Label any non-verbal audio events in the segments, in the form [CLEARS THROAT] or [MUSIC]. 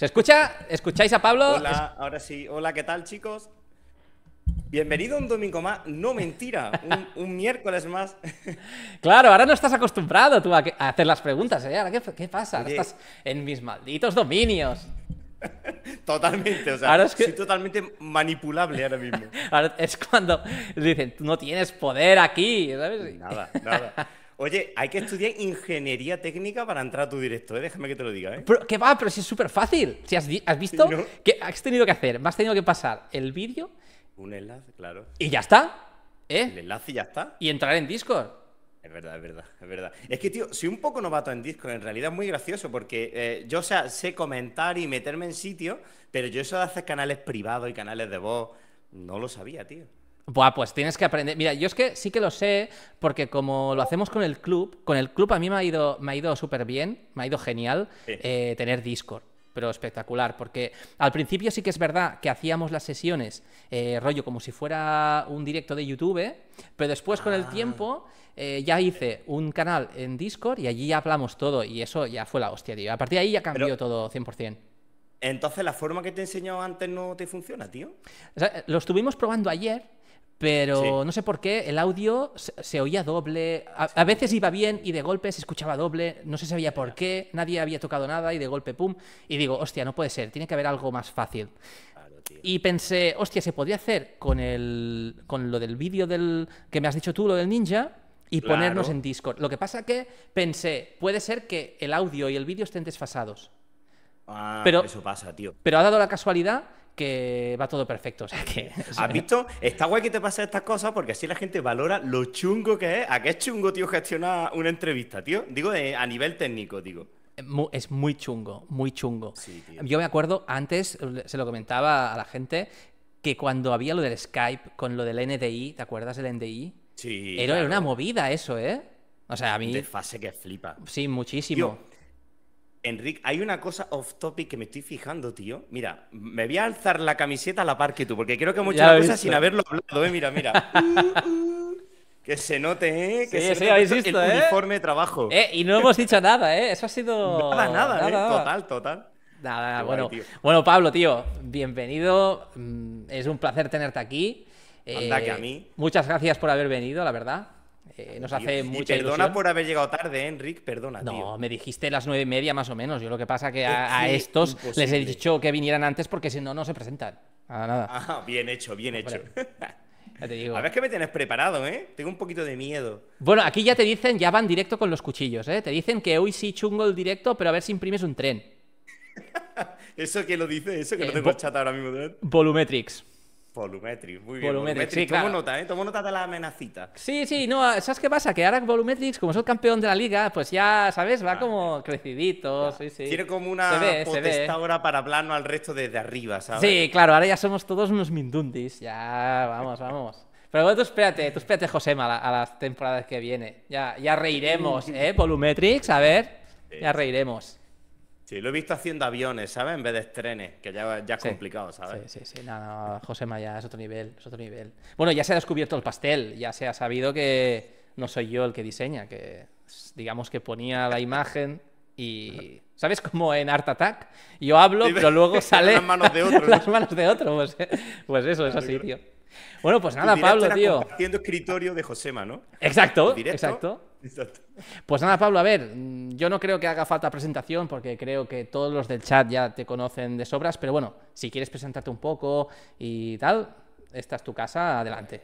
¿Se escucha? ¿Escucháis a Pablo? Hola, ahora sí. Hola, ¿qué tal, chicos? Bienvenido un domingo más, no mentira, un, miércoles más. [LAUGHS] claro, ahora no estás acostumbrado tú a, hacer las preguntas, ¿eh? ¿qué, pasa? estás en mis malditos dominios. [LAUGHS] Totalmente, o sea, que... soy totalmente manipulable ahora mismo. [LAUGHS] es cuando dicen, tú no tienes poder aquí, ¿sabes? Nada, nada. Oye, hay que estudiar ingeniería técnica para entrar a tu directo, ¿eh? déjame que te lo diga. ¿eh? Pero, ¿Qué va? Pero si es súper fácil. Si has, visto, que has tenido que hacer? Has tenido que pasar el vídeo. Un enlace, claro. Y ya está. ¿Eh? El enlace y ya está. Y entrar en Discord. Es verdad, es verdad, es verdad. Es que, tío, soy un poco novato en Discord, en realidad es muy gracioso, porque eh, yo sea, sé comentar y meterme en sitio, pero yo eso de hacer canales privados y canales de voz, no lo sabía, tío. Buah, pues tienes que aprender. Mira, yo es que sí que lo sé, porque como lo hacemos con el club, con el club a mí me ha ido, me ha ido súper bien, me ha ido genial eh, tener Discord pero espectacular, porque al principio sí que es verdad que hacíamos las sesiones eh, rollo como si fuera un directo de YouTube, pero después con el ah. tiempo eh, ya hice un canal en Discord y allí ya hablamos todo y eso ya fue la hostia, tío. A partir de ahí ya cambió todo 100%. Entonces la forma que te he enseñado antes no te funciona, tío. O sea, lo estuvimos probando ayer pero no sé por qué el audio se, oía doble. A, veces iba bien y de golpe se escuchaba doble. No se sabía por qué, nadie había tocado nada y de golpe pum. Y digo, hostia, no puede ser, tiene que haber algo más fácil. y pensé, hostia, se podría hacer con, el, con lo del vídeo del que me has dicho tú, lo del ninja, y ponernos en Discord. Lo que pasa que pensé, puede ser que el audio y el vídeo estén desfasados. Ah, pero eso pasa, tío. Pero ha dado la casualidad que va todo perfecto. O sea que, [LAUGHS] ¿Has visto? Está guay que te pasen estas cosas porque así la gente valora lo chungo que es. ¿A qué es chungo, tío, gestionar una entrevista, tío? Digo, a nivel técnico, digo. Eh, es muy chungo, muy chungo. Yo me acuerdo, antes se lo comentaba a la gente, que cuando había lo del Skype con lo del NDI, ¿te acuerdas del NDI? Sí. Era, una movida eso, ¿eh? O sea, a mí... De fase que flipa. Sí, muchísimo. Enrique, hay una cosa off topic que me estoy fijando, tío. Mira, me voy a alzar la camiseta a la par que tú, porque creo que muchas veces cosas sin haberlo hablado, ¿eh? Mira, mira. [LAUGHS] que se note, ¿eh? Que se note el eh. uniforme de trabajo. Eh, y no hemos dicho nada, ¿eh? Eso ha sido. Nada, nada, eh. Total, total. Nada, nada. Bueno, bueno, Pablo, tío, bienvenido. Mm, es un placer tenerte aquí. Anda, que a eh, mí. Muchas gracias por haber venido, la verdad. Eh, nos hace mucho perdona por haber llegado tarde, ¿eh, Enric, perdona. No, me dijiste las nueve y media más o menos. Yo lo que pasa que a, estos les he dicho que vinieran antes porque si no, no se presentan. Ah, nada. bien hecho, bien hecho. [LAUGHS] ya A ver que me tienes preparado, ¿eh? Tengo un poquito de miedo. Bueno, aquí ya te dicen, ya van directo con los cuchillos, ¿eh? Te dicen que hoy sí chungo el directo, pero a ver si imprimes un tren. [LAUGHS] ¿Eso que lo dice? ¿Eso que no eh, tengo el ahora mismo? Volumetrics. Volumetrics, muy bien. Volumetrics, nota, ¿eh? nota de la amenazita Sí, sí, no, ¿sabes qué pasa? Que ahora Volumetrics, como es el campeón de la liga, pues ya, ¿sabes? Va ah, como crecidito, sí, sí. Tiene como una ve, ahora para plano al resto desde arriba, ¿sabes? Sí, claro, ahora ya somos todos unos mindundis, ya, vamos, vamos. Pero bueno, tú espérate, tú espérate, Josema, a, a las temporadas que viene. Ya, ya reiremos, ¿eh? Volumetrics, a ver, ya reiremos. Sí, lo he visto haciendo aviones, ¿sabes? En vez de trenes, que ya, ya es complicado, ¿sabes? Sí, sí, sí. No, Josema ya es otro nivel, es otro nivel. Bueno, ya se ha descubierto el pastel, ya se ha sabido que no soy yo el que diseña, que digamos que ponía la imagen y... ¿Sabes? cómo en Art Attack. Yo hablo, pero luego [LAUGHS] sale las manos de otro. [LAUGHS] ¿no? las manos de otro. Pues, pues eso, es así, tío. Bueno, pues nada, Pablo, tío. Haciendo escritorio de Josema, ¿no? Exacto, exacto. Pues nada, Pablo, a ver, mm, yo no creo que haga falta presentación porque creo que todos los del chat ya te conocen de sobras, pero bueno, si quieres presentarte un poco y tal, esta es tu casa, adelante.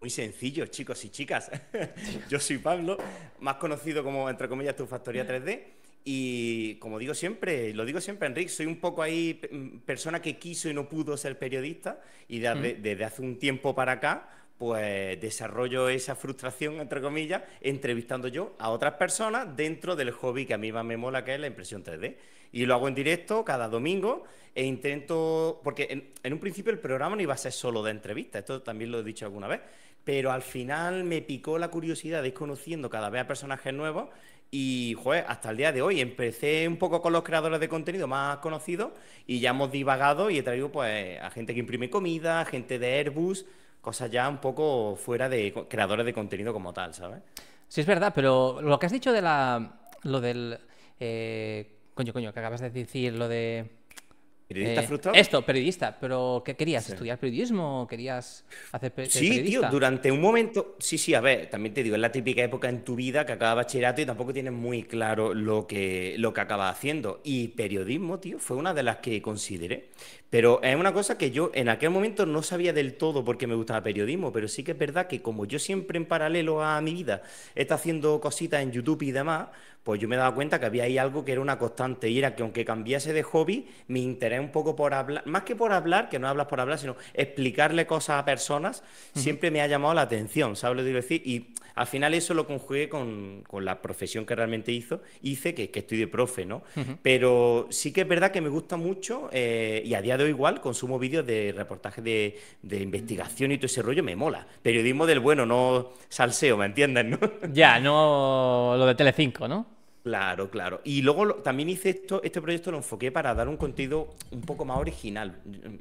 Muy sencillo, chicos y chicas. [LAUGHS] yo soy Pablo, más conocido como, entre comillas, tu factoría 3D. Y como digo siempre, lo digo siempre, Enrique, soy un poco ahí mm, persona que quiso y no pudo ser periodista y mm. desde hace un tiempo para acá pues desarrollo esa frustración, entre comillas, entrevistando yo a otras personas dentro del hobby que a mí más me mola, que es la impresión 3D. Y lo hago en directo cada domingo e intento, porque en, un principio el programa no iba a ser solo de entrevistas, esto también lo he dicho alguna vez, pero al final me picó la curiosidad de ir conociendo cada vez a personajes nuevos y, hasta el día de hoy empecé un poco con los creadores de contenido más conocidos y ya hemos divagado y he traído pues a gente que imprime comida, gente de Airbus cosas ya un poco fuera de creadores de contenido como tal, ¿sabes? Sí, es verdad, pero lo que has dicho de la. lo del. Eh, coño, coño, que acabas de decir, lo de. ¿Periodista eh, frustrado? Esto, periodista. ¿Pero qué querías? ¿Estudiar periodismo? ¿Querías hacer sí, periodista? Sí, tío, durante un momento. Sí, sí, a ver, también te digo, es la típica época en tu vida que acabas bachillerato y tampoco tienes muy claro lo que, lo que acabas haciendo. Y periodismo, tío, fue una de las que consideré. Pero es una cosa que yo en aquel momento no sabía del todo qué me gustaba periodismo, pero sí que es verdad que como yo siempre en paralelo a mi vida estado haciendo cositas en YouTube y demás, pues yo me daba cuenta que había ahí algo que era una constante y era que aunque cambiase de hobby, me interés un poco por hablar, más que por hablar, que no hablas por hablar, sino explicarle cosas a personas, siempre me ha llamado la atención, ¿sabes lo que decir? Y al final eso lo conjugué con, la profesión que realmente hizo, hice, que, que estoy de profe, ¿no? Pero sí que es verdad que me gusta mucho eh, y a día de hoy igual consumo vídeos de reportajes de, investigación y todo ese rollo, me mola. Periodismo del bueno, no salseo, ¿me entiendes? Ya, no lo de Telecinco, ¿no? Claro, claro. Y luego también hice esto, este proyecto lo enfoqué para dar un contenido un poco más original,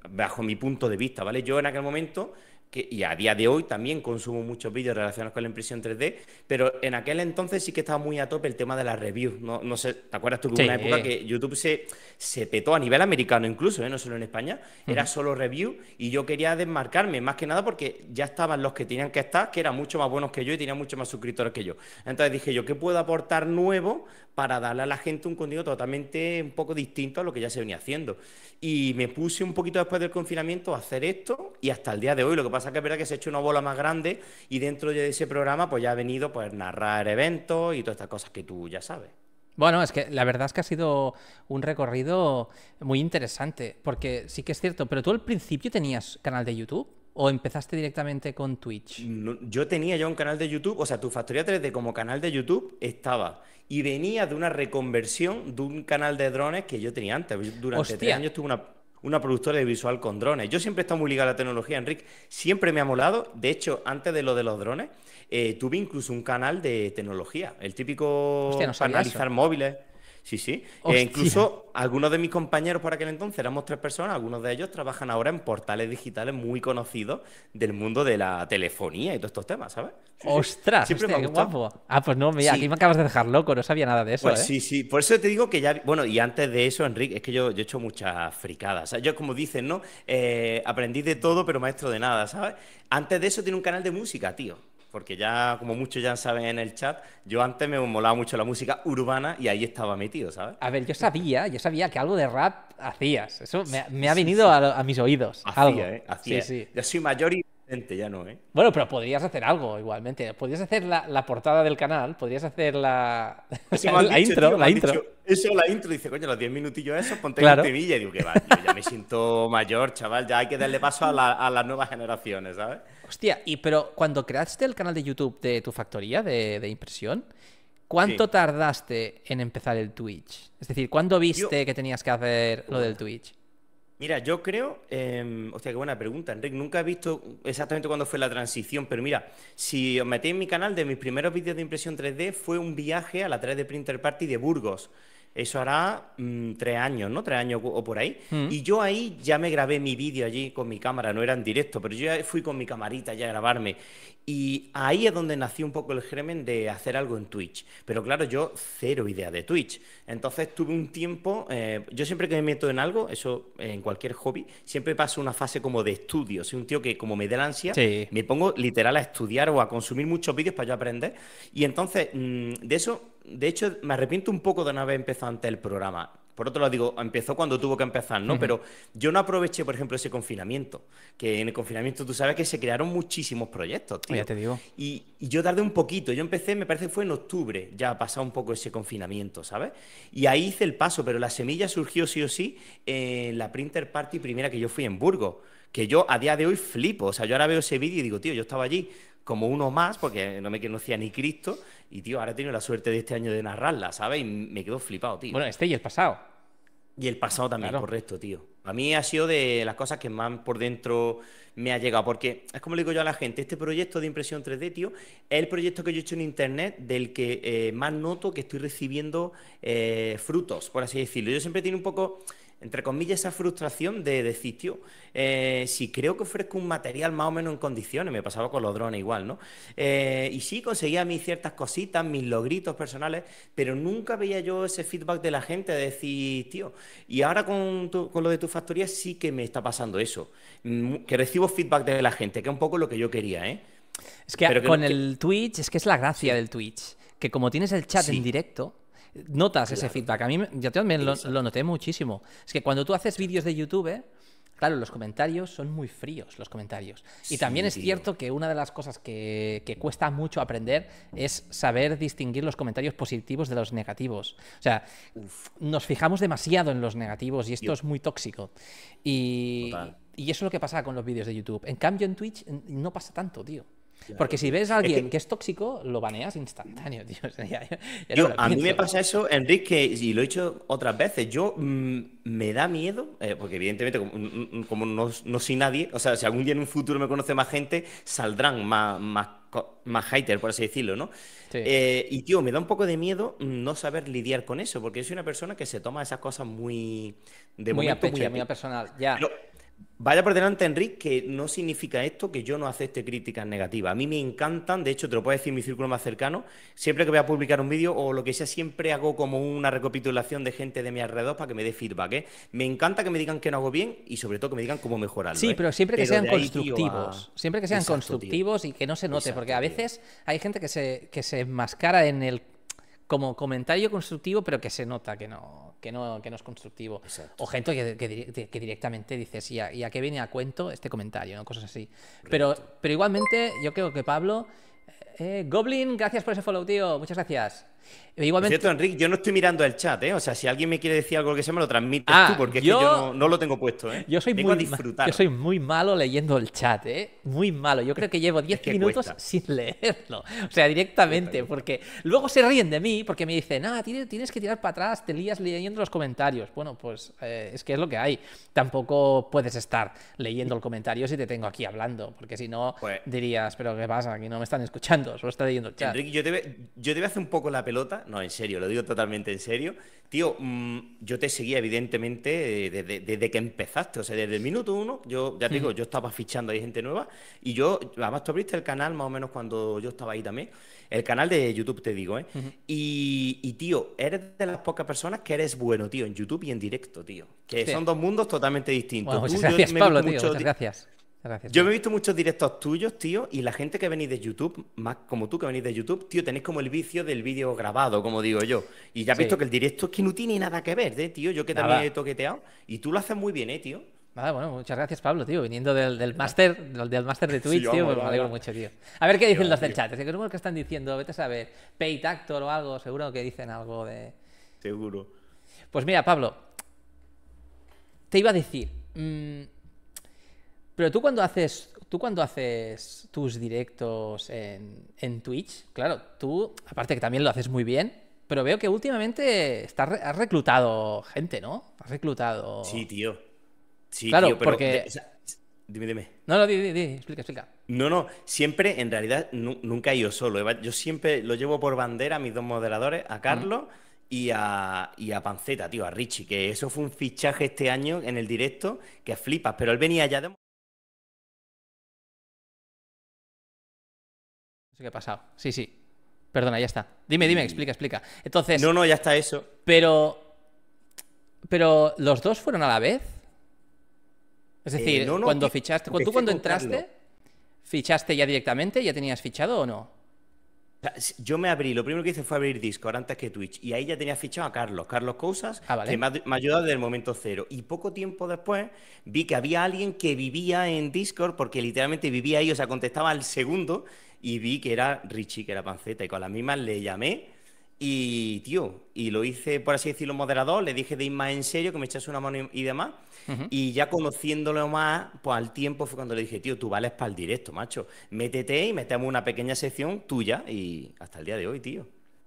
bajo mi punto de vista, ¿vale? Yo en aquel momento, que, y a día de hoy también consumo muchos vídeos relacionados con la impresión 3D, pero en aquel entonces sí que estaba muy a tope el tema de las reviews. No, sé, ¿te acuerdas tú que una época que YouTube se, se petó a nivel americano incluso, ¿eh? no solo en España, era solo review y yo quería desmarcarme, más que nada porque ya estaban los que tenían que estar, que eran mucho más buenos que yo y tenían mucho más suscriptores que yo. Entonces dije yo, ¿qué puedo aportar nuevo para darle a la gente un contenido totalmente un poco distinto a lo que ya se venía haciendo? Y me puse un poquito después del confinamiento a hacer esto y hasta el día de hoy. Lo que pasa es que es verdad que se ha hecho una bola más grande y dentro de ese programa pues ya ha venido pues narrar eventos y todas estas cosas que tú ya sabes. Bueno, es que la verdad es que ha sido un recorrido muy interesante, porque sí que es cierto, pero tú al principio tenías canal de YouTube. ¿O empezaste directamente con Twitch? yo tenía ya un canal de YouTube, o sea, tu Factoría 3D como canal de YouTube estaba. Y venía de una reconversión de un canal de drones que yo tenía antes. Durante tres años tuve una, una productora de visual con drones. Yo siempre he estado muy ligado a la tecnología, Enric. Siempre me ha molado. De hecho, antes de lo de los drones, eh, tuve incluso un canal de tecnología, el típico para analizar móviles. Sí, sí. Eh, incluso algunos de mis compañeros por aquel entonces, éramos tres personas, algunos de ellos trabajan ahora en portales digitales muy conocidos del mundo de la telefonía y todos estos temas, ¿sabes? ¡Ostras! guapo. Ah, pues no, aquí me acabas de dejar loco, no sabía nada de eso. Pues ¿eh? sí, sí. Por eso te digo que ya. Bueno, y antes de eso, Enrique, es que yo, he hecho muchas fricadas. yo, como dicen, ¿no? aprendí de todo, pero maestro de nada, ¿sabes? Antes de eso tiene un canal de música, tío porque ya, como muchos ya saben en el chat, yo antes me molaba mucho la música urbana y ahí estaba metido, ¿sabes? A ver, yo sabía, yo sabía que algo de rap hacías. Eso me, ha venido A, mis oídos. Hacía, ¿eh? Hacía. Sí, yo soy mayor y ya no, ¿eh? Bueno, pero podrías hacer algo igualmente. Podrías hacer la, portada del canal, podrías hacer la, [LAUGHS] la, intro, la intro. eso, la intro, dice, coño, los 10 minutillos esos, ponte claro. en Y digo, que va, ya me siento mayor, chaval, ya hay que darle paso a, a las nuevas generaciones, ¿sabes? Hostia, y pero cuando creaste el canal de YouTube de tu factoría de, impresión, ¿cuánto tardaste en empezar el Twitch? Es decir, ¿cuándo viste que tenías que hacer lo del Twitch? Mira, yo creo, em, hostia, qué buena pregunta, Enric. Nunca he visto exactamente cuándo fue la transición, pero mira, si os metéis en mi canal de mis primeros vídeos de impresión 3D, fue un viaje a la 3D Printer Party de Burgos. Eso hará mm, tres años, ¿no? Tres años o por ahí. Mm. Y yo ahí ya me grabé mi vídeo allí con mi cámara, no era en directo, pero yo ya fui con mi camarita ya a grabarme. Y ahí es donde nació un poco el germen de hacer algo en Twitch. Pero claro, yo cero idea de Twitch. Entonces tuve un tiempo, eh, yo siempre que me meto en algo, eso en cualquier hobby, siempre paso una fase como de estudio. Soy un tío que como me da la ansia, me pongo literal a estudiar o a consumir muchos vídeos para yo aprender. Y entonces mm, de eso de hecho, me arrepiento un poco de no haber empezado antes el programa. Por otro lado, digo, empezó cuando tuvo que empezar, ¿no? Pero yo no aproveché, por ejemplo, ese confinamiento. Que en el confinamiento tú sabes que se crearon muchísimos proyectos, tío. Ya te digo. Y, yo tardé un poquito. Yo empecé, me parece que fue en octubre, ya ha pasado un poco ese confinamiento, ¿sabes? Y ahí hice el paso, pero la semilla surgió sí o sí en la Printer Party primera que yo fui en Burgos. Que yo a día de hoy flipo. O sea, yo ahora veo ese vídeo y digo, tío, yo estaba allí como uno más, porque no me conocía ni Cristo. Y, tío, ahora he tenido la suerte de este año de narrarla, ¿sabes? Y me quedo flipado, tío. Bueno, este y el pasado. Y el pasado también, correcto, tío. A mí ha sido de las cosas que más por dentro me ha llegado, porque es como le digo yo a la gente, este proyecto de impresión 3D, tío, es el proyecto que yo he hecho en Internet del que eh, más noto que estoy recibiendo eh, frutos, por así decirlo. Yo siempre tiene un poco entre comillas, esa frustración de decir, tío, eh, si creo que ofrezco un material más o menos en condiciones, me pasaba con los drones igual, ¿no? Eh, y sí, conseguía mis ciertas cositas, mis logritos personales, pero nunca veía yo ese feedback de la gente de decir, tío, y ahora con, con lo de tu factoría sí que me está pasando eso, mm, que recibo feedback de la gente, que es un poco lo que yo quería, ¿eh? Es que con el Twitch, es que es la gracia del Twitch, que como tienes el chat en directo, notas ese feedback. A mí, yo también lo, noté muchísimo. Es que cuando tú haces vídeos de YouTube, claro, los comentarios son muy fríos, los comentarios. Y también es cierto que una de las cosas que, cuesta mucho aprender es saber distinguir los comentarios positivos de los negativos. O sea, nos fijamos demasiado en los negativos y esto es muy tóxico. Y, y eso es lo que pasa con los vídeos de YouTube. En cambio, en Twitch no pasa tanto, tío. Porque si ves a alguien que... es tóxico, lo baneas instantáneo, tío. [LAUGHS] a mí me pasa eso, Enrique, y lo he hecho otras veces. Yo mm, me da miedo, eh, porque evidentemente, mm, mm, como, no, no, soy nadie, o sea, si algún día en un futuro me conoce más gente, saldrán más, más, más haters, por así decirlo, ¿no? Eh, y tío, me da un poco de miedo no saber lidiar con eso, porque yo soy una persona que se toma esas cosas muy. de muy, a pecho, muy, a... personal. Ya. Vaya por delante, Enrique, que no significa esto que yo no acepte críticas negativas. A mí me encantan, de hecho, te lo puedo decir mi círculo más cercano. Siempre que voy a publicar un vídeo o lo que sea, siempre hago como una recapitulación de gente de mi alrededor para que me dé feedback. ¿eh? Me encanta que me digan que no hago bien y, sobre todo, que me digan cómo mejorar. Sí, ¿eh? pero siempre que sean constructivos. Siempre que sean constructivos y que no se note, porque a veces hay gente que se, que se enmascara en el como comentario constructivo, pero que se nota que no, que no, que no es constructivo. O gente que, que, directamente dices, ¿y a, qué viene a cuento este comentario? Cosas así. Pero, pero igualmente, yo creo que Pablo. Eh, eh, Goblin, gracias por ese follow, tío. Muchas gracias. Eh, cierto, Enrique, yo no estoy mirando el chat, ¿eh? O sea, si alguien me quiere decir algo que se me lo transmite ah, tú, porque yo... es que yo no, lo tengo puesto, ¿eh? Yo soy, muy, malo leyendo el chat, ¿eh? Muy malo. Yo creo que llevo 10 [LAUGHS] minutos sin leerlo. O sea, directamente, porque luego se ríen de mí porque me dicen, ah, tienes, que tirar para atrás, te lías leyendo los comentarios. Bueno, pues eh, es que es lo que hay. Tampoco puedes estar leyendo el comentario si te tengo aquí hablando, porque si no pues dirías, pero ¿qué pasa? Aquí no me están escuchando, solo está leyendo el chat. Enrique, yo te, yo voy a hacer un poco la pelota no, en serio, lo digo totalmente en serio. Tío, mm, yo te seguía evidentemente desde, que empezaste, o sea, desde el minuto uno, yo ya te digo, mm. yo estaba fichando ahí gente nueva y yo, además tú abriste el canal más o menos cuando yo estaba ahí también, el canal de YouTube te digo, ¿eh? y, tío, eres de las pocas personas que eres bueno, tío, en YouTube y en directo, tío, que son dos mundos totalmente distintos. gracias, Pablo, muchas gracias. Yo me he visto muchos directos tuyos, tío, y la gente que venís de YouTube, más como tú que venís de YouTube, tío, tenéis como el vicio del vídeo grabado, como digo yo. Y ya he visto que el directo es que no tiene nada que ver, ¿eh, tío. Yo que también he toqueteado. Y tú lo haces muy bien, ¿eh, tío? Nada, bueno, muchas gracias, Pablo, tío. Viniendo del, del máster del máster de [LAUGHS] Twitch, tío, me alegro mucho, tío. A ver qué dicen los del chat. Es que es que están diciendo, vete a saber, pay Actor o algo, seguro que dicen algo de. Seguro. Pues mira, Pablo, te iba a decir. Mm, pero tú cuando haces, tú cuando haces tus directos en, en Twitch, claro, tú, aparte que también lo haces muy bien, pero veo que últimamente has reclutado gente, ¿no? Has reclutado. Sí, tío. Sí, tío, pero porque. dime, dime. No, no, di, di, explica, explica. No, no, siempre, en realidad, nunca he ido solo. Yo siempre lo llevo por bandera a mis dos moderadores, a Carlos. Y a, y a, Panceta, tío, a Richie, que eso fue un fichaje este año en el directo que flipas, pero él venía ya de qué ha pasado. Sí, sí. Perdona, ya está. Dime, dime, explica, explica. Entonces. No, no, ya está eso. Pero. Pero, ¿los dos fueron a la vez? Es eh, decir, cuando fichaste. tú cuando entraste, ¿fichaste ya directamente? ¿Ya tenías fichado o no? Yo me abrí, lo primero que hice fue abrir Discord antes que Twitch y ahí ya tenía fichado a Carlos, Carlos Cousas, ah, que me ha, ayudado desde el momento cero. Y poco tiempo después vi que había alguien que vivía en Discord porque literalmente vivía ahí, o sea, contestaba al segundo y vi que era Richie, que era panceta, y con las mismas le llamé. Y, tío, y lo hice, por así decirlo, moderador, le dije de ir más en serio, que me echase una mano y, demás. Y ya conociéndolo más, pues al tiempo fue cuando le dije, tío, tú vales para el directo, macho. Métete y metemos una pequeña sección tuya y hasta el día de hoy, tío.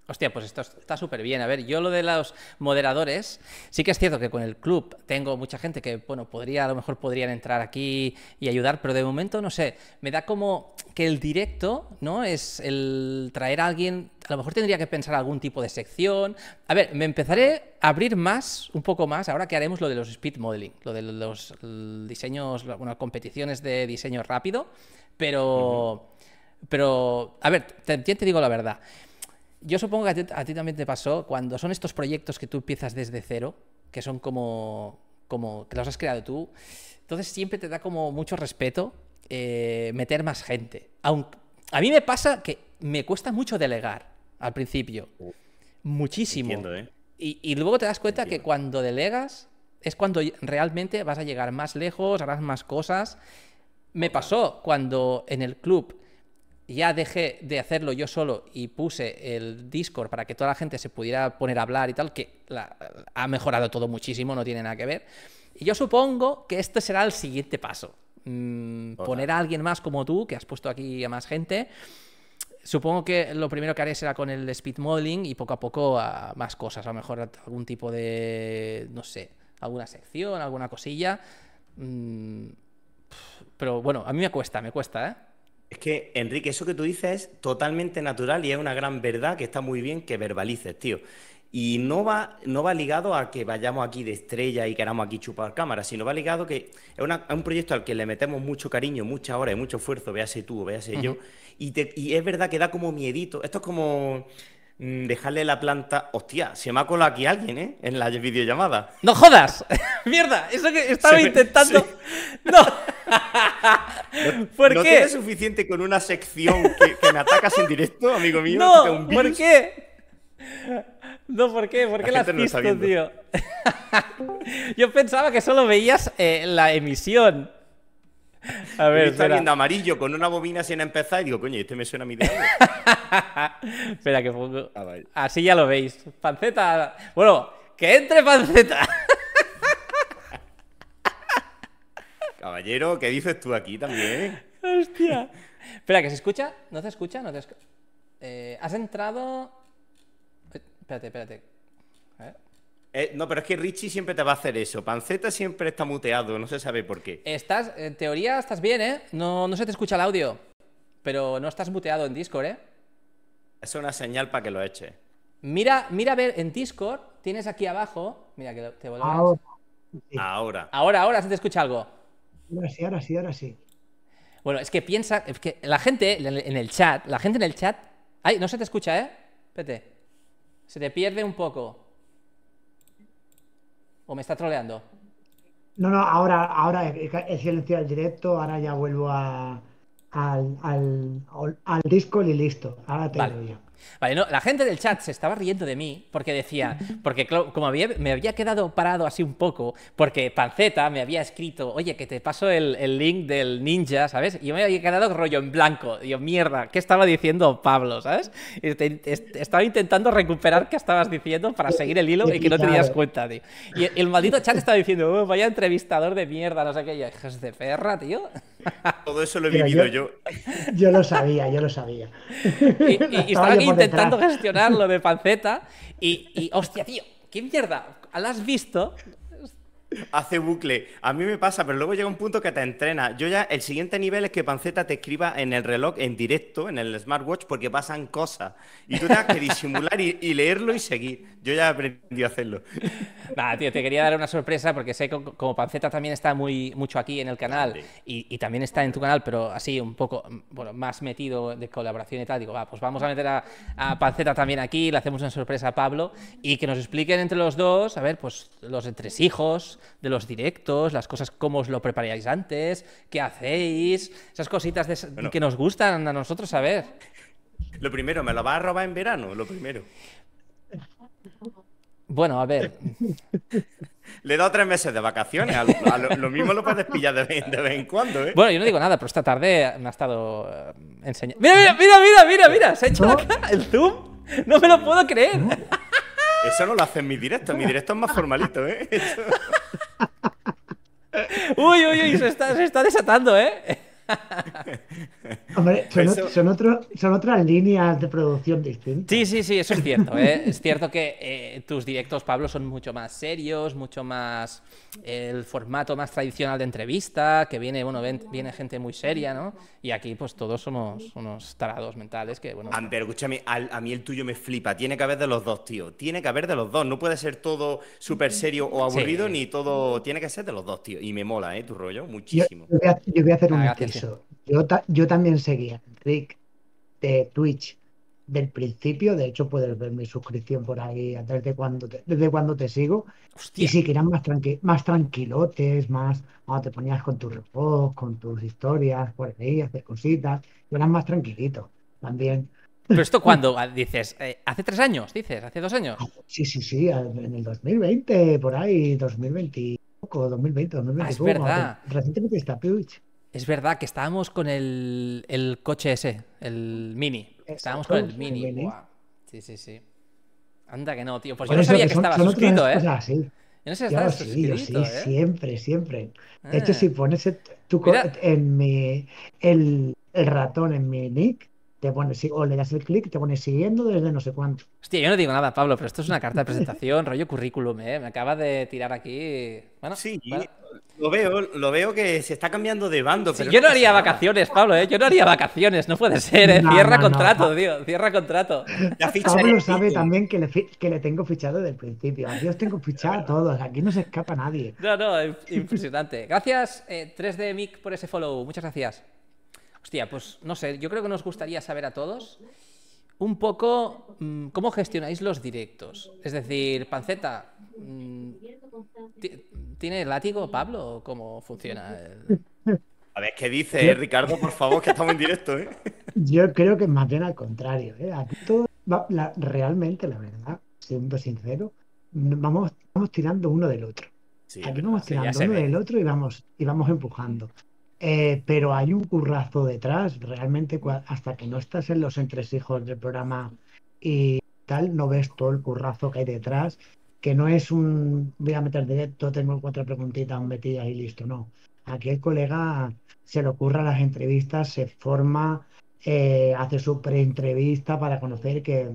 Hostia, pues esto está súper bien. A ver, yo lo de los moderadores, sí que es cierto que con el club tengo mucha gente que, bueno, podría, a lo mejor podrían entrar aquí y ayudar, pero de momento, no sé, me da como que el directo, ¿no? Es el traer a alguien, a lo mejor tendría que pensar algún tipo de sección. A ver, me empezaré a abrir más, un poco más, ahora que haremos lo de los speed modeling, lo de los diseños, bueno, competiciones de diseño rápido, pero, pero, a ver, te digo la verdad. Yo supongo que a ti, también te pasó cuando son estos proyectos que tú empiezas desde cero, que son como, como que los has creado tú, entonces siempre te da como mucho respeto eh, meter más gente. Aunque, a mí me pasa que me cuesta mucho delegar al principio, uh, muchísimo. ¿eh? y, luego te das cuenta que cuando delegas es cuando realmente vas a llegar más lejos, harás más cosas. Me pasó cuando en el club ya dejé de hacerlo yo solo y puse el Discord para que toda la gente se pudiera poner a hablar y tal, que ha mejorado todo muchísimo, no tiene nada que ver. Y yo supongo que este será el siguiente paso. Mm, poner a alguien más como tú, que has puesto aquí a más gente. Supongo que lo primero que haré será con el speed modeling y poco a poco a más cosas, a lo mejor algún tipo de, no sé, alguna sección, alguna cosilla. Mm, pero bueno, a mí me cuesta, me cuesta, ¿eh? Es que, Enrique, eso que tú dices es totalmente natural y es una gran verdad que está muy bien que verbalices, tío. Y no va, no va ligado a que vayamos aquí de estrella y queramos aquí chupar cámaras, sino va ligado que es, un proyecto al que le metemos mucho cariño, mucha hora, y mucho esfuerzo, véase tú o véase yo. Y, y es verdad que da como miedito. Esto es como Mm, dejarle la planta. Hostia, se me ha colado aquí alguien, ¿eh? En la videollamada. ¡No jodas! [LAUGHS] ¡Mierda! Eso que estaba intentando. [LAUGHS] no [LAUGHS] por qué? ¿No suficiente con una sección que, me atacas en directo, amigo mío? No, un ¿por qué? No, ¿por qué? ¿Por qué la, la tío? Yo pensaba que solo veías eh, la emisión. A ver, está viendo amarillo con una bobina sin empezar y digo, coño, este me suena a mi dedo. [LAUGHS] espera, que ah, Así ya lo veis. Panceta. Bueno, que entre panceta. [LAUGHS] Caballero, ¿qué dices tú aquí también? Hostia. Espera, que se escucha. ¿No se escucha? ¿No te escucha? Eh, has entrado. Espérate, espérate. Eh, no, pero es que Richie siempre te va a hacer eso. Panceta siempre está muteado, no se sabe por qué. Estás, en teoría estás bien, ¿eh? No, no se te escucha el audio, pero no estás muteado en Discord, ¿eh? Es una señal para que lo eche. Mira, mira a ver, en Discord tienes aquí abajo. Mira que te volvemos. Ahora. Ahora. Ahora, ahora se te escucha algo. Ahora sí, ahora sí, ahora sí. Bueno, es que piensa, es que la gente en el chat, la gente en el chat. Ay, no se te escucha, ¿eh? Espérate. Se te pierde un poco. ¿O me está troleando? No, no, ahora, ahora he silenciado el directo, ahora ya vuelvo al, al, al, disco y listo. Ahora te lo yo. Vale, no, la gente del chat se estaba riendo de mí porque decía, porque como me había quedado parado así un poco, porque Panceta me había escrito, oye, que te paso el, el link del ninja, ¿sabes? Y yo me había quedado rollo en blanco. digo, mierda, ¿qué estaba diciendo Pablo, ¿sabes? estaba intentando recuperar qué estabas diciendo para seguir el hilo y que no tenías cuenta, tío. Y el, maldito chat estaba diciendo, oh, vaya entrevistador de mierda, no sé qué. Y yo, hijos de perra, tío. [LAUGHS] Todo eso lo he vivido yo, yo, lo sabía, yo lo sabía. Y, y, [LAUGHS] estaba intentando gestionarlo de panceta y, y, hostia, tío, qué mierda. ¿La has visto? Hace bucle. A mí me pasa, pero luego llega un punto que te entrena. Yo ya, el siguiente nivel es que Panceta te escriba en el reloj en directo, en el smartwatch, porque pasan cosas. Y tú tienes que [LAUGHS] disimular y, leerlo y seguir. Yo ya aprendí a hacerlo. [LAUGHS] Nada, tío, te quería dar una sorpresa porque sé que como Panceta también está muy mucho aquí en el canal y, también está en tu canal, pero así un poco mm, más metido de colaboración y tal. Digo, va, pues vamos a meter a, Panceta también aquí, le hacemos una sorpresa a Pablo y que nos expliquen entre los dos, a ver, pues los hijos de los directos, las cosas, cómo os lo preparáis antes, qué hacéis, esas cositas que nos gustan a nosotros a ver Lo primero, ¿me lo vas a robar en verano? Lo primero. Bueno, a ver. Le he dado tres meses de vacaciones. lo, mismo lo puedes pillar de vez, en cuando, ¿eh? Bueno, yo no digo nada, pero esta tarde me ha estado eh, enseñando. ¡Mira, mira, mira, mira, mira! se ha hecho el zoom. No me lo puedo creer. Eso no lo hace en mi directo. mi directo es más formalito, ¿eh? [LAUGHS] uy, uy, uy, se está, desatando, ¿eh? [LAUGHS] Hombre, son, son, otras líneas de producción distintas. Sí, sí, sí, eso es cierto. ¿eh? es cierto que eh, tus directos, Pablo, son mucho más serios, mucho más eh, el formato más tradicional de entrevista, que viene, bueno, viene gente muy seria, ¿no? Y aquí, pues todos somos unos tarados mentales que, bueno. Ah, pero escúchame, a mí el tuyo me flipa. Tiene que haber de los dos, tío. Tiene que haber de los dos. No puede ser todo súper serio o aburrido, ni todo. Tiene que ser de los dos, tío. Y me mola, ¿eh? Tu rollo, muchísimo. Yo, voy, a, hacer un ah, yo, también seguía click de Twitch del principio. De hecho, puedes ver mi suscripción por ahí desde cuando te, desde cuando te sigo. Y sí, que eran más, más tranquilotes, más cuando te ponías con tus repos, con tus historias, por pues, ahí, hacer cositas. Y eran más tranquilitos también. ¿Pero esto cuando [LAUGHS] ah, Dices, eh, ¿hace tres años? Dices, ¿hace dos años? Sí, sí, sí, en el 2020, por ahí, 2020 poco, 2020, 2021. Ah, es verdad. Recientemente está Twitch. Es verdad que estábamos con el, el coche ese, el Mini. estábamos con el Mini. Sí, sí, sí. Anda que no, tío. Pues yo no sabía que, son, estaba suscrito, ¿eh? Yo no sé suscrito, sí, ¿eh? siempre, siempre. De hecho, ah. si pones tu, en mi, el, el ratón en mi nick, te o le das el clic y te pone siguiendo desde no sé cuánto. Hostia, yo no digo nada, Pablo, pero esto es una carta de presentación, rollo currículum, ¿eh? Me acaba de tirar aquí. Bueno, sí, lo veo, lo veo que se está cambiando de bando. yo no haría vacaciones, Pablo, ¿eh? Yo no haría vacaciones, no puede ser, eh. cierra contrato, tío, cierra contrato. Pablo sabe también que le, tengo fichado desde el principio. Aquí tengo fichado a todos, aquí no se escapa nadie. No, no, impresionante. Gracias, 3D eh, Mic, por ese follow. Muchas gracias. Hostia, pues no sé, yo creo que nos gustaría saber a todos un poco mm, cómo gestionáis los directos. Es decir, Panceta, mm, ¿tiene látigo Pablo o cómo funciona? [LAUGHS] A ver, ¿qué dice Ricardo? Por favor, que estamos en directo. ¿eh? [LAUGHS] Yo creo que más bien al contrario. Eh. realmente, la verdad, siendo sincero, vamos, tirando uno del otro. Aquí vamos tirando uno del otro y vamos, y vamos empujando. Eh, pero hay un currazo detrás. Realmente, hasta que no estás en los entresijos del programa y tal, no ves todo el currazo que hay detrás. Que no es un voy a meter directo, tengo cuatro preguntitas, un metida y listo. No. Aquí el colega se le ocurra las entrevistas, se forma, eh, hace su pre-entrevista para conocer que,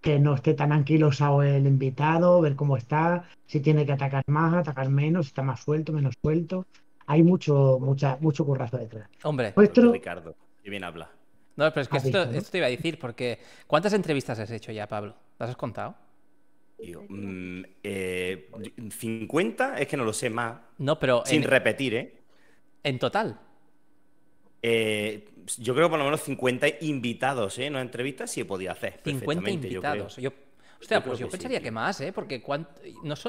que no esté tan anquilosado el invitado, ver cómo está, si tiene que atacar más, atacar menos, si está más suelto, menos suelto hay mucho, mucha, mucho currazo detrás. Hombre, Ricardo, qué bien habla. No, pero es que esto, te iba a decir, porque ¿cuántas entrevistas has hecho ya, Pablo? ¿Las has contado? 50, mm, eh, es que no lo sé más. No, pero. Sin repetir, ¿eh? En total. Eh, yo creo por lo menos 50 invitados, ¿eh? No entrevistas sí he podido hacer. 50 invitados. yo Hostia, yo pues yo pensaría que más, ¿eh? Porque cuánto...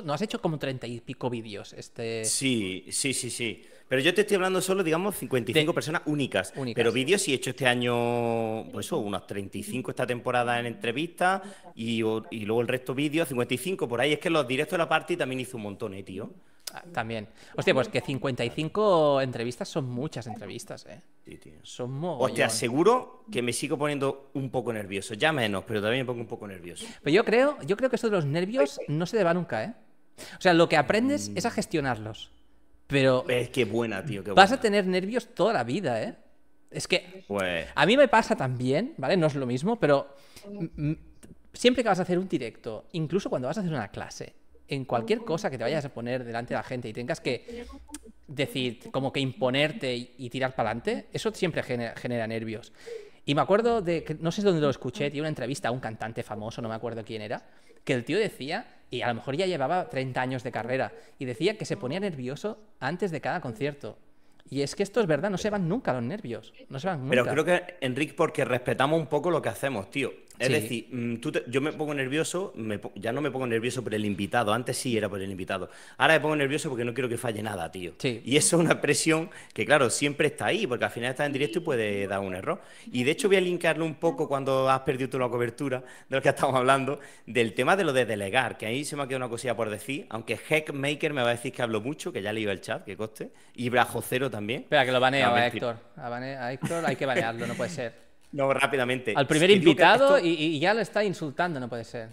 no, has hecho como treinta y pico vídeos. Este... Sí, sí, sí, sí. Pero yo te estoy hablando solo, digamos, 55 cinco personas únicas. Pero vídeos sí he hecho este año, pues eso, unos 35 esta temporada en entrevistas y, luego el resto vídeos, 55 por ahí. Es que los directos de la party también hizo un montón, ¿eh, tío? También. Hostia, pues que 55 entrevistas son muchas entrevistas, ¿eh? Sí, tío. Son te Hostia, seguro que me sigo poniendo un poco nervioso. Ya menos, pero también me pongo un poco nervioso. Pero yo creo, yo creo que eso de los nervios no se deba nunca, ¿eh? O sea, lo que aprendes es a mm. gestionarlos. Pero. Es buena, tío. Qué buena. Vas a tener nervios toda la vida, ¿eh? Es que. Pues. A mí me pasa también, ¿vale? No es lo mismo, pero. Siempre que vas a hacer un directo, incluso cuando vas a hacer una clase, en cualquier cosa que te vayas a poner delante de la gente y tengas que decir, como que imponerte y, tirar para adelante, eso siempre genera, nervios. Y me acuerdo de, no sé dónde lo escuché, tiene una entrevista a un cantante famoso, no me acuerdo quién era, que el tío decía, y a lo mejor ya llevaba 30 años de carrera, y decía que se ponía nervioso antes de cada concierto. Y es que esto es verdad, no se van nunca los nervios. No se van nunca. Pero creo que, Enrique, porque respetamos un poco lo que hacemos, tío. Es decir, mm, yo me pongo nervioso, ya no me pongo nervioso por el invitado, antes sí era por el invitado. Ahora me pongo nervioso porque no quiero que falle nada, tío. Y eso es una presión que, claro, siempre está ahí, porque al final estás en directo y puede dar un error. Y de hecho voy a linkarlo un poco cuando has perdido tú la cobertura de lo que estamos hablando, del tema de lo de delegar, que ahí se me ha quedado una cosilla por decir, aunque Heckmaker me va a decir que hablo mucho, que ya le iba el chat, que coste, y Cero también. Espera, que lo banea a Héctor. a Héctor hay que banearlo, no puede ser. No, rápidamente. Al primer invitado y, ya lo está insultando, no puede ser.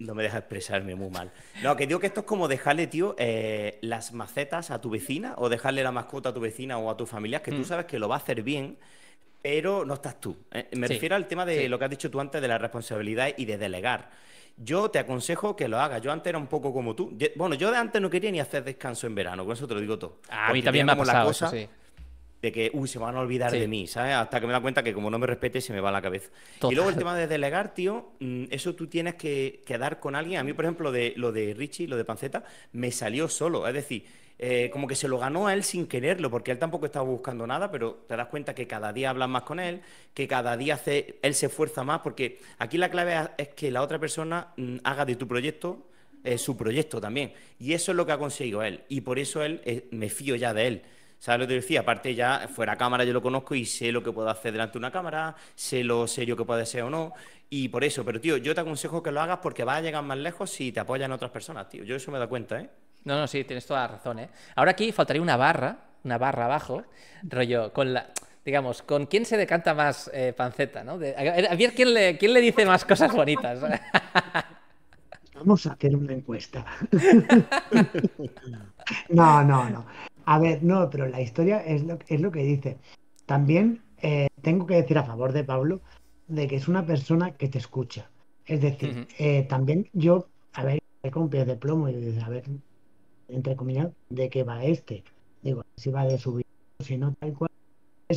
No me deja expresarme muy mal. No, que digo que esto es como dejarle, tío, eh, las macetas a tu vecina o dejarle la mascota a tu vecina o a tu familia, que tú mm. sabes que lo va a hacer bien, pero no estás tú. ¿eh? me refiero al tema de lo que has dicho tú antes de la responsabilidad y de delegar. Yo te aconsejo que lo hagas. Yo antes era un poco como tú. Bueno, yo de antes no quería ni hacer descanso en verano, con eso te lo digo todo. Ah, a mí también me ha pasado, sí de que, se van a olvidar de mí, ¿sabes? Hasta que me da cuenta que como no me respete, se me va la cabeza. Y luego el tema de delegar, tío, mm, eso tú tienes que quedar con alguien. A mí, por ejemplo, de, lo de Richie, lo de Panceta, me salió solo. Es decir, eh, como que se lo ganó a él sin quererlo, porque él tampoco estaba buscando nada, pero te das cuenta que cada día hablas más con él, que cada día hace, él se esfuerza más, porque aquí la clave es que la otra persona mm, haga de tu proyecto eh, su proyecto también. Y eso es lo que ha conseguido él. Y por eso él, eh, me fío ya de él. ¿Sabes lo decía? Aparte ya fuera cámara yo lo conozco y sé lo que puedo hacer delante de una cámara, sé lo serio que puede ser o no. Y por eso, pero tío, yo te aconsejo que lo hagas porque vas a llegar más lejos si te apoyan otras personas, tío. Yo eso me da cuenta, ¿eh? No, no, sí, tienes toda la razón, ¿eh? Ahora aquí faltaría una barra, una barra abajo, rollo, con la digamos, ¿con quién se decanta más eh, panceta? ¿no? a, ver quién le, quién le dice más cosas bonitas. [LAUGHS] Vamos a hacer una encuesta. [LAUGHS] no, no, no. A ver, no, pero la historia es lo, es lo que dice. También eh, tengo que decir a favor de Pablo de que es una persona que te escucha. Es decir, eh, también yo, a ver, con pies de plomo y a ver, entre comillas, de qué va este. Digo, si va de subir, si no, tal cual.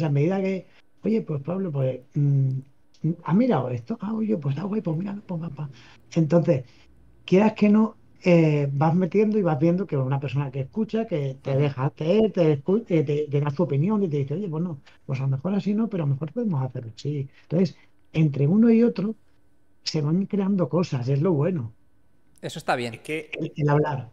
a medida que, oye, pues Pablo, pues, mm, ¿ha mirado esto? Ah, oye, pues da guay. pues mira, pues papá. Entonces, quieras que no, eh, vas metiendo y vas viendo que una persona que escucha, que te deja hacer, eh, te, da su opinión y te dice, oye, bueno, pues a lo mejor así no, pero a lo mejor podemos hacerlo sí. Entonces, entre uno y otro se van creando cosas, es lo bueno. Eso está bien. Es que el, hablar.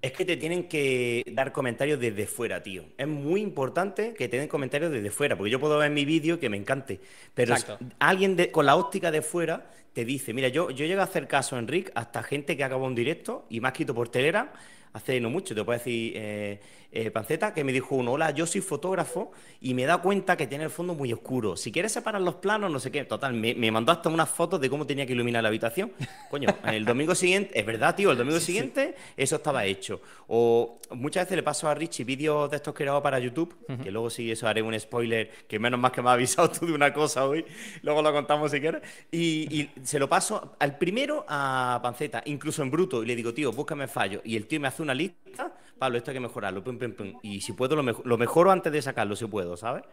Es que te tienen que dar comentarios desde fuera, tío. Es muy importante que te den comentarios desde fuera, porque yo puedo ver mi vídeo que me encante, pero alguien con la óptica de fuera te dice, mira, yo, yo llego a hacer caso, Enric, hasta gente que acabó un directo y me ha escrito por Telegram hace no mucho, te puedo decir, eh, eh, Panceta, que me dijo uno, hola, yo soy fotógrafo y me he dado cuenta que tiene el fondo muy oscuro. Si quieres separar los planos, no sé qué. Total, me, mandó hasta unas fotos de cómo tenía que iluminar la habitación. Coño, [LAUGHS] el domingo siguiente, es verdad, tío, el domingo siguiente eso estaba hecho. O muchas veces le paso a Richie vídeos de estos que grabado para YouTube, que luego sí, eso haré un spoiler, que menos más que me ha avisado [LAUGHS] tú de una cosa hoy, luego lo contamos si quieres. y se lo paso al primero a Panceta, incluso en bruto, y le digo, tío, búscame fallo. Y el tío me hace una lista, Pablo, esto hay que mejorarlo, pum, pum, pum. Y si puedo, lo, mejor, lo mejoro antes de sacarlo, si puedo, ¿sabes?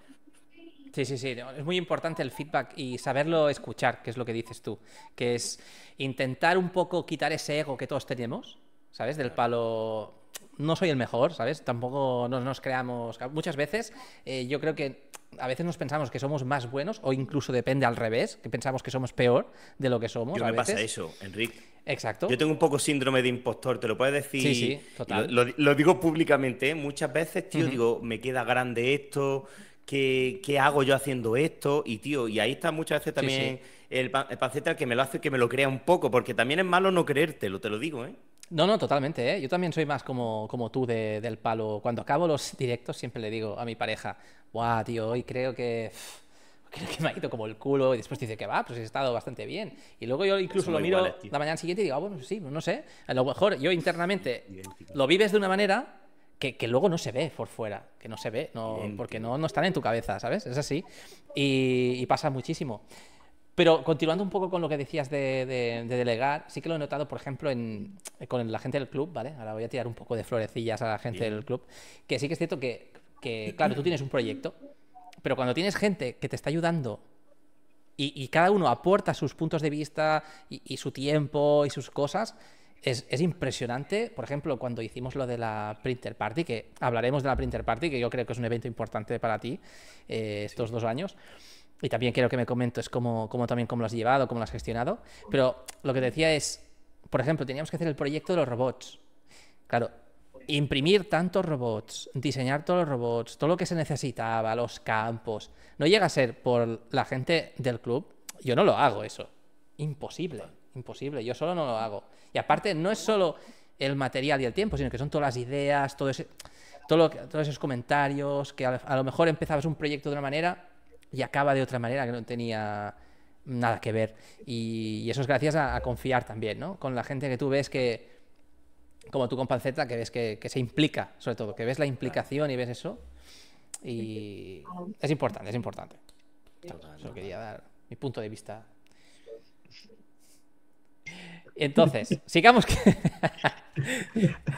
Sí, sí, sí. Es muy importante el feedback y saberlo escuchar, que es lo que dices tú. Que es intentar un poco quitar ese ego que todos tenemos, ¿sabes? Del palo no soy el mejor, ¿sabes? Tampoco nos, creamos. Muchas veces eh, yo creo que a veces nos pensamos que somos más buenos, o incluso depende al revés, que pensamos que somos peor de lo que somos. Yo me pasa eso, Enrique. Exacto. Yo tengo un poco síndrome de impostor, te lo puedes decir. Sí, sí, total. Lo, digo públicamente, ¿eh? muchas veces, tío, digo, me queda grande esto, ¿qué, hago yo haciendo esto? Y, tío, y ahí está muchas veces también El, pan, panceta que me lo hace que me lo crea un poco, porque también es malo no creértelo, te lo digo, ¿eh? No, no, totalmente. ¿eh? Yo también soy más como, como tú del palo. Cuando acabo los directos siempre le digo a mi pareja, guau, tío, hoy creo que... me ha ido como el culo y después dice que va, pues he estado bastante bien. Y luego yo incluso lo miro la mañana siguiente y digo, ah, bueno, sí, no sé. A lo mejor yo internamente [LAUGHS] lo vives de una manera que, que, luego no se ve por fuera, que no se ve, no, porque no, no están en tu cabeza, ¿sabes? Es así. Y, y pasa muchísimo. Pero continuando un poco con lo que decías de, delegar, sí que lo he notado, por ejemplo, con la gente del club, ¿vale? Ahora voy a tirar un poco de florecillas a la gente del club, que sí que es cierto que, claro, tú tienes un proyecto, pero cuando tienes gente que te está ayudando y, cada uno aporta sus puntos de vista y, su tiempo y sus cosas, es, impresionante, por ejemplo, cuando hicimos lo de la Printer Party, que hablaremos de la Printer Party, que yo creo que es un evento importante para ti eh, estos dos años y también quiero que me comentes cómo, también cómo lo has llevado, cómo lo has gestionado. Pero lo que te decía es, por ejemplo, teníamos que hacer el proyecto de los robots. Claro, imprimir tantos robots, diseñar todos los robots, todo lo que se necesitaba, los campos, no llega a ser por la gente del club. Yo no lo hago eso. Imposible, imposible. Yo solo no lo hago. Y aparte, no es solo el material y el tiempo, sino que son todas las ideas, todo todo todos esos comentarios, que a lo mejor empezabas un proyecto de una manera y acaba de otra manera que no tenía nada que ver. Y, eso es gracias a, confiar también, ¿no? Con la gente que tú ves que, como tú con Panceta, que ves que, se implica, sobre todo, que ves la implicación y ves eso. Y es importante, es importante. eso quería dar mi punto de vista entonces, sigamos. Que... [LAUGHS]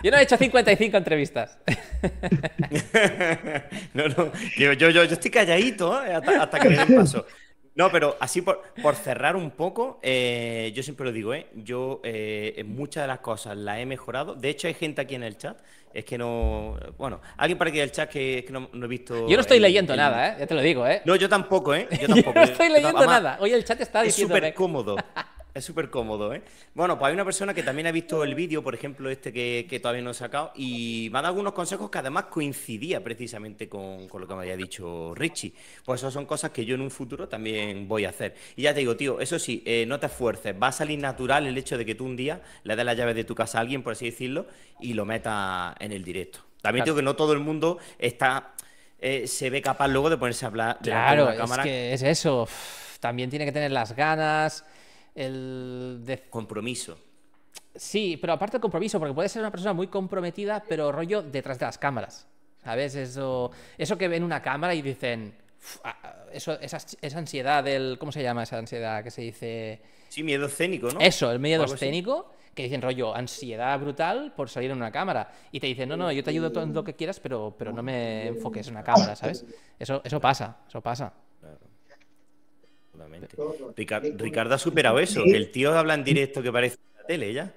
yo no he hecho 55 entrevistas. [LAUGHS] no, no, yo, yo, estoy calladito ¿eh? hasta, que me den paso. No, pero así por, por cerrar un poco, eh, yo siempre lo digo, ¿eh? yo eh, muchas de las cosas las he mejorado. De hecho, hay gente aquí en el chat, es que no. Bueno, alguien para aquí el chat que, no, he visto. Yo no estoy leyendo nada, ¿eh? ya te lo digo. ¿eh? No, yo tampoco, ¿eh? Yo [LAUGHS] tampoco. no estoy leyendo nada. Hoy el chat está diciendo. Es súper cómodo. Es súper cómodo, ¿eh? Bueno, pues hay una persona que también ha visto el vídeo, por ejemplo, este que, todavía no he sacado, y me ha dado algunos consejos que además coincidía precisamente con, lo que me había dicho Richie. Pues eso son cosas que yo en un futuro también voy a hacer. Y ya te digo, tío, eso sí, eh, no te esfuerces, va a salir natural el hecho de que tú un día le des las llaves de tu casa a alguien, por así decirlo, y lo metas en el directo. También digo que no todo el mundo está, eh, se ve capaz luego de ponerse a hablar. Claro, de la cámara. es que es eso. También tiene que tener las ganas el... De... Compromiso. Sí, pero aparte del compromiso, porque puede ser una persona muy comprometida, pero rollo detrás de las cámaras. ¿Sabes? Eso, eso que ven una cámara y dicen. Ah, ah, eso, esa, esa ansiedad del. ¿Cómo se llama esa ansiedad que se dice? Sí, miedo escénico, ¿no? Eso, el miedo escénico, que dicen rollo, ansiedad brutal por salir en una cámara. Y te dicen, no, no, yo te ayudo todo lo que quieras, pero, pero no me enfoques en una cámara, ¿sabes? Eso, eso pasa, eso pasa. Ricardo ha superado eso, el tío habla en directo que parece la tele ya.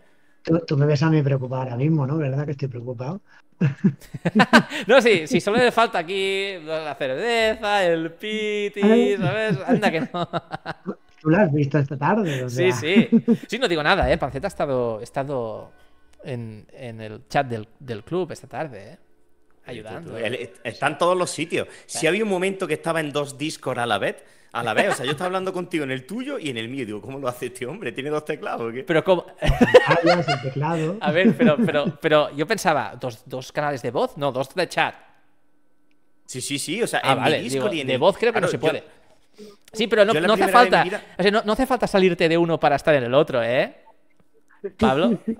Tú, me ves a mí preocupado ahora mismo, ¿no? ¿Verdad que estoy preocupado? [LAUGHS] no, sí, sí, solo le falta aquí la cerveza, el piti, ¿sabes? Anda que no. [LAUGHS] tú la has visto esta tarde, Sí, sí. Sí, no digo nada, ¿eh? Panceta ha estado, estado en, el chat del, del club esta tarde, ¿eh? ayudando. Está en todos los sitios. Si había un momento que estaba en dos discos a la vez, a la vez, o sea, yo estaba hablando contigo en el tuyo y en el mío. Digo, ¿cómo lo hace este hombre? ¿Tiene dos teclados? qué? Pero ¿cómo? [LAUGHS] teclado. A ver, pero, pero, yo pensaba, ¿dos, canales de voz? No, dos de chat. Sí, sí, sí, o sea, ah, en mi disco De voz creo que no se puede. Sí, pero no, hace falta. no hace falta salirte de uno para estar en el otro, ¿eh? Pablo. [LAUGHS]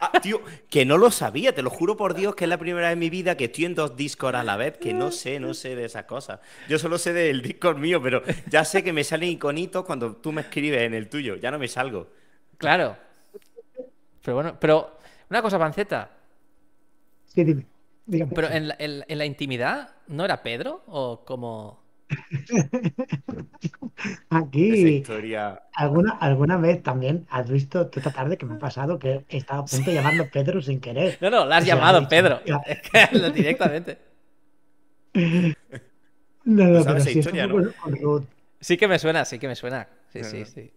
Ah, tío, que no lo sabía, te lo juro por Dios que es la primera vez en mi vida que estoy en dos Discord a la vez, que no sé, no sé de esas cosas. Yo solo sé del Discord mío, pero ya sé que me salen iconitos cuando tú me escribes en el tuyo, ya no me salgo. Claro. Pero bueno, pero una cosa, Panceta. Sí, dime. Pero en en la intimidad, ¿no era Pedro? ¿O como.? [LAUGHS] Aquí. ¿Alguna, alguna vez también has visto toda esta tarde que me ha pasado que he estado a punto de llamarlo Pedro sin querer. No, no, la has llamado Pedro. Directamente. No, sí, que me suena, sí que me suena. Sí, sí, sí.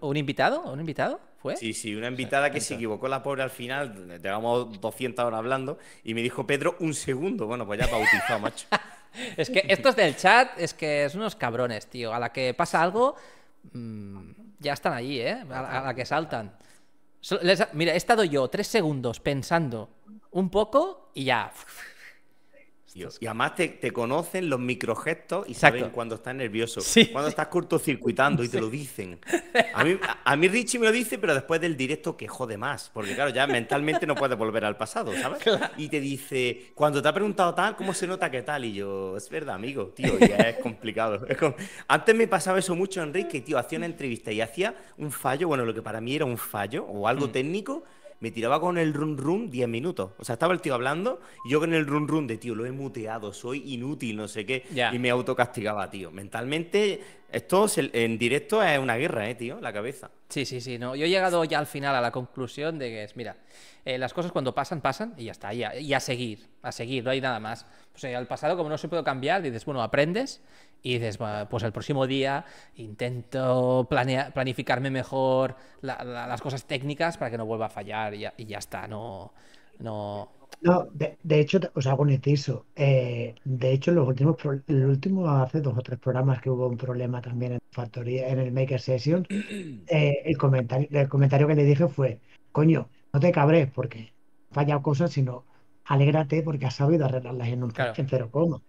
Un, invitado? ¿Un invitado? ¿Fue? Sí, sí, una invitada que se equivocó la pobre al final. Llevamos 200 horas hablando y me dijo Pedro un segundo. Bueno, pues ya bautizado, macho. [LAUGHS] es que estos del chat es que son unos cabrones, tío. A la que pasa algo, mm, ya están allí, ¿eh? A, la que saltan. mira, he estado yo tres segundos pensando un poco y ya. Y además te, conocen los microgestos y saben cuando estás nervioso, cuando estás cortocircuitando y te lo dicen. A mí, Richie me lo dice, pero después del directo quejó jode más, porque claro, ya mentalmente no puedes volver al pasado, ¿sabes? Y te dice, cuando te ha preguntado tal, ¿cómo se nota que tal? Y yo, es verdad, amigo, tío, ya es complicado. Antes me pasaba eso mucho, Enrique, tío, hacía una entrevista y hacía un fallo, bueno, lo que para mí era un fallo o algo mm. técnico me tiraba con el run run 10 minutos. O sea, estaba el tío hablando y yo con el run run de tío, lo he muteado, soy inútil, no sé qué. Y me autocastigaba, tío. Mentalmente, esto en directo es una guerra, ¿eh, tío? La cabeza. Sí, sí, sí. No. Yo he llegado ya al final a la conclusión de que es, mira, eh, las cosas cuando pasan, pasan y ya está. Y a, seguir, a seguir, no hay nada más. O sea, al pasado, como no se puede cambiar, dices, bueno, aprendes y dices, pues el próximo día intento planificarme mejor las cosas técnicas para que no vuelva a fallar y ya, está, no... no... de, hecho, os hago un inciso. Eh, de hecho, los últimos, el último, hace dos o tres programas que hubo un problema también en factoría, en el Maker Session, [CLEARS THROAT] eh, el, comentario, el comentario que le dije fue, coño, no te cabres porque falla cosas, sino alégrate porque has sabido arreglarlas en, un, cero coma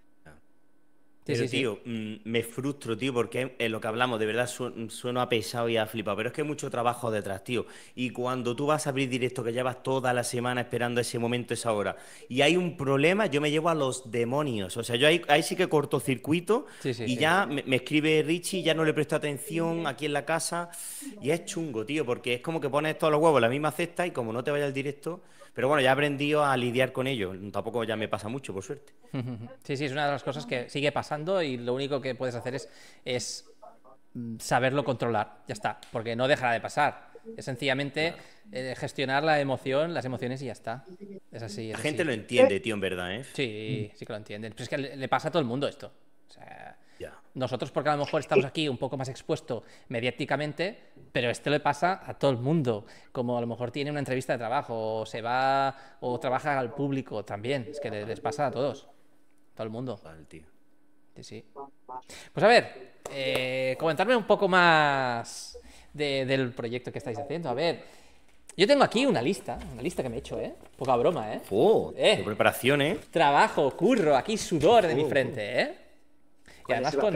sí, tío, mm, me frustro, tío, porque en lo que hablamos, de verdad suena a pesado y a flipado, pero es que hay mucho trabajo detrás, tío. Y cuando tú vas a abrir directo, que llevas toda la semana esperando ese momento, esa hora, y hay un problema, yo me llevo a los demonios. O sea, yo ahí, sí que corto circuito y ya me, escribe Richie, ya no le presto atención aquí en la casa. Y es chungo, tío, porque es como que pones todos los huevos en la misma cesta y como no te vaya al directo, pero bueno, ya he aprendido a lidiar con ello. Tampoco ya me pasa mucho, por suerte. [LAUGHS] Sí, sí, es una de las cosas que sigue pasando y lo único que puedes hacer es, es mm, saberlo controlar. Ya está, porque no dejará de pasar. Es sencillamente eh, gestionar la emoción, las emociones y ya está. Es así. la gente lo entiende, eh, tío, en verdad, ¿eh? Sí, sí que lo entienden. Pero es que le, le pasa a todo el mundo esto. O sea, nosotros, porque a lo mejor estamos eh. aquí un poco más expuesto mediáticamente, pero esto le pasa a todo el mundo. Como a lo mejor tiene una entrevista de trabajo, o se va, o trabaja al público también. Es que les pasa a todos. Todo el mundo. Sí, sí. Pues a ver, comentadme eh, comentarme un poco más del proyecto que estáis haciendo. A ver, yo tengo aquí una lista, una lista que me he hecho, ¿eh? Poca broma, ¿eh? ¡Oh! Eh. preparación, ¿eh? Trabajo, curro, aquí sudor de mi oh. frente, ¿eh? con,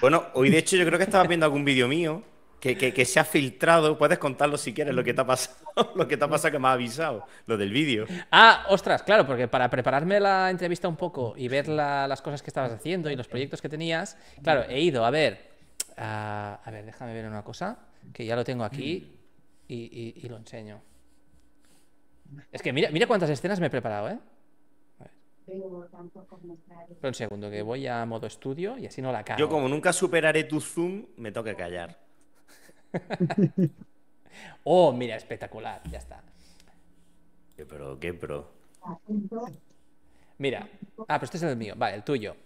Bueno, hoy de hecho yo creo que estabas viendo algún vídeo mío que, se ha filtrado. Puedes contarlo si quieres lo que te ha pasado, [LAUGHS] lo que te ha pasado que me ha avisado, lo del vídeo. Ah, ostras, claro, porque para prepararme la entrevista un poco y ver las cosas que estabas haciendo y los proyectos que tenías, claro, he ido a ver. Ah, a ver, déjame ver una cosa, que ya lo tengo aquí y, lo enseño. Es que mira, mira cuántas escenas me he preparado, ¿eh? Pero Un segundo, que voy a modo estudio y así no la cago. Yo como nunca superaré tu zoom, me toca callar. [LAUGHS] oh, mira, espectacular, ya está. ¿Qué pro? ¿Qué pro? Mira, ah, pero este es el mío, vale, el tuyo.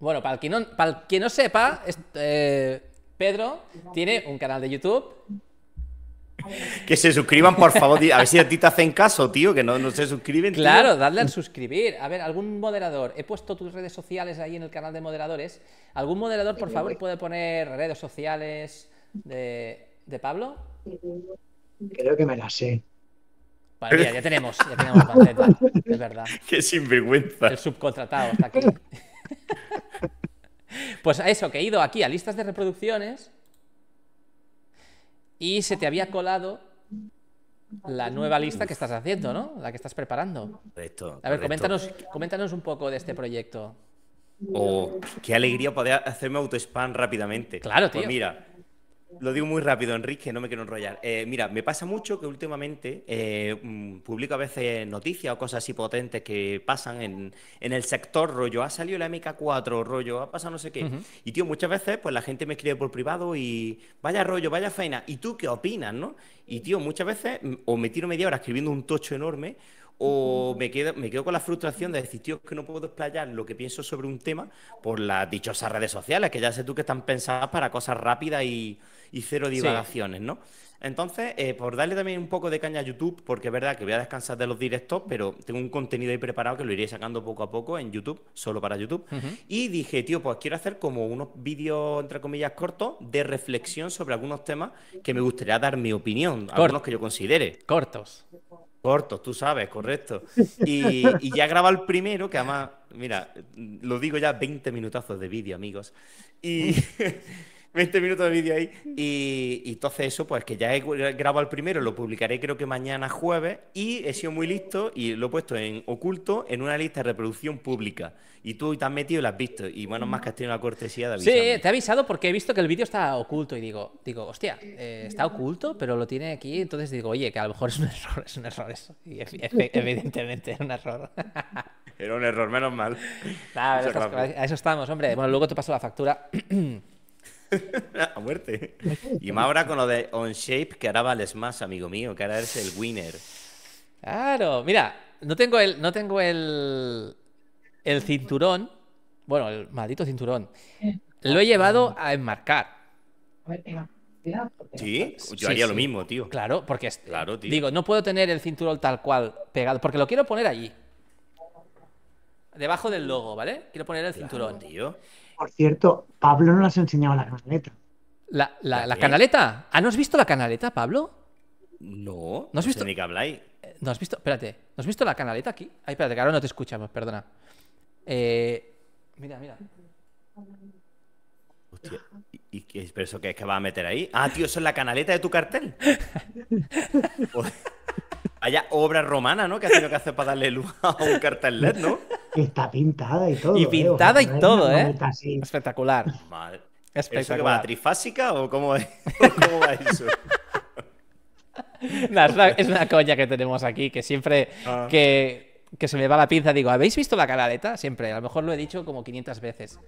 Bueno, para el que no, para que no sepa, eh, Pedro tiene un canal de YouTube que se suscriban, por favor. A ver si a ti te hacen caso, tío, que no, se suscriben. Claro, dadle al suscribir. A ver, algún moderador. He puesto tus redes sociales ahí en el canal de moderadores. ¿Algún moderador, por favor, puede poner redes sociales de, Pablo? Creo que me las sé. Vale, ya tenemos, ya tenemos panceta, es verdad. [LAUGHS] Qué sinvergüenza. El subcontratado está aquí. [LAUGHS] Pues a eso, que he ido aquí a listas de reproducciones y se te había colado la nueva lista que estás haciendo, ¿no? La que estás preparando. Correcto. A ver, Coméntanos, coméntanos un poco de este proyecto. Oh, qué alegría poder hacerme auto-spam rápidamente. Claro, pues tío. Pues mira, lo digo muy rápido, Enrique, no me quiero enrollar. Eh, mira, me pasa mucho que últimamente eh, mm, publico a veces noticias o cosas así potentes que pasan en, el sector, rollo, ha salido la MK4, rollo, ha pasado no sé qué. Y, tío, muchas veces pues la gente me escribe por privado y vaya rollo, vaya feina. ¿Y tú qué opinas, no? Y, tío, muchas veces mm, o me tiro media hora escribiendo un tocho enorme o me quedo, me quedo con la frustración de decir, tío, que no puedo desplayar lo que pienso sobre un tema por las dichosas redes sociales, que ya sé tú que están pensadas para cosas rápidas y y cero divagaciones, ¿no? Entonces, eh, por darle también un poco de caña a YouTube, porque es verdad que voy a descansar de los directos, pero tengo un contenido ahí preparado que lo iré sacando poco a poco en YouTube, solo para YouTube. Y dije, tío, pues quiero hacer como unos vídeos, entre comillas, cortos de reflexión sobre algunos temas que me gustaría dar mi opinión, algunos que yo considere. Cortos. Cortos, tú sabes, correcto. Y, ya graba el primero, que además, mira, lo digo ya 20 minutazos de vídeo, amigos. Y. Mm. [LAUGHS] 20 minutos de vídeo ahí. Y, y, entonces eso, pues que ya he grabado el primero, lo publicaré creo que mañana jueves. Y he sido muy listo y lo he puesto en oculto en una lista de reproducción pública. Y tú te has metido y lo has visto. Y bueno, más mm. que has tenido la cortesía de avisar Sí, te he avisado porque he visto que el vídeo está oculto. Y digo, digo hostia, eh, está oculto, pero lo tiene aquí. Entonces digo, oye, que a lo mejor es un [LAUGHS] error, es un error eso. Y [LAUGHS] evidentemente es un error. Era un error, menos mal. Claro, a eso estamos, hombre. Bueno, luego te paso la factura. [CLEARS THROAT] [LAUGHS] a muerte. Y más ahora con lo de On Shape, que ahora vales más, amigo mío, que ahora eres el winner. Claro, mira, no tengo el, no tengo el, el cinturón, bueno, el maldito cinturón. Lo he llevado a enmarcar. Sí, yo haría lo mismo, tío. Claro, porque claro, tío. digo, no puedo tener el cinturón tal cual pegado, porque lo quiero poner allí. Debajo del logo, ¿vale? Quiero poner el cinturón. tío. Por cierto, Pablo no nos ha enseñado la canaleta. ¿La, canaleta? ¿Ah, no has visto la canaleta, Pablo? No, no has visto. Ni que eh, ¿No has visto? Espérate, ¿no has visto la canaleta aquí? Ay, espérate, que ahora no te escuchamos, perdona. Eh, mira, mira. Hostia, ¿y, qué es eso que es que va a meter ahí? Ah, tío, eso es la canaleta de tu cartel. [LAUGHS] Haya obra romana, ¿no? Que ha tenido que hacer para darle luz a un cartel LED, ¿no? [LAUGHS] Está pintada y todo. Y ¿eh? pintada y todo, ¿eh? Espectacular. Espectacular. ¿Eso que va trifásica o cómo, es? [LAUGHS] ¿Cómo va eso? [LAUGHS] es, una, coña que tenemos aquí, que siempre ah. que, que, se me va la pinza, digo, ¿habéis visto la canaleta? Siempre, a lo mejor lo he dicho como 500 veces.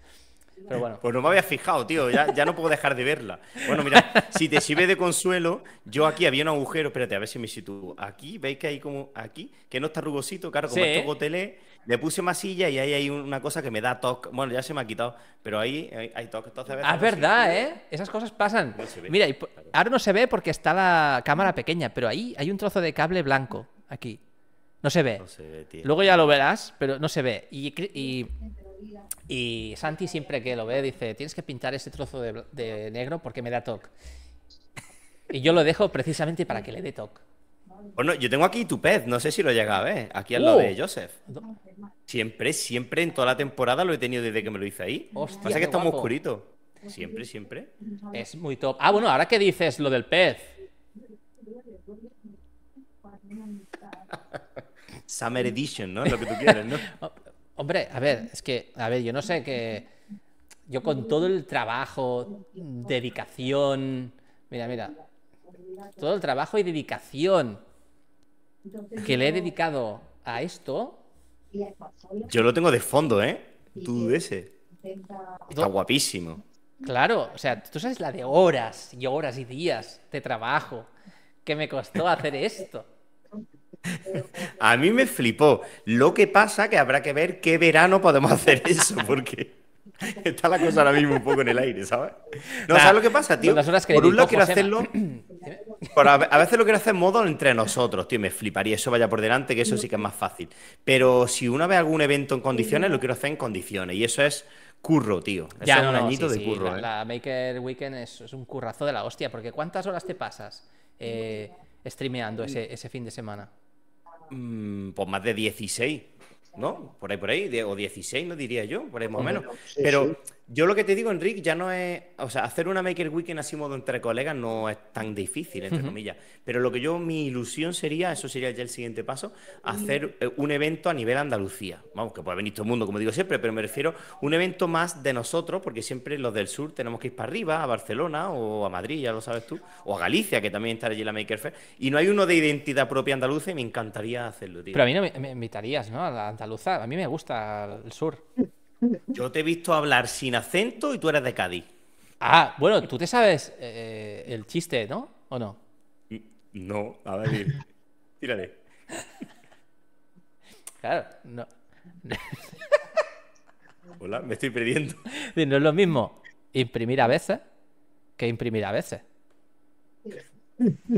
Pues no me había fijado, tío. Ya, no puedo dejar de verla. Bueno, mira, si te sirve de consuelo, yo aquí había un agujero. Espérate, a ver si me sitúo. Aquí, veis que hay como aquí, que no está rugosito, claro, como sí. esto le puse masilla y ahí hay una cosa que me da toque. Bueno, ya se me ha quitado, pero ahí hay, hay toque. Ah, es verdad, ¿eh? Esas cosas pasan. mira, ahora no se ve porque está la cámara pequeña, pero ahí hay un trozo de cable blanco, aquí. No se ve. Luego ya lo verás, pero no se ve. y y Santi siempre que lo ve dice, tienes que pintar ese trozo de, negro porque me da toque. Y yo lo dejo precisamente para que le dé toque. Bueno, yo tengo aquí tu pez, no sé si lo llega a ver, aquí al uh. lado de Joseph. Siempre, siempre, en toda la temporada lo he tenido desde que me lo hice ahí. Pasa que está muy oscurito. Siempre, siempre. Es muy top. Ah, bueno, ahora qué dices lo del pez. [LAUGHS] Summer Edition, ¿no? Lo que tú quieres ¿no? [LAUGHS] Hombre, a ver, es que, a ver, yo no sé que. Yo con todo el trabajo, dedicación. Mira, mira. Todo el trabajo y dedicación que le he dedicado a esto. Yo lo tengo de fondo, ¿eh? Tú ese. Está guapísimo. Claro, o sea, tú sabes la de horas y horas y días de trabajo que me costó hacer esto. A mí me flipó. Lo que pasa que habrá que ver qué verano podemos [LAUGHS] hacer eso, porque está la cosa ahora mismo un poco en el aire, ¿sabes? No, ¿sabes lo que pasa, tío? por un lado quiero hacerlo. a, veces lo quiero hacer en modo entre nosotros, tío. Me fliparía eso vaya por delante, que eso sí que es más fácil. Pero si uno ve algún evento en condiciones, lo quiero hacer en condiciones. Y eso es curro, tío. ya, es un añito de curro. ¿eh? La, Maker Weekend es, un currazo de la hostia, porque ¿cuántas horas te pasas eh, streameando ese fin de semana? Mm, pues más de 16, ¿no? Por ahí, por ahí, de, o 16, no diría yo, por ahí más o menos. Pero yo lo que te digo, Enrique, ya no es. O sea, hacer una Maker Weekend así modo entre colegas no es tan difícil, entre comillas. Pero lo que yo, mi ilusión sería, eso sería ya el siguiente paso, hacer eh, un evento a nivel Andalucía. Vamos, que puede venir todo el mundo, como digo siempre, pero me refiero a un evento más de nosotros, porque siempre los del sur tenemos que ir para arriba, a Barcelona o a Madrid, ya lo sabes tú, o a Galicia, que también está allí la Maker Fair. Y no hay uno de identidad propia andaluza y me encantaría hacerlo, tío. Pero a mí no me, me invitarías, ¿no? A la andaluza. A mí me gusta el sur. Yo te he visto hablar sin acento y tú eres de Cádiz. Ah, bueno, tú te sabes eh, eh, el chiste, ¿no? ¿O no? Mm, no, a ver, tírale. Claro, no. Hola, me estoy perdiendo. No es lo mismo imprimir a veces que imprimir a veces. [LAUGHS]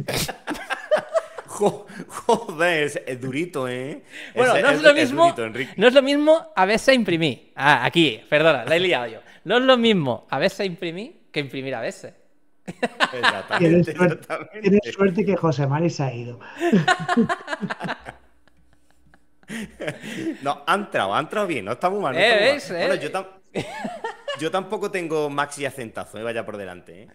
Joder, es durito, ¿eh? Bueno, no, es, lo mismo, no es lo mismo a veces imprimir. Ah, aquí, perdona, la he liado yo. No es lo mismo a veces imprimir que imprimir a veces. Exactamente. Tienes suerte, suerte que José Mari ha ido. no, han entrado, han entrado bien, no está muy mal. Eh, eh. yo, tampoco tengo maxi acentazo, eh, vaya por delante. ¿eh?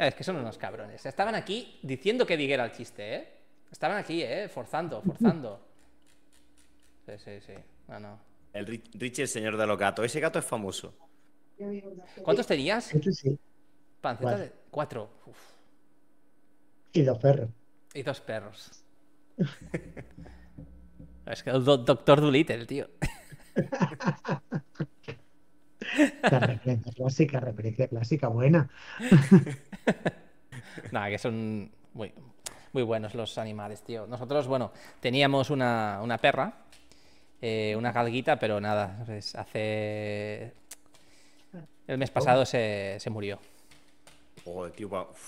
Ah, es que son unos cabrones. Estaban aquí diciendo que diguera el chiste, ¿eh? Estaban aquí, ¿eh? Forzando, forzando. Sí, sí, sí. Ah, no. El Richie, el señor de los gatos. Ese gato es famoso. ¿Cuántos tenías? Este sí. Panceta de cuatro. Y dos perros. Y dos perros. [LAUGHS] es que el doctor Dolittle, tío. [LAUGHS] La referencia clásica, referencia clásica, buena. [LAUGHS] Nada, que son muy, muy buenos los animales, tío. Nosotros, bueno, teníamos una, perra, eh, una galguita, pero nada, pues hace... El mes oh. pasado se murió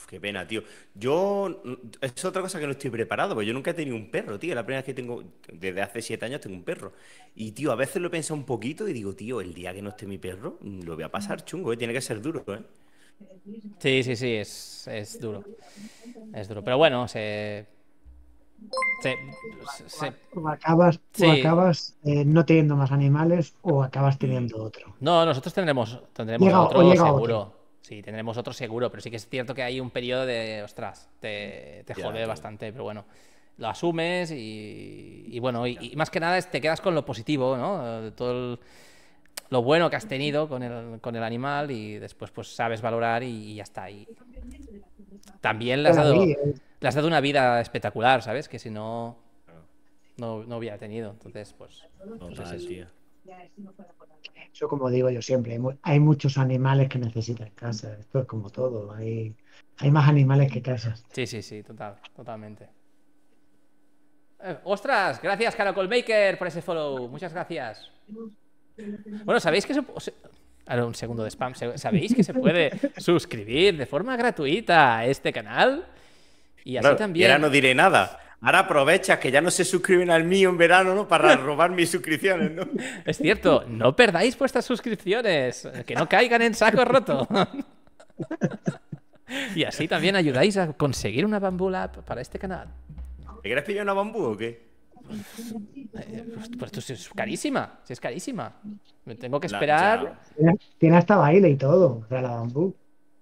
qué pena, tío. Yo, mm, es otra cosa que no estoy preparado, porque yo nunca he tenido un perro, tío. La primera vez que tengo, desde hace siete años tengo un perro. Y, tío, a veces lo he un poquito y digo, tío, el día que no esté mi perro, mm, lo voy a pasar chungo, ¿eh? tiene que ser duro, ¿eh? Sí, sí, sí, es, duro. Es duro. Pero bueno, se... o acabas, acabas eh, no teniendo más animales o acabas teniendo mm. otro. No, nosotros tendremos, tendremos otro seguro. Sí, tendremos otro seguro, pero sí que es cierto que hay un periodo de, ostras, te, te jode bastante, pero bueno, lo asumes y, bueno, y, más que nada te quedas con lo positivo, ¿no? De eh, todo lo bueno que has tenido con el, con el animal y después pues sabes valorar y, ya está. Y también le has, dado, una vida espectacular, ¿sabes? Que si no, no, hubiera tenido. Entonces, pues... pues yo como digo yo siempre, hay muchos animales que necesitan casa. Esto es como todo. Hay, más animales que casas. Sí, sí, sí, total, totalmente. Eh, ostras, gracias carol baker por ese follow. Muchas gracias. Bueno, sabéis que se... un segundo de spam. ¿Sabéis que se puede suscribir de forma gratuita a este canal? Y así también... ahora no diré nada. Ahora aprovechas que ya no se suscriben al mío en verano, ¿no? Para [LAUGHS] robar mis suscripciones, ¿no? Es cierto, no perdáis vuestras suscripciones, que no caigan en saco roto. [LAUGHS] y así también ayudáis a conseguir una bambú Lab para este canal. ¿Te quieres pillar una bambú o qué? Eh, pues, esto pues, es carísima, es carísima. Me tengo que esperar. Tiene hasta baile y todo, o la bambú.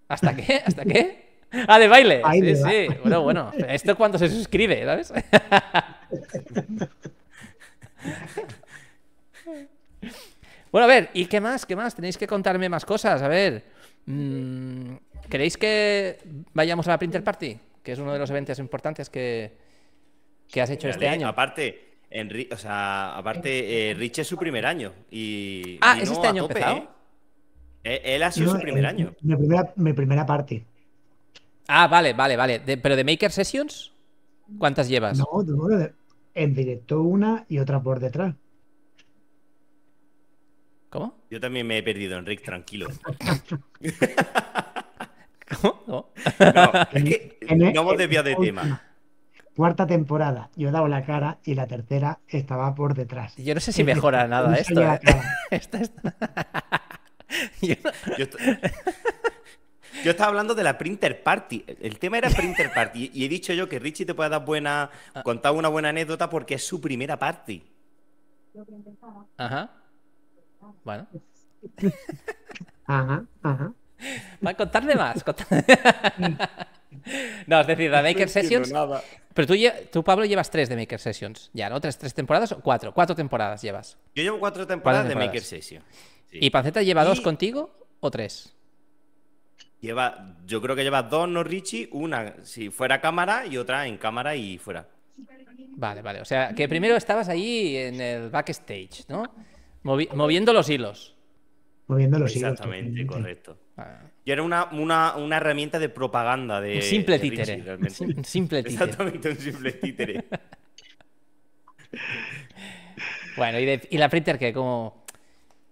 ¿Hasta qué? ¿Hasta qué? Ah, de baile. sí, Bueno, bueno. Esto es cuando se suscribe, ¿sabes? [LAUGHS] bueno, a ver, ¿y qué más? ¿Qué más? Tenéis que contarme más cosas. A ver. Mm, ¿Queréis que vayamos a la Printer Party? Que es uno de los eventos importantes que, has hecho este eh. año. Aparte, aparte eh, Rich es su primer año. Y ah, ¿es este año eh. Él ha sido su primer año. Mi primera, mi primera parte. Ah, vale, vale, vale. ¿Pero de Maker Sessions? ¿Cuántas llevas? No, en directo una y otra por detrás. ¿Cómo? Yo también me he perdido, Enrique. tranquilo. [LAUGHS] ¿Cómo? No. no, es que no hemos desviado de tema. Cuarta temporada, yo he dado la cara y la tercera estaba por detrás. Yo no sé si mejora [LAUGHS] nada esto. ¿eh? [LAUGHS] yo, yo estaba hablando de la printer party. El tema era printer party. Y he dicho yo que Richie te puede dar buena, ah. contar una buena anécdota porque es su primera party. Ajá. Bueno. Ajá, ajá. Va, a contarle más. no, es decir, la Maker Sessions. pero tú, Pablo, llevas tres de Maker Sessions, ya, ¿no? ¿Tres, temporadas o cuatro? Cuatro temporadas llevas. Yo llevo cuatro temporadas, de Maker Sessions. ¿Y Panceta lleva dos contigo o tres? Lleva, yo creo que llevas dos, ¿no, Richie? Una si fuera cámara y otra en cámara y fuera. Vale, vale. O sea, que primero estabas ahí en el backstage, ¿no? moviendo los hilos. Moviendo los hilos. Exactamente, correcto. Y era una, herramienta de propaganda de. Un simple títere. un simple títere. Exactamente, un simple títere. [LAUGHS] bueno, ¿y, la Fritter, qué? cómo,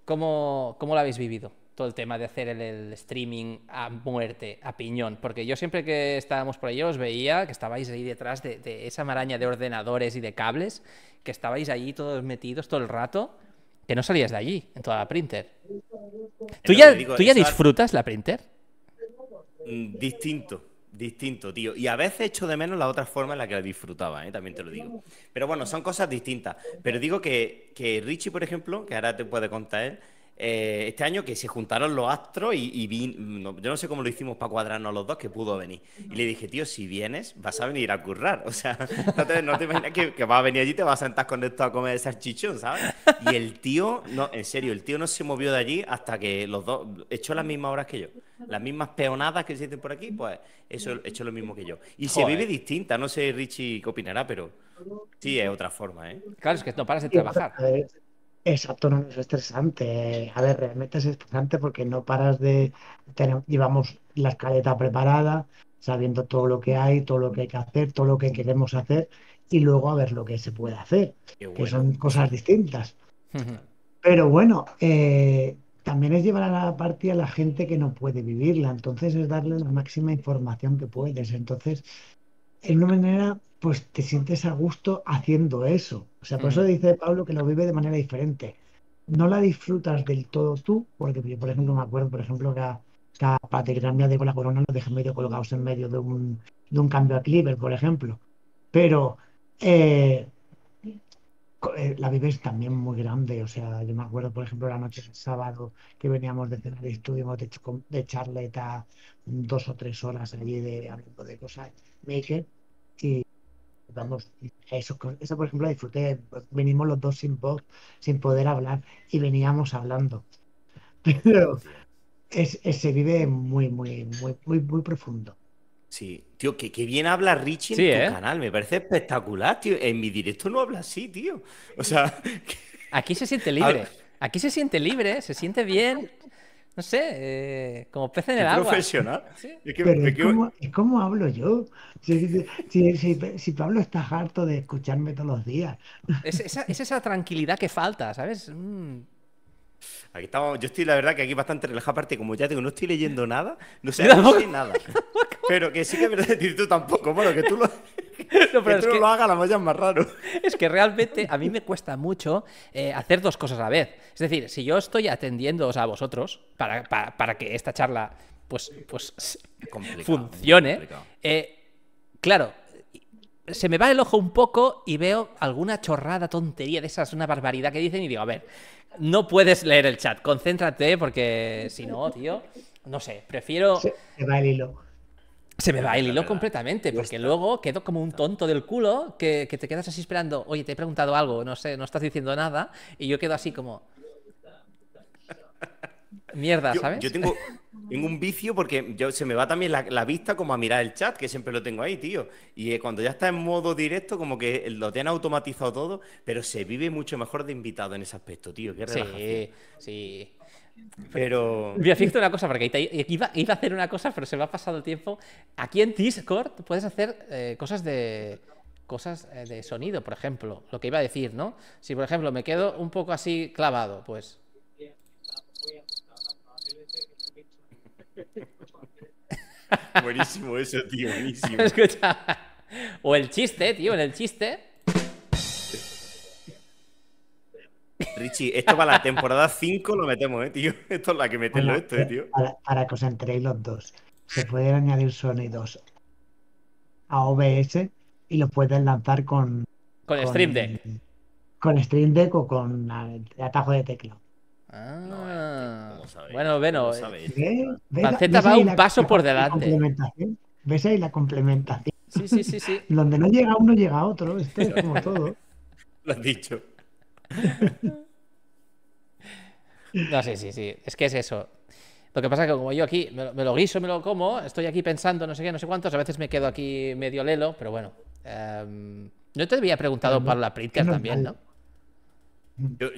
cómo la habéis vivido? todo el tema de hacer el, streaming a muerte, a piñón, porque yo siempre que estábamos por allí os veía que estabais ahí detrás de, esa maraña de ordenadores y de cables, que estabais allí todos metidos todo el rato, que no salías de allí, en toda la printer. ¿Tú ya, ¿tú ya disfrutas la printer? Mm, distinto, distinto, tío. Y a veces echo de menos la otra forma en la que la disfrutaba, ¿eh? también te lo digo. Pero bueno, son cosas distintas. Pero digo que, que Richie, por ejemplo, que ahora te puede contar él, eh, este año que se juntaron los astros y, yo no sé cómo lo hicimos para cuadrarnos los dos, que pudo venir. Y le dije, tío, si vienes, vas a venir a currar. O sea, [LAUGHS] no te, imaginas que, vas a venir allí y te vas a sentar con esto a comer salchichón, ¿sabes? Y el tío, no, en serio, el tío no se movió de allí hasta que los dos, echó las mismas horas que yo. Las mismas peonadas que se sienten por aquí, pues eso hecho lo mismo que yo. Y se vive distinta, no sé, Richie, qué opinará, pero sí es otra forma, ¿eh? Claro, es que no paras de trabajar. Exacto, no, es estresante. A ver, realmente es estresante porque no paras de tener, llevamos la escaleta preparada, sabiendo todo lo que hay, todo lo que hay que hacer, todo lo que queremos hacer y luego a ver lo que se puede hacer, que son cosas distintas. Pero bueno, eh, también es llevar a la parte a la gente que no puede vivirla, entonces es darle la máxima información que puedes. Entonces, en una manera pues te sientes a gusto haciendo eso. O sea, por eso mm. dice Pablo que lo vive de manera diferente. No la disfrutas del todo tú, porque yo, por ejemplo, me acuerdo, por ejemplo, que a, que de con la corona lo dejé medio colocados en medio de un, de un cambio a Cleaver, por ejemplo. Pero eh, eh, la vives también muy grande. O sea, yo me acuerdo, por ejemplo, la noche del sábado que veníamos de cenar y estuvimos de, de charleta dos o tres horas allí de, hablando de cosas maker eso, por ejemplo disfruté, venimos los dos sin voz, sin poder hablar y veníamos hablando. [LAUGHS] Pero se vive muy, muy, muy, muy, muy profundo. Sí, tío, que, bien habla Richie en tu ¿eh? canal, me parece espectacular, tío. En mi directo no habla así, tío. O sea... [LAUGHS] Aquí se siente libre. Aquí se siente libre, se siente bien, no sé, eh, como pez en el agua. Profesional. [LAUGHS] ¿Sí? Es hablo yo. Si, si, si, estás Pablo está harto de escucharme todos los días. Es esa, tranquilidad que falta, ¿sabes? Mm. Aquí estamos, yo estoy la verdad que aquí bastante relajado, aparte como ya digo, no estoy leyendo nada, no sé, no sé nada. [LAUGHS] Pero que sí que me [LAUGHS] es verdad, tú tampoco, bueno, que tú lo... [LAUGHS] es que... lo haga, la más raro. Es que realmente a mí me cuesta mucho eh, hacer dos cosas a la vez. Es decir, si yo estoy atendiendo a vosotros para, que esta charla pues, pues funcione, eh, claro, se me va el ojo un poco y veo alguna chorrada, tontería de esas, una barbaridad que dicen y digo, a ver, no puedes leer el chat, concéntrate porque si no, tío, no sé, prefiero... Se, va el hilo. Se me va el hilo completamente, porque luego quedo como un tonto del culo que, te quedas así esperando, oye, te he preguntado algo, no sé, no estás diciendo nada, y yo quedo así como... Mierda, ¿sabes? Yo tengo, tengo, un vicio porque yo, se me va también la, vista como a mirar el chat, que siempre lo tengo ahí, tío. Y eh, cuando ya está en modo directo, como que lo tienen automatizado todo, pero se vive mucho mejor de invitado en ese aspecto, tío. Qué Sí, sí. Pero. Voy a fíjate una cosa, porque iba, iba, a hacer una cosa, pero se me ha pasado el tiempo. Aquí en Discord puedes hacer eh, cosas de cosas eh, de sonido, por ejemplo, lo que iba a decir, ¿no? Si por ejemplo me quedo un poco así clavado, pues. buenísimo eso, tío, buenísimo. [LAUGHS] O el chiste, tío, en el chiste Richie, esto para la temporada 5 [LAUGHS] lo metemos, ¿eh, tío? [LAUGHS] Esto es la que meterlo esto, eh, tío. Para, que os enteréis los dos. Se pueden añadir sonidos a OBS y los puedes lanzar con... Con, Stream Deck. Con Stream Deck o con atajo de teclado. Ah, eh, bueno, bueno. Eh. Panceta va un paso por delante. ¿Ves ahí la complementación? Sí, sí, sí, sí. Donde no llega uno, llega otro. Este es como todo. [LAUGHS] Lo has dicho. No, sí, sí, sí. Es que es eso. Lo que pasa es que como yo aquí me, lo guiso, me lo como, estoy aquí pensando no sé qué, no sé cuántos, a veces me quedo aquí medio lelo, pero bueno. no em, te había preguntado para la printer también, ¿no?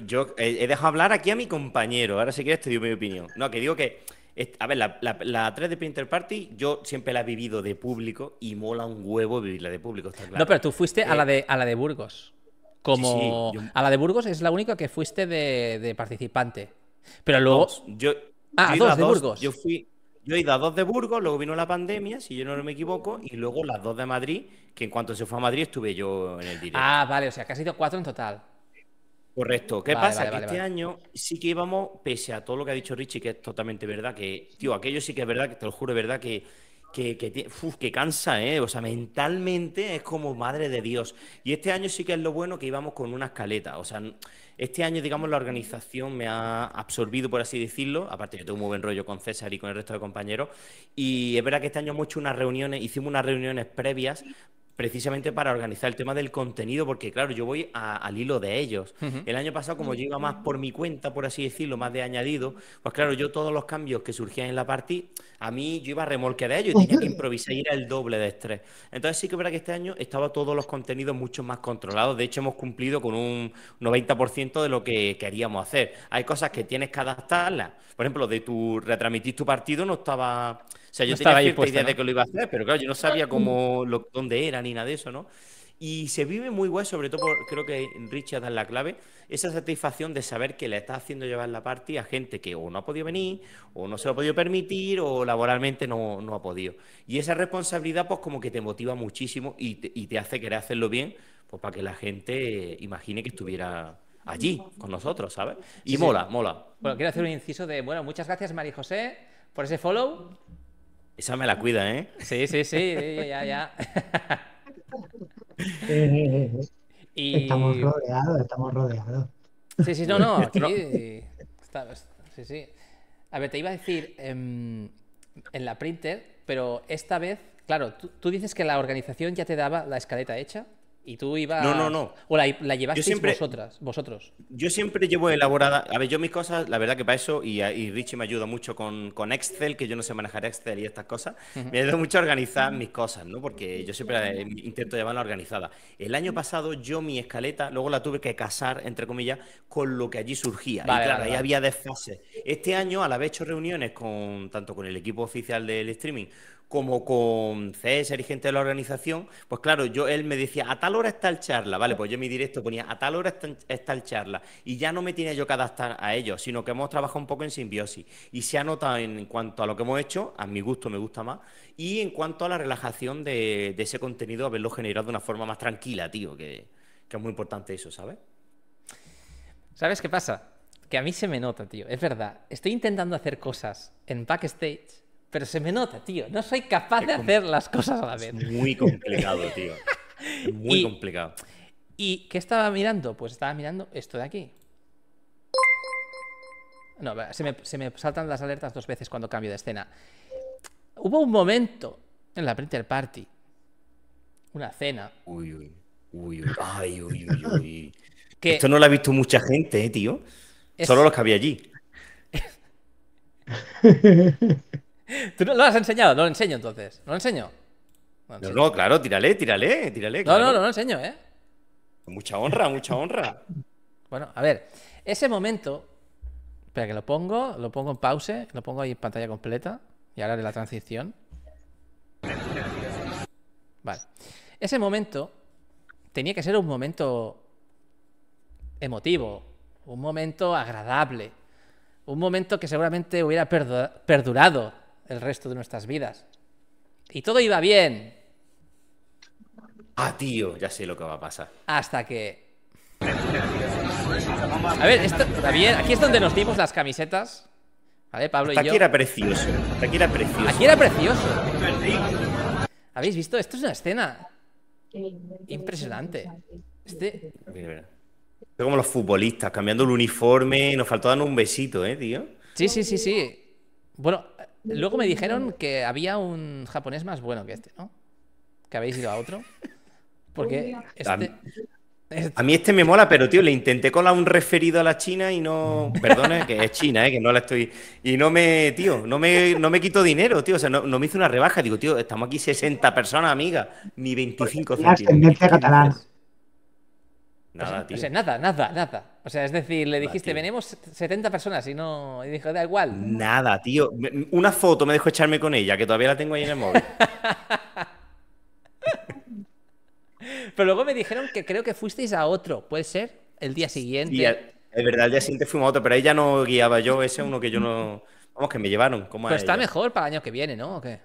Yo, eh, he dejado hablar aquí a mi compañero, ahora si quieres te digo mi opinión. No, que digo que, a ver, la, 3 de Printer Party yo siempre la he vivido de público y mola un huevo vivirla de público, No, pero tú fuiste a, la de, a la de Burgos. Como a la de Burgos es la única que fuiste de participante. Pero luego. Yo, ah, dos de Burgos. Yo fui. Yo he ido a dos de Burgos, luego vino la pandemia, si yo no me equivoco, y luego las dos de Madrid, que en cuanto se fue a Madrid estuve yo en el directo. Ah, vale, o sea casi ha cuatro en total. Correcto. ¿Qué pasa? que este año sí que íbamos, pese a todo lo que ha dicho Richie, que es totalmente verdad, que, tío, aquello sí que es verdad, que te lo juro, es verdad, que, que, que, que cansa, ¿eh? O sea, mentalmente es como madre de Dios. Y este año sí que es lo bueno que íbamos con una escaleta. O sea, este año, digamos, la organización me ha absorbido, por así decirlo. Aparte, yo tengo un buen rollo con César y con el resto de compañeros. Y es verdad que este año hemos unas reuniones, hicimos unas reuniones previas precisamente para organizar el tema del contenido, porque claro, yo voy al hilo de ellos. El año pasado, como yo iba más por mi cuenta, por así decirlo, más de añadido, pues claro, yo todos los cambios que surgían en la partida, a mí yo iba a remolque de ellos y tenía que improvisar y era el doble de estrés. Entonces sí que verdad que este año estaba todos los contenidos mucho más controlados. De hecho, hemos cumplido con un 90% de lo que queríamos hacer. Hay cosas que tienes que adaptarlas. Por ejemplo, de tu retransmitir tu partido no estaba o sea, yo estaba tenía cierta idea de que lo iba a hacer, pero claro, yo no sabía mm. cómo, dónde era ni nada de eso, ¿no? Y se vive muy guay, sobre todo, por, creo que Richard da la clave, esa satisfacción de saber que le estás haciendo llevar la party a gente que o no ha podido venir, o no se lo ha podido permitir, o laboralmente no, no ha podido. Y esa responsabilidad, pues como que te motiva muchísimo y te, y te hace querer hacerlo bien, pues para que la gente imagine que estuviera allí con nosotros, ¿sabes? Y mola, mola. Bueno, quiero hacer un inciso de, bueno, muchas gracias María José por ese follow. Esa me la cuida, ¿eh? Sí, sí, sí, ya, ya. [LAUGHS] Estamos rodeados, estamos rodeados. Sí, sí, no, no, [LAUGHS] aquí... Pues, sí, sí. A ver, te iba a decir em, en la printer, pero esta vez, claro, tú, tú dices que la organización ya te daba la escaleta hecha. Y tú ibas. No, no, no. O la, la llevasteis siempre, vosotras, vosotros. Yo siempre llevo elaborada. A ver, yo mis cosas, la verdad que para eso, y, y Richie me ayuda mucho con, Excel, que yo no sé manejar Excel y estas cosas, me ayuda mucho a organizar mis cosas, ¿no? Porque yo siempre eh, intento llevarla organizada. El año pasado yo mi escaleta, luego la tuve que casar, entre comillas, con lo que allí surgía. y claro, ahí había desfases. Este año, al haber hecho reuniones con tanto con el equipo oficial del streaming como con César y de la organización, pues claro, yo él me decía, a tal hora está el charla, vale, pues yo en mi directo ponía, a tal hora está, el charla, y ya no me tenía yo que adaptar a ellos, sino que hemos trabajado un poco en simbiosis, y se ha notado en cuanto a lo que hemos hecho, a mi gusto me gusta más, y en cuanto a la relajación de, ese contenido, haberlo generado de una forma más tranquila, tío, que, que es muy importante eso, ¿sabes? ¿Sabes qué pasa? Que a mí se me nota, tío, es verdad, estoy intentando hacer cosas en backstage pero se me nota, tío. No soy capaz de hacer las cosas a la vez. muy complicado, tío. [LAUGHS] muy complicado. ¿Y qué estaba mirando? Pues estaba mirando esto de aquí. No, se me, se me saltan las alertas dos veces cuando cambio de escena. Hubo un momento en la Printer Party. Una cena. Uy, uy. Uy, uy. uy, [LAUGHS] Que... Esto no lo ha visto mucha gente, eh, tío. Solo los que había allí. [LAUGHS] ¿Tú no lo has enseñado? No lo enseño entonces. ¿No lo enseño? No, claro, tírale, tírale, tírale. No, no, no lo enseño, ¿eh? Mucha honra, mucha honra. bueno, a ver, ese momento. Espera, que lo pongo, lo pongo en pause, lo pongo ahí en pantalla completa y ahora de la transición. Vale. Ese momento tenía que ser un momento emotivo, un momento agradable, un momento que seguramente hubiera perdurado el resto de nuestras vidas. Y todo iba bien. Ah, tío, ya sé lo que va a pasar. Hasta que... A ver, esto, bien aquí es donde nos dimos las camisetas. ¿Vale, Pablo y yo? Aquí era precioso. aquí era precioso. Aquí era precioso. ¿Habéis visto? Esto es una escena impresionante. Este... Esto como los futbolistas, cambiando el uniforme. Nos faltó dar un besito, ¿eh, tío? Sí, sí, sí, sí. Bueno, Luego me dijeron que había un japonés más bueno que este, ¿no? Que habéis ido a otro. [LAUGHS] Porque este-, este, A mí este me mola, pero tío, le intenté colar un referido a la China y no. [LAUGHS] Perdona, que es China, eh, que no la estoy. Y no me, tío, no me, no me quito dinero, tío. O sea, no, me hizo una rebaja. Digo, tío, estamos aquí 60 personas, amiga, ni 25 pues, centavos. Pues nada, tío. O nada, nada, nada. O sea, es decir, le dijiste, venemos venimos 70 personas y no. Y dijo, da igual. Nada, tío. Una foto me dejó echarme con ella, que todavía la tengo ahí en el móvil. [LAUGHS] Pero luego me dijeron que creo que fuisteis a otro, ¿puede ser? El día siguiente. es verdad, el día siguiente fuimos a otro, pero ella no guiaba yo, ese uno que yo no. Vamos, que me llevaron. pero está mejor para el año que viene, ¿no? ¿O qué?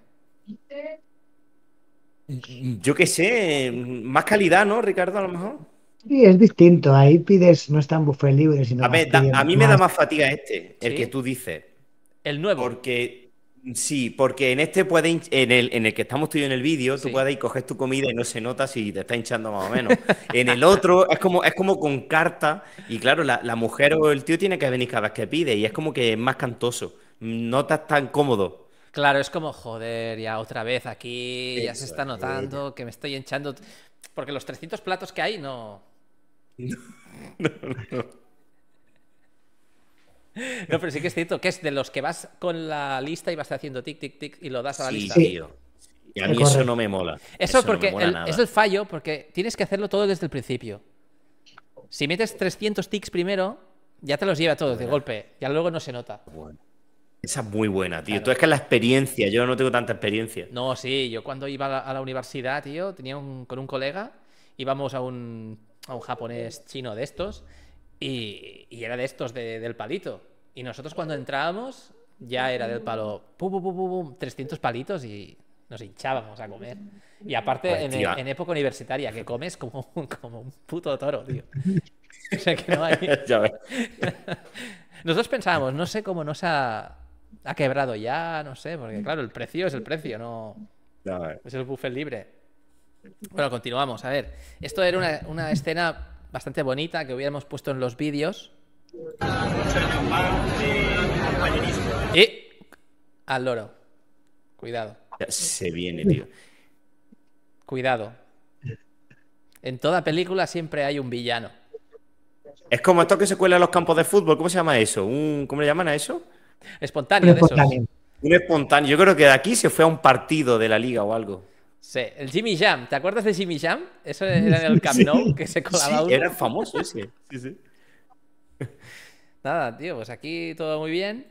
Yo qué sé, más calidad, ¿no, Ricardo? A lo mejor. Sí, es distinto. Ahí pides, no están tan buffet libre, sino. A a mí me da más fatiga este, el que tú dices. El nuevo. Porque. Sí, porque en este puede en el, en el que estamos tú en el vídeo, tú puedes ir coges tu comida y no se nota si te está hinchando más o menos. en el otro es como es como con carta y claro, la, mujer o el tío tiene que venir cada vez que pide y es como que es más cantoso. No estás tan cómodo. Claro, es como, joder, ya otra vez aquí, ya se está notando que me estoy hinchando. Porque los 300 platos que hay no, no, [LAUGHS] no. No, pero sí que es cierto que es de los que vas con la lista y vas haciendo tic, tic, tic y lo das a la lista. Y a mí eso no me mola. Eso, porque es el fallo, porque tienes que hacerlo todo desde el principio. Si metes 300 tics primero, ya te los lleva todos de golpe. Ya luego no se nota. Esa es muy buena, tío. Tú es que la experiencia, yo no tengo tanta experiencia. No, sí, yo cuando iba a la, universidad, tío, tenía con un colega, íbamos a un a un japonés chino de estos y, era de estos del palito. Y nosotros cuando entrábamos ya era del palo, pum, 300 palitos y nos hinchábamos a comer. Y aparte, en, época universitaria, que comes como, como un puto toro, tío. O sea que no hay... [LAUGHS] Nosotros pensábamos, no sé cómo nos ha, quebrado ya, no sé, porque claro, el precio es el precio, no es el buffet libre. Bueno, continuamos. A ver, esto era una, escena bastante bonita que hubiéramos puesto en los vídeos. Y al loro. Cuidado. Se viene, tío. Cuidado. En toda película siempre hay un villano. Es como esto que se cuela en los campos de fútbol. ¿Cómo se llama eso? ¿Un, ¿Cómo le llaman a eso? Espontáneo. De Un espontáneo. Yo creo que de aquí se fue a un partido de la liga o algo. Sí, el Jimmy Jam. ¿Te acuerdas de Jimmy Jam? Eso era en el [LAUGHS] Camp que se colaba Era famoso ese. Sí, sí. Nada, tío, pues aquí todo muy bien.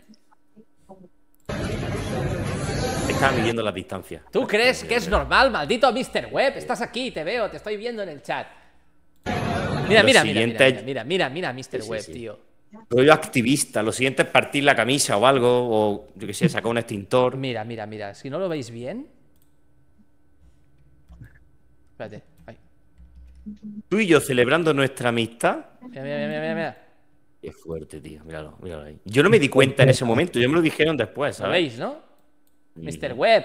Estaba midiendo la distancia. ¿Tú crees que es normal, maldito Mr. Web? Estás aquí, te veo, te estoy viendo en el chat. Mira, mira, mira, mira, mira, mira, Mr. Webb, Web, tío. Soy activista. Lo siguiente es partir la camisa o algo, o yo qué sé, sacar un extintor. Mira, mira, mira. Si no lo veis bien, Espérate, ahí. Tú y yo celebrando nuestra amistad. Mira, mira, mira, mira, mira. Qué fuerte, tío. Míralo, míralo ahí. Yo no me di cuenta en ese momento, yo me lo dijeron después, ¿sabéis, no? Mr. Web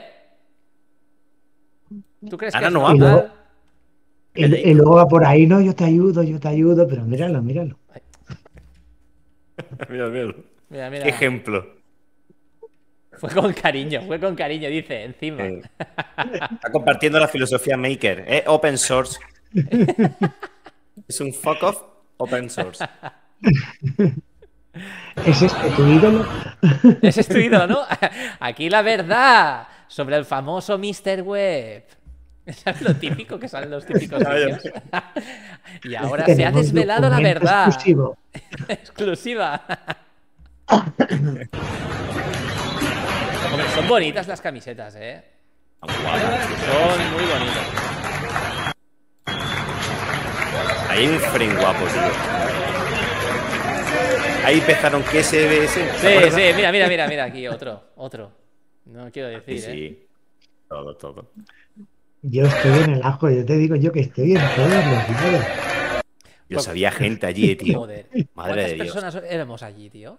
¿Tú crees Ahora que no es El Y luego, va por ahí, no, yo te ayudo, yo te ayudo, pero míralo, míralo. [LAUGHS] mira, míralo. Mira, mira. Qué ejemplo. Fue con cariño, fue con cariño, dice, encima. [LAUGHS] está compartiendo la filosofía Maker, ¿eh? Open source. es un fuck off open source. ¿Es este tu ídolo? es tu ídolo, ¿no? Aquí la verdad sobre el famoso Mr. Web. Es lo típico que salen los típicos y ahora se ha desvelado la verdad. [LAUGHS] Exclusiva. Exclusiva. [LAUGHS] Hombre, son bonitas las camisetas, ¿eh? Son muy bonitas. Hay un frame guapo, tío. Ahí empezaron que ese... Sí, sí, mira, mira, mira, mira, aquí otro, otro. No quiero decir, sí, ¿eh? Sí, todo, todo. Yo estoy en el ajo, yo te digo yo que estoy en todos los días Yo sabía gente allí, tío. Madre de Dios. ¿Cuántas personas éramos allí, tío?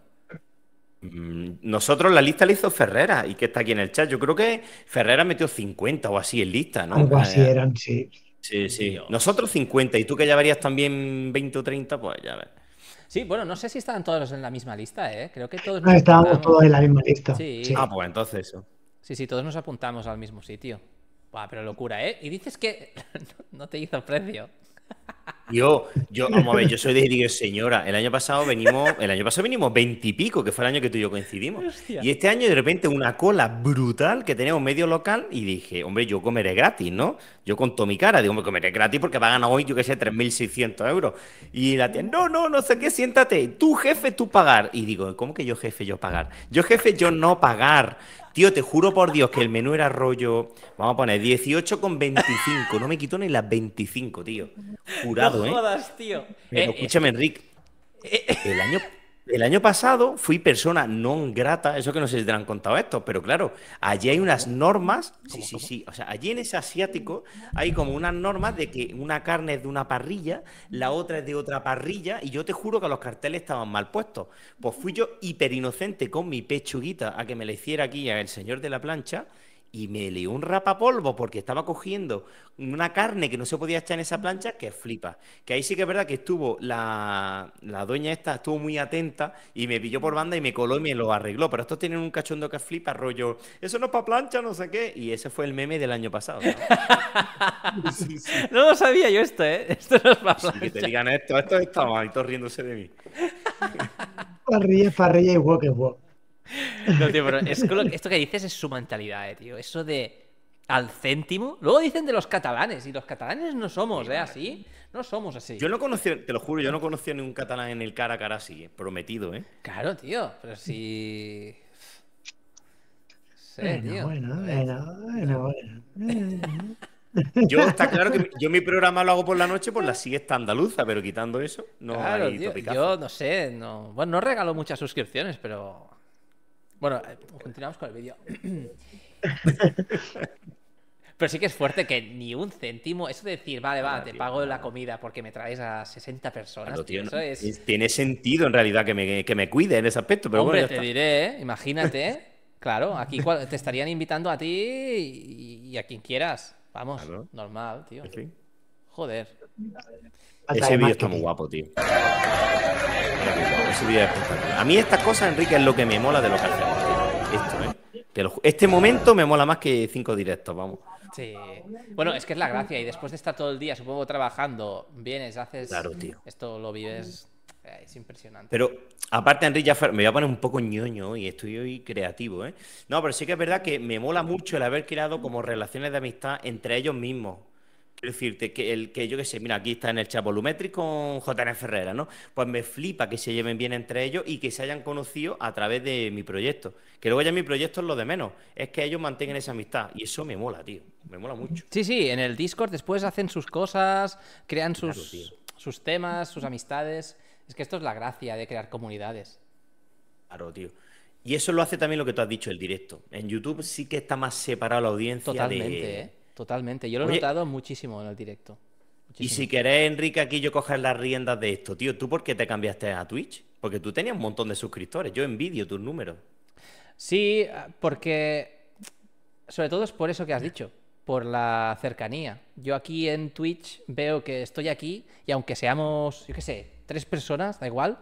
Mm, nosotros la lista la hizo Ferrera y que está aquí en el chat. Yo creo que Ferrera metió 50 o así en lista, ¿no? así eh, eran, sí. Sí, sí. Nosotros 50 y tú que llevarías también 20 o 30, pues ya ver Sí, bueno, no sé si estaban todos en la misma lista, ¿eh? Creo que todos. Ah, no, estábamos todos en la misma lista. Sí. Ah, pues entonces Sí, sí, todos nos apuntamos al mismo sitio. pero locura, ¿eh? Y dices que [LAUGHS] no te hizo precio. Yo, yo, vamos a ver, yo soy de señora, el año pasado venimos, el año pasado venimos veintipico, que fue el año que tú y yo coincidimos. Y este año de repente una cola brutal que tenemos medio local y dije, hombre, yo comeré gratis, ¿no? Yo con mi cara, digo, me comeré gratis porque pagan hoy, yo que sé, 3.600 euros. Y la tienda no, no, no sé qué, siéntate, tú jefe, tú pagar. Y digo, ¿cómo que yo jefe, yo pagar? Yo jefe, yo no pagar. Tío, te juro por Dios que el menú era rollo. Vamos a poner 18 con 25. No me quito ni las 25, tío. Jurado, no ¿eh? jodas, tío. Eh, escúchame, Enric. Eh, el año el año pasado fui persona non grata, eso que no sé si te han contado esto, pero claro, allí hay unas normas, sí, sí, sí, o sea, allí en ese asiático hay como unas normas de que una carne es de una parrilla, la otra es de otra parrilla, y yo te juro que los carteles estaban mal puestos. Pues fui yo hiperinocente con mi pechuguita a que me la hiciera aquí el señor de la plancha, y me leí un rapapolvo porque estaba cogiendo una carne que no se podía echar en esa plancha que flipa. Que ahí sí que es verdad que estuvo la, la dueña esta, estuvo muy atenta y me pilló por banda y me coló y me lo arregló. Pero estos tienen un cachondo que flipa, rollo, eso no es para plancha, no sé qué. Y ese fue el meme del año pasado. No, [LAUGHS] lo sabía yo esto, ¿eh? Esto no es para plancha. que te digan esto, esto está riéndose de mí. parrilla, parrilla y no, tío, pero esto que dices es su mentalidad, eh, tío. Eso de al céntimo. Luego dicen de los catalanes, y los catalanes no somos, ¿eh? Así. No somos así. Yo no conocía, te lo juro, yo no conocía ningún catalán en el cara a cara así, eh, prometido, ¿eh? Claro, tío, pero si. bueno, Bueno, bueno, bueno. Yo está claro que yo mi programa lo hago por la noche por pues la está andaluza, pero quitando eso, no hay tío, Yo no sé, bueno, no regalo muchas suscripciones, pero bueno, eh, continuamos con el vídeo. [LAUGHS] Pero sí que es fuerte que ni un céntimo, eso de decir, vale, va, te pago la comida porque me traes a 60 personas. tío, eso Tiene sentido en realidad que me, que me cuide en ese aspecto, pero Hombre, te diré, ¿eh? imagínate, [LAUGHS] claro, aquí te estarían invitando a ti y, a quien quieras. Vamos, normal, tío. Joder. Ese vídeo está muy guapo, tío. A mí esta cosa, Enrique, es lo que me mola de lo que hacemos, ¿eh? Este momento me mola más que cinco directos, vamos. Sí. Bueno, es que es la gracia. Y después de estar todo el día, supongo, trabajando, vienes, haces. Claro, tío. Esto lo vives. Eh, es impresionante. Pero aparte, Enrique, me voy a poner un poco ñoño y estoy hoy creativo, ¿eh? No, pero sí que es verdad que me mola mucho el haber creado como relaciones de amistad entre ellos mismos. Quiero decirte que el que yo que sé, mira, aquí está en el chat Volumetric con JN Ferrera, ¿no? Pues me flipa que se lleven bien entre ellos y que se hayan conocido a través de mi proyecto. Que luego ya mi proyecto es lo de menos, es que ellos mantengan esa amistad y eso me mola, tío. Me mola mucho. Sí, sí, en el Discord después hacen sus cosas, crean sus, sus temas, sus amistades. Es que esto es la gracia de crear comunidades. Claro, tío. Y eso lo hace también lo que tú has dicho, el directo. En YouTube sí que está más separado la audiencia Totalmente, ¿eh? Totalmente, yo lo he notado muchísimo en el directo. Y si querés, Enrique, aquí yo coger las riendas de esto, tío, ¿tú por qué te cambiaste a Twitch? Porque tú tenías un montón de suscriptores, yo envidio tus números. Sí, porque sobre todo es por eso que has dicho, por la cercanía. Yo aquí en Twitch veo que estoy aquí y aunque seamos, yo qué sé, tres personas, da igual,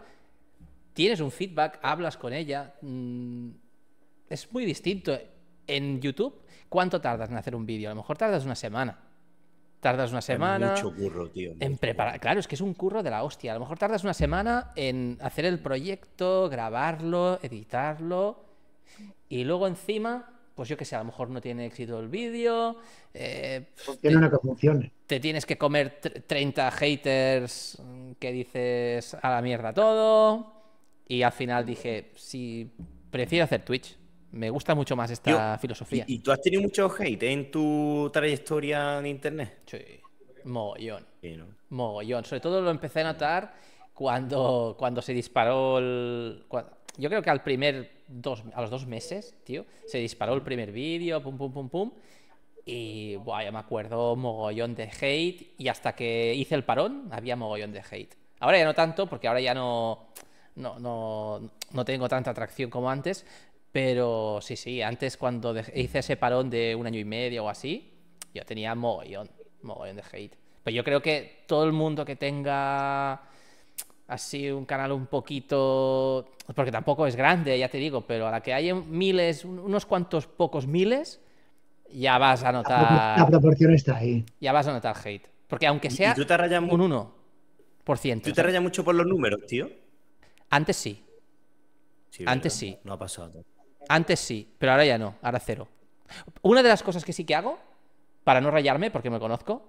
tienes un feedback, hablas con ella. Mm, es muy distinto. En YouTube ¿Cuánto tardas en hacer un vídeo? A lo mejor tardas una semana. Tardas una semana. mucho curro, tío. en preparar. Claro, es que es un curro de la hostia. A lo mejor tardas una semana en hacer el proyecto, grabarlo, editarlo. Y luego encima, pues yo que sé, a lo mejor no tiene éxito el vídeo. Eh, tiene una que funcione. Te tienes que comer 30 haters mm, que dices a la mierda todo. Y al final dije, si prefiero hacer Twitch, me gusta mucho más esta filosofía. ¿y, tú has tenido mucho hate ¿eh? en tu trayectoria en internet? Sí, mogollón. Mogollón. Sobre todo lo empecé a notar cuando, cuando se disparó el. yo creo que al primer dos, a los dos meses, tío, se disparó el primer vídeo, pum, pum, pum, pum. Y buah, me acuerdo mogollón de hate. Y hasta que hice el parón, había mogollón de hate. Ahora ya no tanto, porque ahora ya no, no, no, no tengo tanta atracción como antes. Pero sí, sí, antes cuando hice ese parón de un año y medio o así, yo tenía mogollón, mogollón de hate. Pero yo creo que todo el mundo que tenga así un canal un poquito, porque tampoco es grande, ya te digo, pero a la que hay miles, unos cuantos pocos miles, ya vas a notar... La proporción está ahí. Ya vas a notar hate. Porque aunque sea te un 1%. ¿Tú te rayas mucho por los números, tío? Antes sí. Antes sí. No ha pasado. Antes sí, pero ahora ya no, ahora cero. Una de las cosas que sí que hago, para no rayarme, porque me conozco,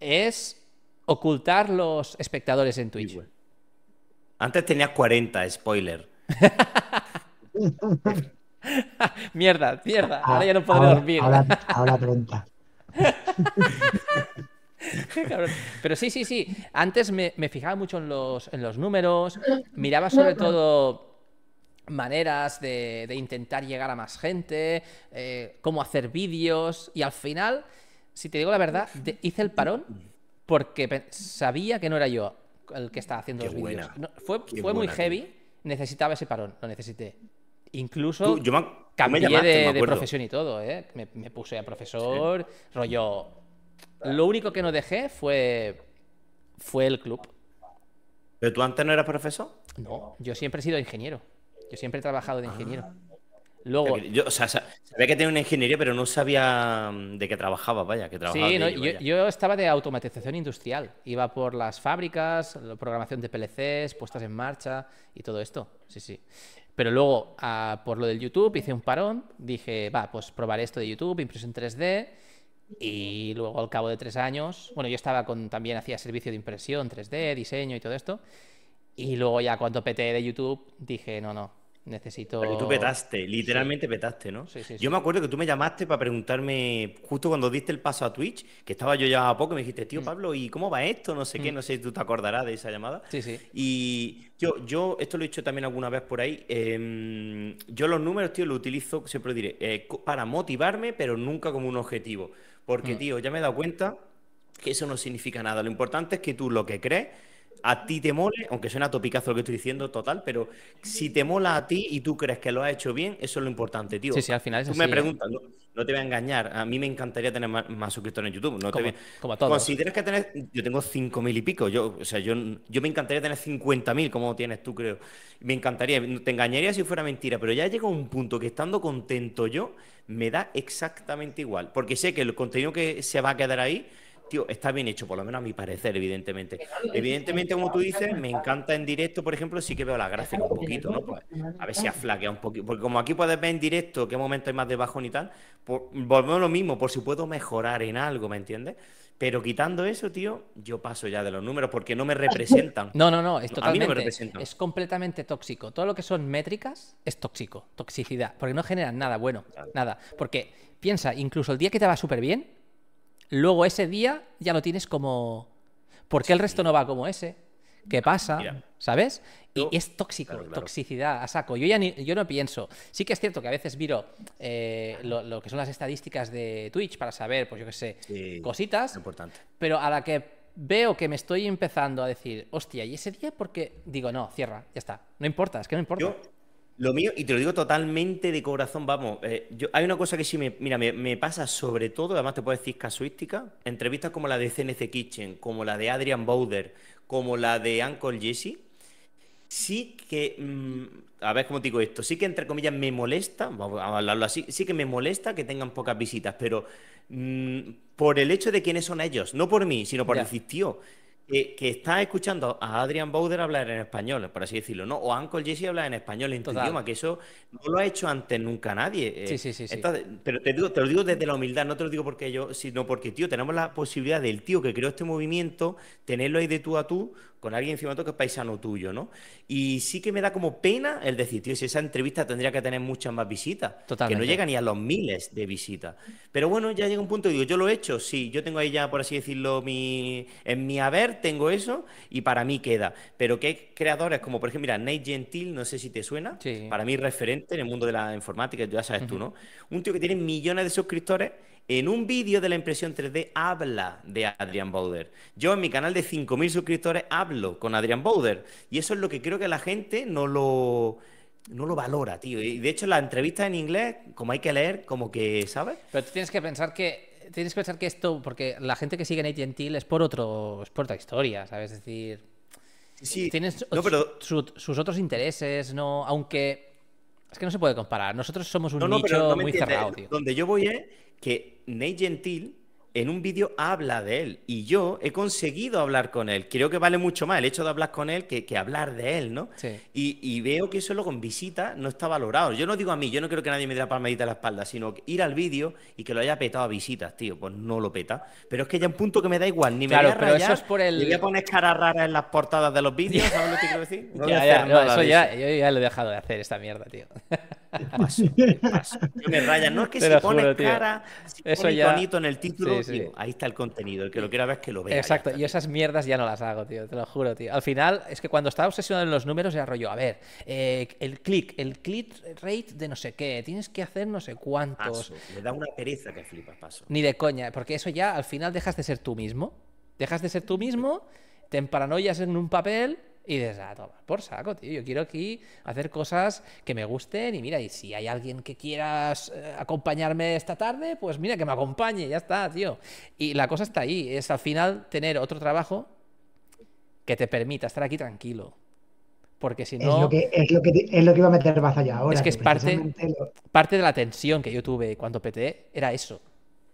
es ocultar los espectadores en Twitch. Antes tenía 40, spoiler. [LAUGHS] mierda, mierda. Ah, ahora ya no puedo dormir. Ahora, 30. [LAUGHS] Pero sí, sí, sí. Antes me, fijaba mucho en los, en los números. Miraba sobre todo maneras de, intentar llegar a más gente, eh, cómo hacer vídeos. Y al final, si te digo la verdad, hice el parón porque sabía que no era yo el que estaba haciendo los vídeos. fue, muy heavy, necesitaba ese parón, lo necesité. Incluso cambié de, profesión y todo, ¿eh? me, puse a profesor, rollo. Lo único que no dejé fue, fue el club. ¿Pero tú antes no eras profesor? No, yo siempre he sido ingeniero. Yo siempre he trabajado de ingeniero. Ah. Luego. Yo, o sea, sabía que tenía una ingeniería, pero no sabía mm, de qué trabajaba, vaya, que trabajaba. Sí, yo, estaba de automatización industrial. Iba por las fábricas, programación de PLCs, puestas en marcha y todo esto. Sí, sí. Pero luego, ah, por lo del YouTube, hice un parón. Dije, va, pues probaré esto de YouTube, impresión 3D. Y luego, al cabo de tres años, bueno, yo estaba con, también hacía servicio de impresión 3D, diseño y todo esto. Y luego ya cuando peté de YouTube, dije, no, no, Necesito. Pero tú petaste, literalmente petaste, ¿no? Sí, sí, yo me acuerdo que tú me llamaste para preguntarme, justo cuando diste el paso a Twitch, que estaba yo ya a poco, y me dijiste, tío mm. Pablo, ¿y cómo va esto? No sé qué, mm. no sé si tú te acordarás de esa llamada. Sí, sí. Y yo, yo esto lo he dicho también alguna vez por ahí. Em, yo los números, tío, los utilizo, siempre diré, eh, para motivarme, pero nunca como un objetivo. Porque, mm. tío, ya me he dado cuenta que eso no significa nada. Lo importante es que tú lo que crees a ti te mole, aunque suena topicazo lo que estoy diciendo, total, pero si te mola a ti y tú crees que lo has hecho bien, eso es lo importante, tío. Sí, sí, al final es Tú me ¿eh? preguntas, no, te voy a engañar, a mí me encantaría tener más, suscriptores en YouTube. No como, a... como todos. que tener. yo tengo 5.000 y pico, yo, o sea, yo, yo me encantaría tener 50.000 como tienes tú, creo. Me encantaría, te engañaría si fuera mentira, pero ya llega un punto que estando contento yo, me da exactamente igual, porque sé que el contenido que se va a quedar ahí tío, está bien hecho, por lo menos a mi parecer, evidentemente. Evidentemente, como tú dices, me encanta en directo, por ejemplo, sí que veo la gráfica un poquito, ¿no? Pues, a ver si aflaquea un poquito. Porque como aquí puedes ver en directo qué momento hay más de bajón y tal, pues, volvemos a lo mismo, por si puedo mejorar en algo, ¿me entiendes? Pero quitando eso, tío, yo paso ya de los números porque no me [LAUGHS] representan. No, no, no, es A mí no me es completamente tóxico. Todo lo que son métricas es tóxico, toxicidad, porque no generan nada bueno, nada. Porque piensa, incluso el día que te va súper bien, luego ese día ya lo tienes como... ¿Por qué el resto no va como ese? ¿Qué pasa? ¿Sabes? y es tóxico, toxicidad a saco. Yo ya yo no pienso. Sí que es cierto que a veces miro eh, lo, que son las estadísticas de Twitch para saber, pues yo qué sé, cositas. Importante. Pero a la que veo que me estoy empezando a decir, hostia, y ese día porque digo, no, cierra, ya está. No importa, es que no importa. Lo mío, y te lo digo totalmente de corazón, vamos, eh, yo, hay una cosa que sí me, mira, me, pasa sobre todo, además te puedo decir casuística, entrevistas como la de CNC Kitchen, como la de Adrian Bowder, como la de Uncle Jesse, sí que, mm, a ver cómo te digo esto, sí que entre comillas me molesta, vamos a hablarlo así, sí que me molesta que tengan pocas visitas, pero mm, por el hecho de quiénes son ellos, no por mí, sino por decir, tío, que, está escuchando a Adrian Bowder hablar en español, por así decirlo, ¿no? O a Uncle Jesse hablar en español, en tu idioma, que eso no lo ha hecho antes nunca nadie. Eh. Sí, sí, sí. pero te, te lo digo desde la humildad, no te lo digo porque yo, sino porque, tío, tenemos la posibilidad del tío que creó este movimiento, tenerlo ahí de tú a tú con alguien encima de todo que es paisano tuyo, ¿no? Y sí que me da como pena el decir, tío, si esa entrevista tendría que tener muchas más visitas, Totalmente. que no llega ni a los miles de visitas. Pero bueno, ya llega un punto y digo, yo lo he hecho, sí, yo tengo ahí ya, por así decirlo, mi, en mi haber tengo eso y para mí queda. Pero que hay creadores como, por ejemplo, mira, Nate Gentil, no sé si te suena, para mí referente en el mundo de la informática, ya sabes tú, ¿no? Un tío que tiene millones de suscriptores en un vídeo de la impresión 3D habla de Adrian Boulder. Yo en mi canal de 5.000 suscriptores hablo con Adrian Boulder. Y eso es lo que creo que la gente no lo, lo valora, tío. Y de hecho la entrevista en inglés, como hay que leer, como que, ¿sabes? Pero tú tienes que pensar que... Tienes que pensar que esto, porque la gente que sigue en AT&T es por otro, es por otra historia, ¿sabes? Es decir, sí, tienes sus otros intereses, no, aunque es que no se puede comparar. Nosotros somos un nicho muy cerrado, tío. Donde yo voy es que Ney Gentil en un vídeo habla de él y yo he conseguido hablar con él. Creo que vale mucho más el hecho de hablar con él que, que hablar de él, ¿no? Y, veo que eso luego con visita no está valorado. Yo no digo a mí, yo no creo que nadie me dé la palmadita en la espalda, sino ir al vídeo y que lo haya petado a visitas, tío, pues no lo peta. Pero es que ya un punto que me da igual, ni me a pero eso es por el... ni voy cara rara en las portadas de los vídeos, ¿sabes lo que quiero decir? [LAUGHS] ya, ya, yo ya lo he dejado de hacer, esta mierda, tío. me raya. No es que se [LAUGHS] si pones cara, bonito en el título, ahí está el contenido. El que lo quiera ver es que lo vea. Exacto. Y esas mierdas ya no las hago, tío. Te lo juro, tío. Al final, es que cuando estaba obsesionado en los números, era rollo, a ver, eh, el click el click rate de no sé qué, tienes que hacer no sé cuántos. le da una pereza que flipas, paso. Ni de coña, porque eso ya al final dejas de ser tú mismo. Dejas de ser tú mismo, te emparanoias en un papel y dices, ah, toma, por saco, tío. Yo quiero aquí hacer cosas que me gusten. Y mira, y si hay alguien que quieras eh, acompañarme esta tarde, pues mira, que me acompañe, ya está, tío. Y la cosa está ahí. Es al final tener otro trabajo que te permita estar aquí tranquilo. Porque si no. Es lo que, es lo que, es lo que iba a meter más allá ahora. Es que, es parte, parte de la tensión que yo tuve cuando PT era eso.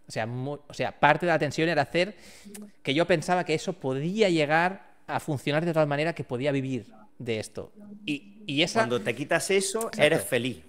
O sea, o sea, parte de la tensión era hacer que yo pensaba que eso podía llegar a funcionar de tal manera que podía vivir de esto. Y, y esa... Cuando te quitas eso, eres feliz.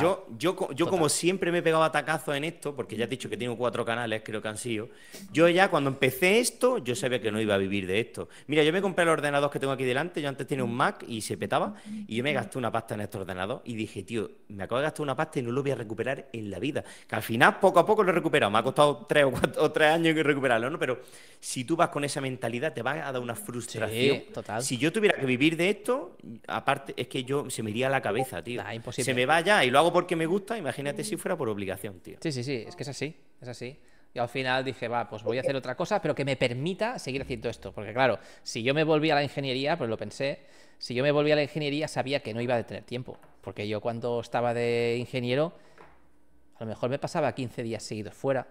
Yo, yo, yo como siempre me he pegado atacazo en esto, porque ya he dicho que tengo cuatro canales, creo que han sido. Yo ya cuando empecé esto, yo sabía que no iba a vivir de esto. Mira, yo me compré el ordenador que tengo aquí delante, yo antes tenía un Mac y se petaba, y yo me gasté una pasta en este ordenador y dije, tío, me acabo de gastar una pasta y no lo voy a recuperar en la vida. Que al final poco a poco lo he recuperado, me ha costado tres o, cuatro, o tres años que recuperarlo, ¿no? Pero si tú vas con esa mentalidad, te vas a dar una frustración. total. Si yo tuviera que vivir de esto, aparte, es que yo se me iría la cabeza, tío. Se me vaya y lo hago porque me gusta, imagínate si fuera por obligación, tío. Sí, sí, sí, es que es así, es así. Y al final dije, va, pues voy a hacer otra cosa, pero que me permita seguir haciendo esto. Porque claro, si yo me volví a la ingeniería, pues lo pensé, si yo me volví a la ingeniería sabía que no iba a tener tiempo. Porque yo cuando estaba de ingeniero, a lo mejor me pasaba 15 días seguidos fuera,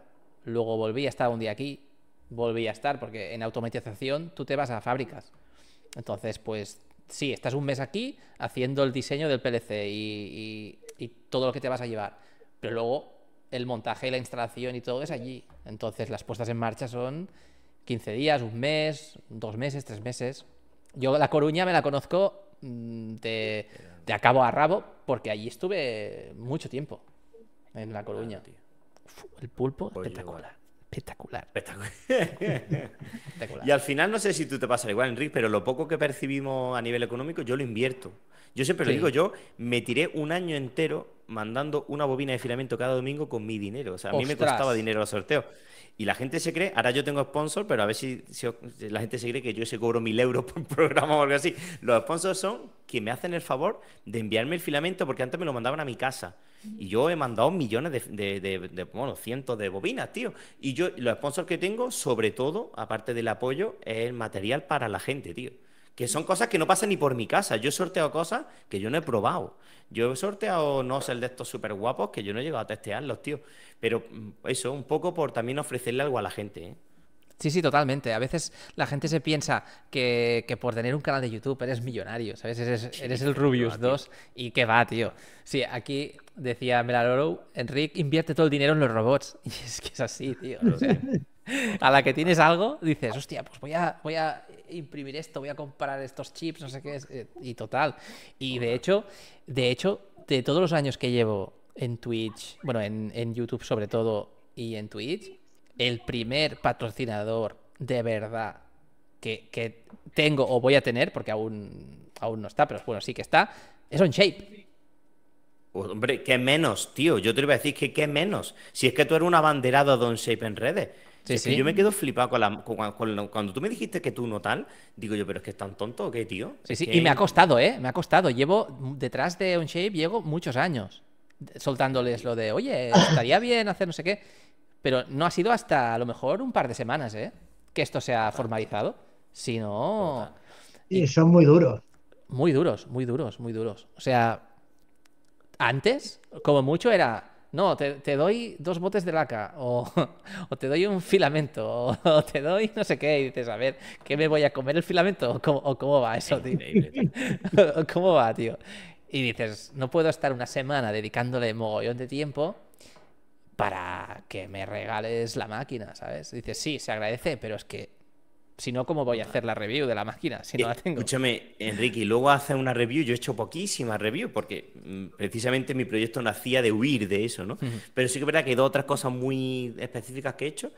luego volví a estar un día aquí, volví a estar, porque en automatización tú te vas a fábricas. Entonces, pues sí, estás un mes aquí haciendo el diseño del PLC y, todo lo que te vas a llevar, pero luego el montaje y la instalación y todo es allí. Entonces las puestas en marcha son 15 días, un mes, dos meses, tres meses. Yo la Coruña me la conozco mm, de, acabo a rabo porque allí estuve mucho tiempo en la Coruña. el pulpo, pues espectacular espectacular. Espectacular. [LAUGHS] Y al final no sé si tú te pasa igual, Enrique, pero lo poco que percibimos a nivel económico yo lo invierto. Yo siempre lo digo, yo me tiré un año entero mandando una bobina de filamento cada domingo con mi dinero. O sea, a mí me costaba dinero los sorteos. Y la gente se cree, ahora yo tengo sponsor, pero a ver si, la gente se cree que yo se cobro mil euros [LAUGHS] por programa o algo así. Los sponsors son que me hacen el favor de enviarme el filamento porque antes me lo mandaban a mi casa. Y yo he mandado millones de, bueno, cientos de bobinas, tío. Y yo, los sponsors que tengo, sobre todo, aparte del apoyo, es el material para la gente, tío que son cosas que no pasan ni por mi casa. Yo he sorteado cosas que yo no he probado. Yo he sorteado no sé, de estos súper guapos que yo no he llegado a testearlos, tío. Pero mm, eso, un poco por también ofrecerle algo a la gente, ¿eh? Sí, sí, totalmente. A veces la gente se piensa que, por tener un canal de YouTube eres millonario, ¿sabes? Eres, eres [LAUGHS] el Rubius 2 y qué va, tío. Sí, aquí decía Melaloro, Enric invierte todo el dinero en los robots. [LAUGHS] Y es que es así, tío. [LAUGHS] a la que tienes algo, dices, hostia, pues voy a, voy a imprimir esto, voy a comprar estos chips, no sé qué, eh, y total. Y de hecho, de hecho, de todos los años que llevo en Twitch, bueno, en, YouTube sobre todo, y en Twitch, el primer patrocinador de verdad que, tengo o voy a tener, porque aún, aún no está, pero bueno, sí que está, es On-Shape. Pues, hombre, qué menos, tío. Yo te iba a decir que qué menos. Si es que tú eres un abanderado de On-Shape en redes. Sí, yo me quedo flipado cuando tú me dijiste que tú no tal, digo yo, pero es que es tan tonto ¿qué, tío. Sí, sí, y me ha costado, ¿eh? Me ha costado. Llevo detrás de shape llevo muchos años soltándoles lo de, oye, estaría bien hacer no sé qué. Pero no ha sido hasta a lo mejor un par de semanas, ¿eh? Que esto se ha formalizado. sino... Y son muy duros. Muy duros, muy duros, muy duros. O sea, antes, como mucho, era no, te, doy dos botes de laca, o, [LAUGHS] te doy un filamento, o, te doy no sé qué, y dices, a ver, ¿qué me voy a comer el filamento? ¿O cómo, va eso, tío? [LAUGHS] [LAUGHS] ¿Cómo va, tío? Y dices, no puedo estar una semana dedicándole mogollón de tiempo para que me regales la máquina, ¿sabes? Dices, sí, se agradece, pero es que si no, ¿cómo voy a hacer la review de la máquina si no eh, tengo? Escúchame, Enrique, y luego hace una review. Yo he hecho poquísimas reviews porque mm, precisamente mi proyecto nacía de huir de eso, ¿no? Pero sí que es verdad que hay dos otras cosas muy específicas que he hecho.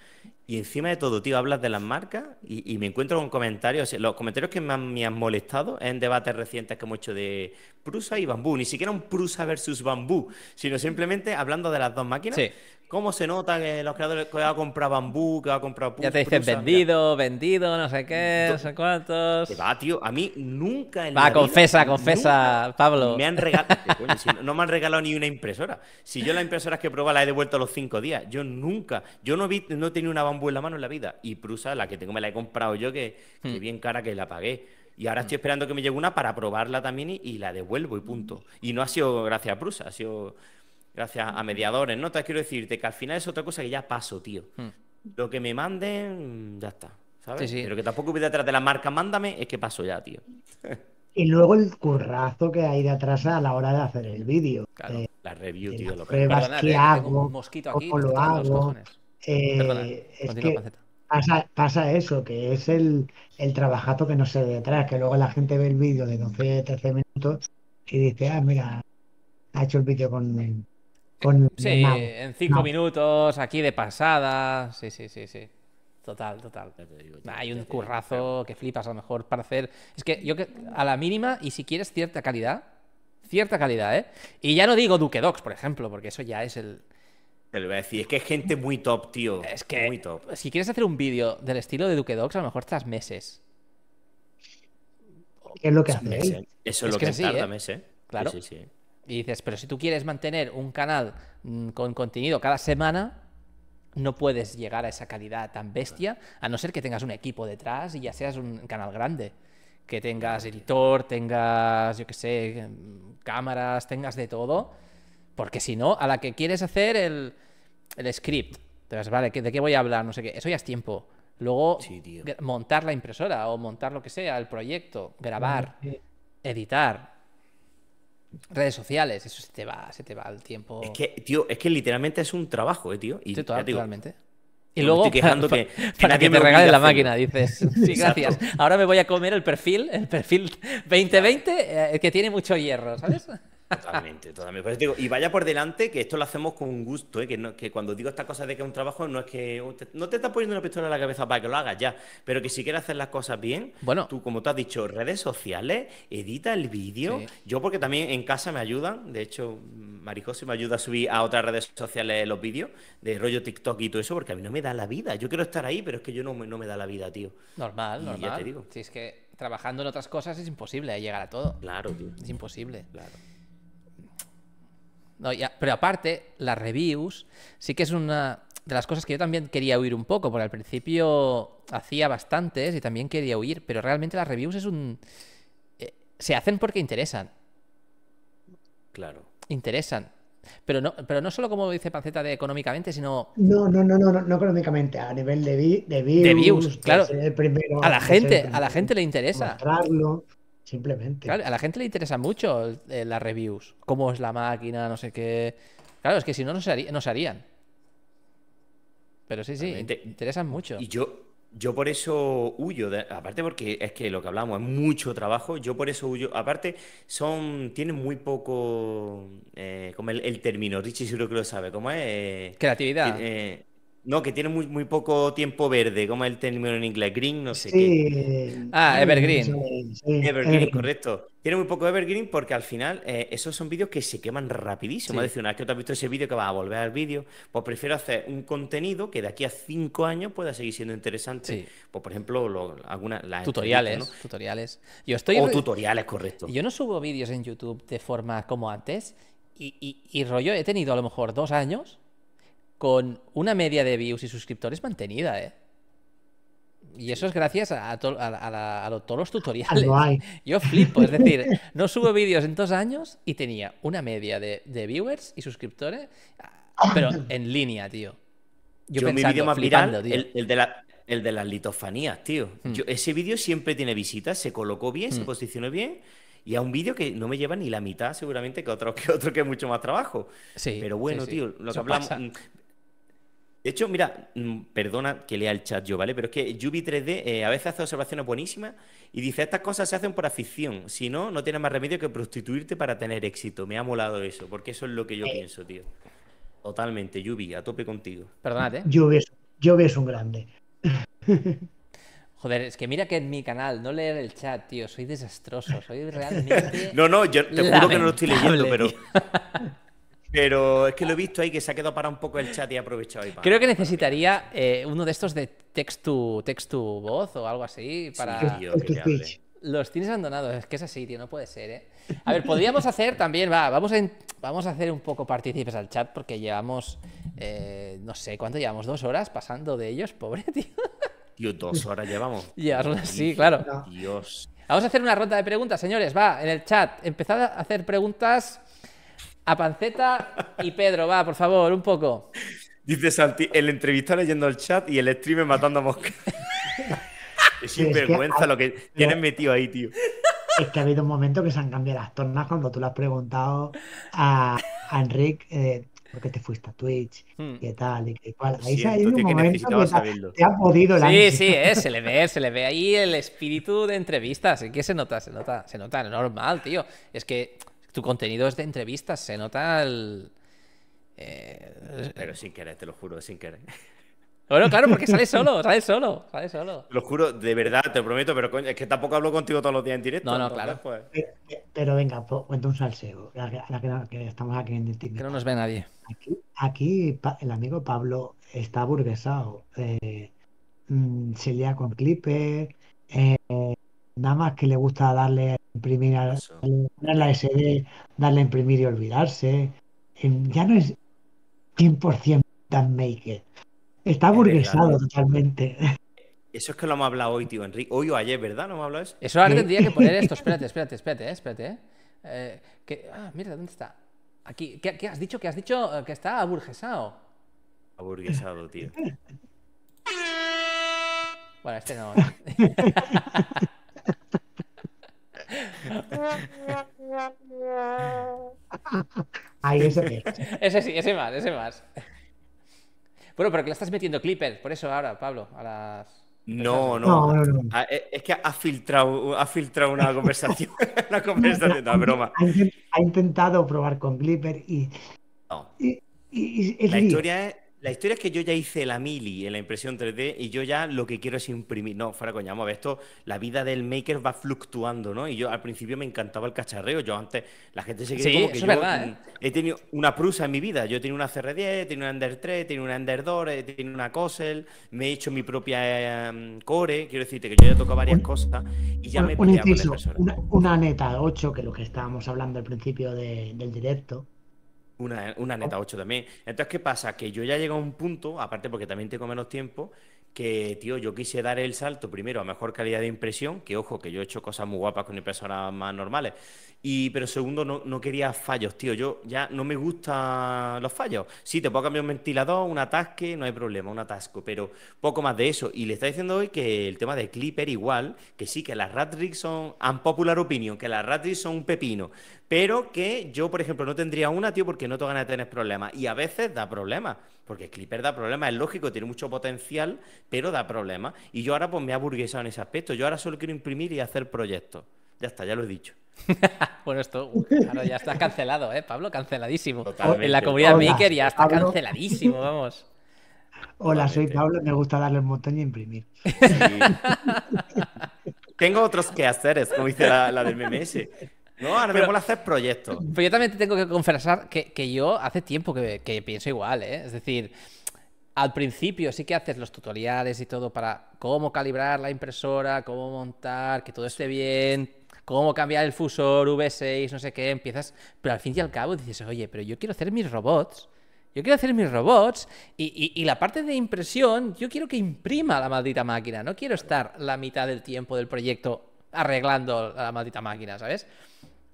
Y encima de todo, tío, hablas de las marcas y, me encuentro con comentarios. los comentarios que me han, me han, molestado en debates recientes que hemos hecho de Prusa y Bambú. Ni siquiera un Prusa versus Bambú, sino simplemente hablando de las dos máquinas. Sí ¿Cómo se nota que eh, los creadores que va a comprar bambú, que va a comprar Ya te dicen vendido, vendido, no sé qué, no sé cuántos. va, tío. A mí nunca en Va, la confesa, Va, confesa, Pablo. Me han regalado. [LAUGHS] Eh, no, me han regalado ni una impresora. Si yo impresora es que prueba la he devuelto a los cinco días. Yo nunca. Yo no vi, no he tenido una bambú en la mano en la vida. Y Prusa, la que tengo, me la he comprado yo, que, es hmm. bien cara que la pagué. Y ahora hmm. estoy esperando que me llegue una para probarla también y, la devuelvo y punto. Y no ha sido gracias a Prusa, ha sido gracias a mediadores, ¿no? Te quiero decirte que al final es otra cosa que ya paso, tío. Hmm. Lo que me manden, ya está. ¿Sabes? Sí, Pero que tampoco voy detrás de la marca, mándame, es que paso ya, tío. [LAUGHS] Y luego el currazo que hay de atrás a la hora de hacer el vídeo. Eh, la review, tío. lo que eh, hago, lo hago. Eh, es que pasa, eso, que es el, el trabajazo que no se ve detrás, que luego la gente ve el vídeo de 12, 13 minutos y dice, ah, mira, ha hecho el vídeo con sí, en cinco minutos, aquí de pasada. Sí, sí, sí, sí. Total, total. hay un currazo que flipas a lo mejor para hacer. Es que yo que a la mínima, y si quieres cierta calidad, cierta calidad, ¿eh? Y ya no digo Duque por ejemplo, porque eso ya es el. Te lo voy a decir, es que es gente muy top, tío. Es que. Muy top. Si quieres hacer un vídeo del estilo de Duque a lo mejor tras meses. ¿Qué es lo que hace? Eso es, lo que, tarda ¿eh? meses. Claro. Sí, sí, sí. Y dices, pero si tú quieres mantener un canal mm, con contenido cada semana, no puedes llegar a esa calidad tan bestia, a no ser que tengas un equipo detrás y ya seas un canal grande. Que tengas editor, tengas, yo qué sé, mm, cámaras, tengas de todo. Porque si no, a la que quieres hacer el, script, entonces, vale, ¿de qué voy a hablar? No sé qué, eso ya es tiempo. Luego, montar la impresora o montar lo que sea, el proyecto, grabar, editar, redes sociales, eso se te va, se te va el tiempo. Es que, tío, es que literalmente es un trabajo, eh, tío. Y, Y luego, [LAUGHS] para, que, me te regalen la máquina, dices, sí, [LAUGHS] gracias. Ahora me voy a comer el perfil, el perfil 2020, eh, que tiene mucho hierro, ¿sabes? Totalmente, totalmente. y vaya por delante, que esto lo hacemos con gusto, ¿eh? que, cuando digo estas cosas de que es un trabajo, no es que oh, no te estás poniendo una pistola en la cabeza para que lo hagas ya, pero que si quieres hacer las cosas bien, bueno. tú, como te has dicho, redes sociales, edita el vídeo. Yo, porque también en casa me ayudan, de hecho, Marijose me ayuda a subir a otras redes sociales los vídeos de rollo TikTok y todo eso, porque a mí no me da la vida. Yo quiero estar ahí, pero es que yo no me, no me da la vida, tío. Normal, normal. Si es que trabajando en otras cosas es imposible llegar a todo. Claro, tío. Es imposible. Claro pero aparte, las reviews sí que es una de las cosas que yo también quería huir un poco, porque al principio hacía bastantes y también quería huir, pero realmente las reviews es un... Eh, se hacen porque interesan. Claro. Interesan. Pero no, pero no solo como dice Panceta de económicamente, sino. No, no, no, no, no, económicamente, a nivel de, de views. claro. a la gente, a la gente le interesa. Simplemente. a la gente le interesan mucho eh, las reviews. Cómo es la máquina, no sé qué. Claro, es que si no, no se harían. Pero sí, sí, interesan mucho. Y yo, yo por eso huyo, aparte porque es que lo que hablamos es mucho trabajo, yo por eso huyo, aparte son, tienen muy poco, eh, como el, término, Richie seguro que lo sabe, ¿cómo es? Creatividad. Eh, no, que tiene muy, poco tiempo verde, como el término en inglés, green, no sé qué. Ah, evergreen. evergreen. correcto. Tiene muy poco evergreen porque al final eh, esos son vídeos que se queman rapidísimo. Es decir, una vez que tú has visto ese vídeo que vas a volver al vídeo, pues prefiero hacer un contenido que de aquí a cinco años pueda seguir siendo interesante. Pues, por ejemplo, algunas tutoriales, ¿no? tutoriales. o tutoriales, correcto. Yo no subo vídeos en YouTube de forma como antes y, y rollo he tenido a lo mejor dos años con una media de views y suscriptores mantenida, ¿eh? Y eso es gracias a, todos los tutoriales. [LAUGHS] Yo flipo, es decir, [LAUGHS] no subo vídeos en dos años y tenía una media de, viewers y suscriptores, ah, pero en línea, tío. Yo, mi vídeo más viral, El, de el, de las litofanías, tío. Mm. ese vídeo siempre tiene visitas, se colocó bien, se mm. posicionó bien. Y a un vídeo que no me lleva ni la mitad, seguramente, que otro [LAUGHS] que otro que es mucho más trabajo. Sí, pero bueno, tío, lo hablamos. Mm, de hecho, mira, mm, perdona que lea el chat yo, ¿vale? Pero es que Yubi 3D eh, a veces hace observaciones buenísimas y dice, estas cosas se hacen por afición. Si no, no tienes más remedio que prostituirte para tener éxito. Me ha molado eso, porque eso es lo que yo pienso, tío. Totalmente, Yubi, a tope contigo. Perdónate. Yubi es, un grande. [LAUGHS] Joder, es que mira que en mi canal no leer el chat, tío, soy desastroso, soy realmente... [LAUGHS] no, no, yo te juro que no lo estoy leyendo, pero... [LAUGHS] Pero es que lo he visto ahí que se ha quedado parado un poco el chat y he aprovechado Creo que necesitaría eh, uno de estos de text to, text voz o algo así para. los tienes abandonados, es que es así, tío, no puede ser, ¿eh? A ver, podríamos hacer también, va, vamos a, vamos a hacer un poco partícipes al chat porque llevamos, eh, no sé, ¿cuánto llevamos? ¿Dos horas pasando de ellos? Pobre, [LAUGHS] tío. Tío, dos horas llevamos. Llevamos, sí, claro. Dios. Vamos a hacer una ronda de preguntas, señores, va, en el chat, empezad a hacer preguntas a Panceta y Pedro, va, por favor, un poco. Dice el entrevistar leyendo el chat y el streamer matando a Mosca. [LAUGHS] es sinvergüenza lo que tienes metido ahí, tío. Es que ha habido un momento que se han cambiado las tornas cuando tú le has preguntado a, Enrique Enric eh, por qué te fuiste a Twitch, y hmm. tal y Ahí se ha ido un momento te ha podido Sí, sí, eh, se le ve, se le ve ahí el espíritu de entrevistas. Es que se nota, se nota, se nota, normal, tío. Es que tu contenido es de entrevistas, se nota el... Eh, pero sin querer, te lo juro, sin querer. [LAUGHS] Bueno, claro, porque sale solo, [LAUGHS] sale solo, sale solo. Lo juro, de verdad, te lo prometo, pero coño, es que tampoco hablo contigo todos los días en directo. No, no, claro. Pues. Eh, eh, pero, venga, pues, cuento un salseo, la, que que estamos aquí en el Que no nos ve nadie. Aquí, el amigo Pablo está burguesado. Mm, se lía con Clipper, nada más que le gusta darle a imprimir, a, la SD, darle a imprimir y olvidarse. Ya no es 100% tan maker. Está burguesado totalmente. Eso es que lo hemos hablado hoy, tío Enrique. Hoy o ayer, ¿verdad? No me hablado eso. Eso ahora tendría que poner esto. Espérate, [LAUGHS] espérate, espérate, espérate. ¿eh? eh. eh ah, mira, ¿dónde está? Aquí. ¿Qué, ¿Qué, has dicho? ¿Qué has dicho? Eh, que está aburguesado. Aburguesado, tío. [LAUGHS] Bueno, este no. [LAUGHS] Ahí ese. sí, ese más, ese más. Bueno, pero que le estás metiendo clipper por eso ahora, Pablo, a las. No, no. no, ah, eh, es que ha filtrado, ha filtrado una conversación. [LAUGHS] una conversación, una broma. Ha, intentado probar con Clipper y, la historia es la historia es que yo ya hice la mili en la impresión 3D y yo ya lo que quiero es imprimir. No, fuera coñamos vamos a ver esto. La vida del maker va fluctuando, ¿no? Y yo al principio me encantaba el cacharreo. Yo antes, la gente se como que yo ¿eh? he tenido una prusa en mi vida. Yo he tenido una CR10, he tenido una Ender 3, he tenido una Ender 2, he una Cosel, me he hecho mi propia em, core. Quiero decirte que yo ya he tocado varias cosas y ya me he un con Una, neta 8, que es lo que estábamos hablando al principio del directo una, neta 8 también. Entonces, ¿qué pasa? Que yo ya he a un punto, aparte porque también tengo menos tiempo, que, tío, yo quise dar el salto primero a mejor calidad de impresión, que ojo, que yo he hecho cosas muy guapas con impresoras más normales, y, pero segundo, no, quería fallos, tío, yo ya no me gustan los fallos. Sí, te puedo cambiar un ventilador, un atasque, no hay problema, un atasco, pero poco más de eso. Y le está diciendo hoy que el tema de Clipper igual, que sí, que las Ratrix son popular opinion, que las Ratrix son un pepino, pero que yo, por ejemplo, no tendría una, tío, porque no te ganas de tener problemas, y a veces da problemas. Porque Clipper da problemas, es lógico, tiene mucho potencial, pero da problemas. Y yo ahora pues me he aburguesado en ese aspecto. Yo ahora solo quiero imprimir y hacer proyectos. Ya está, ya lo he dicho. [LAUGHS] bueno, esto, claro, ya está cancelado, ¿eh, Pablo? Canceladísimo. En la comunidad Maker ya está canceladísimo, vamos. Hola, soy Pablo, me gusta darle un montón y imprimir. [LAUGHS] Tengo otros que quehaceres, como dice la, la del MMS. No, ahora pero, me hacer proyectos. Pero yo también te tengo que confesar que, que yo hace tiempo que, pienso igual, ¿eh? Es decir, al principio sí que haces los tutoriales y todo para cómo calibrar la impresora, cómo montar, que todo esté bien, cómo cambiar el fusor V6, no sé qué, empiezas, pero al fin y al cabo dices, oye, pero yo quiero hacer mis robots. Yo quiero hacer mis robots y, y, y, la parte de impresión, yo quiero que imprima la maldita máquina. No quiero estar la mitad del tiempo del proyecto arreglando la maldita máquina, ¿sabes?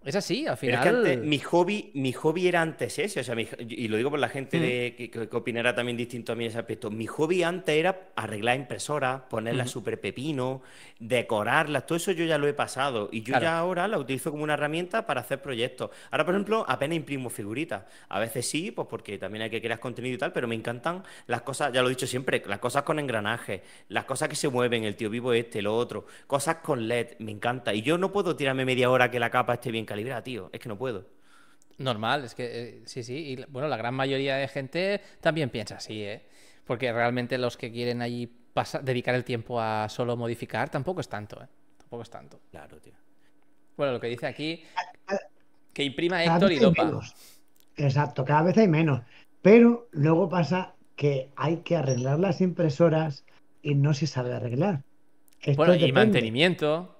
Es así, al final. mi, hobby, mi hobby era antes ese, y lo digo por la gente mm. que, opinara también distinto a mí en ese aspecto. Mi hobby antes era arreglar impresoras, ponerlas super súper pepino, decorarlas, todo eso yo ya lo he pasado y yo ya ahora la utilizo como una herramienta para hacer proyectos. Ahora, por ejemplo, apenas imprimo figuritas. A veces sí, pues porque también hay que crear contenido y tal, pero me encantan las cosas, ya lo he dicho siempre, las cosas con engranaje las cosas que se mueven, el tío vivo este, lo otro, cosas con LED, me encanta. Y yo no puedo tirarme media hora que la capa esté bien calibra, tío, es que no puedo. Normal, es que eh, sí, sí. Y bueno, la gran mayoría de gente también piensa así, ¿eh? Porque realmente los que quieren allí pasar, dedicar el tiempo a solo modificar tampoco es tanto, ¿eh? Tampoco es tanto. Claro, tío. Bueno, lo que dice aquí, que imprima Héctor y dopa. Exacto, cada vez hay menos. Pero luego pasa que hay que arreglar las impresoras y no se sabe arreglar. bueno, y mantenimiento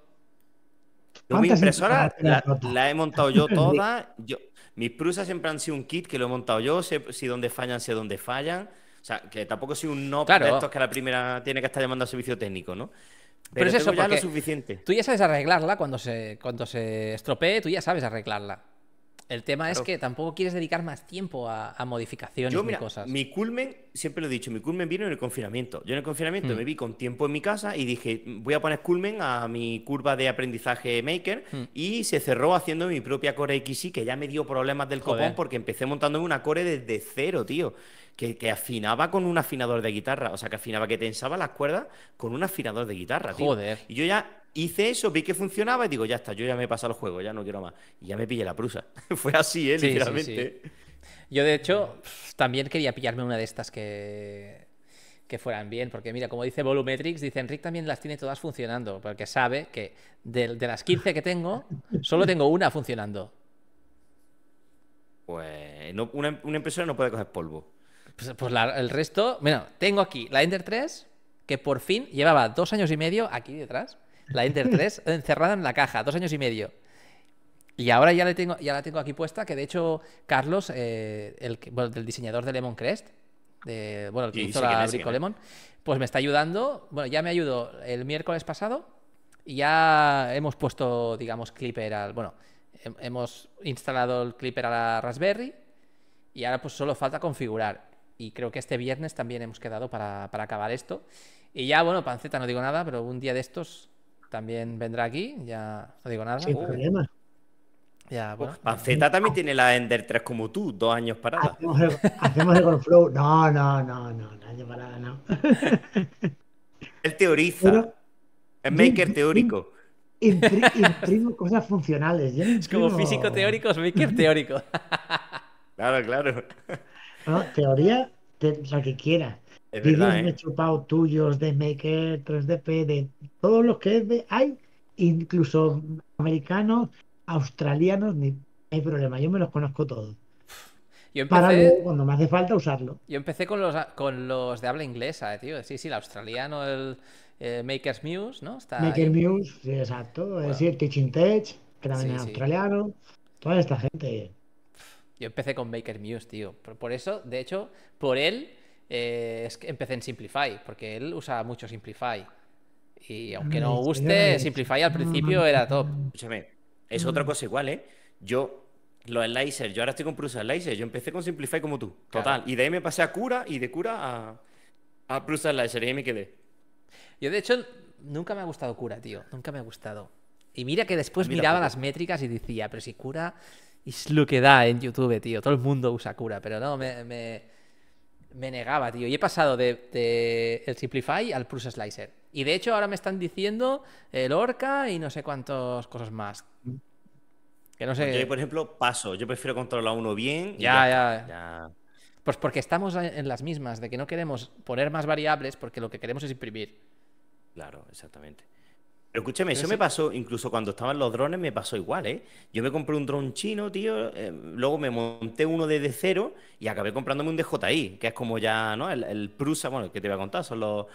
mi impresora la, he montado yo [LAUGHS] toda. Yo, mis prusas siempre han sido un kit que lo he montado yo. Sé, si dónde fallan, sé dónde fallan. O sea, que tampoco soy un no claro. estos que la primera tiene que estar llamando a servicio técnico, ¿no? Pero, es eso, ya lo suficiente. Tú ya sabes arreglarla cuando se, cuando se estropee, tú ya sabes arreglarla. El tema es que tampoco quieres dedicar más tiempo a, a modificaciones cosas. Mi culmen, siempre lo he dicho, mi culmen vino en el confinamiento. Yo en el confinamiento mm. me vi con tiempo en mi casa y dije, voy a poner culmen a mi curva de aprendizaje maker mm. y se cerró haciendo mi propia core XY que ya me dio problemas del copón porque empecé montando una core desde cero, tío que, afinaba con un afinador de guitarra. O sea, que afinaba, que tensaba las cuerdas con un afinador de guitarra, tío. Joder. Y yo ya hice eso, vi que funcionaba y digo, ya está, yo ya me he pasado el juego, ya no quiero más. Y ya me pillé la prusa. [LAUGHS] Fue así, ¿eh? literalmente. Yo, de hecho, también quería pillarme una de estas que que fueran bien, porque mira, como dice Volumetrics, dice Enric también las tiene todas funcionando, porque sabe que de, las 15 que tengo, solo tengo una funcionando. Pues una, una impresora no puede coger polvo. Pues, pues el resto. Bueno, tengo aquí la Ender 3, que por fin llevaba dos años y medio aquí detrás. La Ender 3 [LAUGHS] encerrada en la caja, dos años y medio. Y ahora ya, le tengo, ya la tengo aquí puesta, que de hecho, Carlos, eh, el, diseñador de Lemon Crest, bueno, el que de Lemon, pues me está ayudando. Bueno, ya me ayudó el miércoles pasado y ya hemos puesto, digamos, Clipper al. Bueno, hemos instalado el Clipper a la Raspberry y ahora pues solo falta configurar y creo que este viernes también hemos quedado para, para acabar esto. Y ya, bueno, Panceta no digo nada, pero un día de estos también vendrá aquí, ya no digo nada. Sin problema. Ya, bueno. Panceta también tiene la Ender 3 como tú, dos años parada. Hacemos el, hacemos el flow. No, no, no, no, parada, no. [LAUGHS] Él teoriza. es maker teórico. imprimo cosas funcionales. [LAUGHS] Es como físico teórico, es maker teórico. claro, claro. [LAUGHS] No, teoría, de la que quiera Vídeos me he ¿eh? chupado tuyos, de Maker, 3DP, de todos los que hay, incluso americanos, australianos, ni hay problema, yo me los conozco todos. Yo Para luego, cuando me hace falta, usarlo. Yo empecé con los, con los de habla inglesa, eh, tío. Sí, sí, el australiano, el eh, Maker's Muse, ¿no? Maker's Muse, sí, exacto. Es decir, Teaching Tech, que también es australiano. Toda esta gente. Yo empecé con Baker Muse, tío. Por, eso, de hecho, por él eh, es que empecé en Simplify, porque él usa mucho Simplify. Y aunque no guste, Simplify al principio era top. Escúchame, es otra cosa igual, ¿eh? Yo, los slicers, yo ahora estoy con Prusa Slicer, yo empecé con Simplify como tú, total. Y de ahí me pasé a Cura y de Cura a, a Prusa Slicer, y ahí me quedé. Yo, de hecho, nunca me ha gustado Cura, tío, nunca me ha gustado. Y mira que después miraba las métricas y decía, pero si Cura es lo que da en YouTube, tío. Todo el mundo usa cura, pero no, me, negaba, tío. Y he pasado de, Simplify al Prusa Slicer. Y de hecho ahora me están diciendo el Orca y no sé cuántas cosas más. Que no sé... yo, por ejemplo, paso. Yo prefiero controlar uno bien. ya, ya. ya. Pues porque estamos en las mismas, de que no queremos poner más variables porque lo que queremos es imprimir. Claro, exactamente. Pero escúcheme, eso me pasó, incluso cuando estaban los drones, me pasó igual, ¿eh? Yo me compré un dron chino, tío, eh, luego me monté uno desde cero y acabé comprándome un DJI, que es como ya, ¿no? El, Prusa, bueno, que te voy a contar, son los,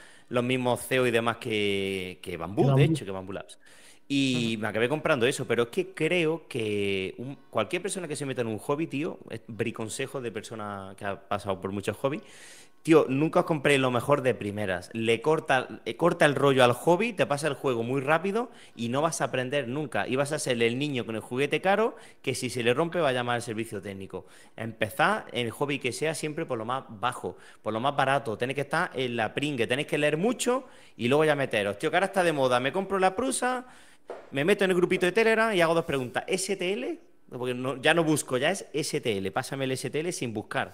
mismos CEO y demás que, que Bambú, de hecho, que Bambú Labs. Y me acabé comprando eso, pero es que creo que cualquier persona que se meta en un hobby, tío, es briconsejo de persona que ha pasado por muchos hobbies, tío, nunca os lo mejor de primeras. Le corta, corta el rollo al hobby, te pasa el juego muy rápido y no vas a aprender nunca. Y vas a ser el niño con el juguete caro que si se le rompe va a llamar al servicio técnico. Empezad el hobby que sea siempre por lo más bajo, por lo más barato. Tenéis que estar en la pringue, tenéis que leer mucho y luego ya meteros. Tío, que ahora está de moda, me compro la prusa, me meto en el grupito de Telegram y hago dos preguntas. ¿STL? Porque ya no busco, ya es STL. Pásame el STL sin buscar.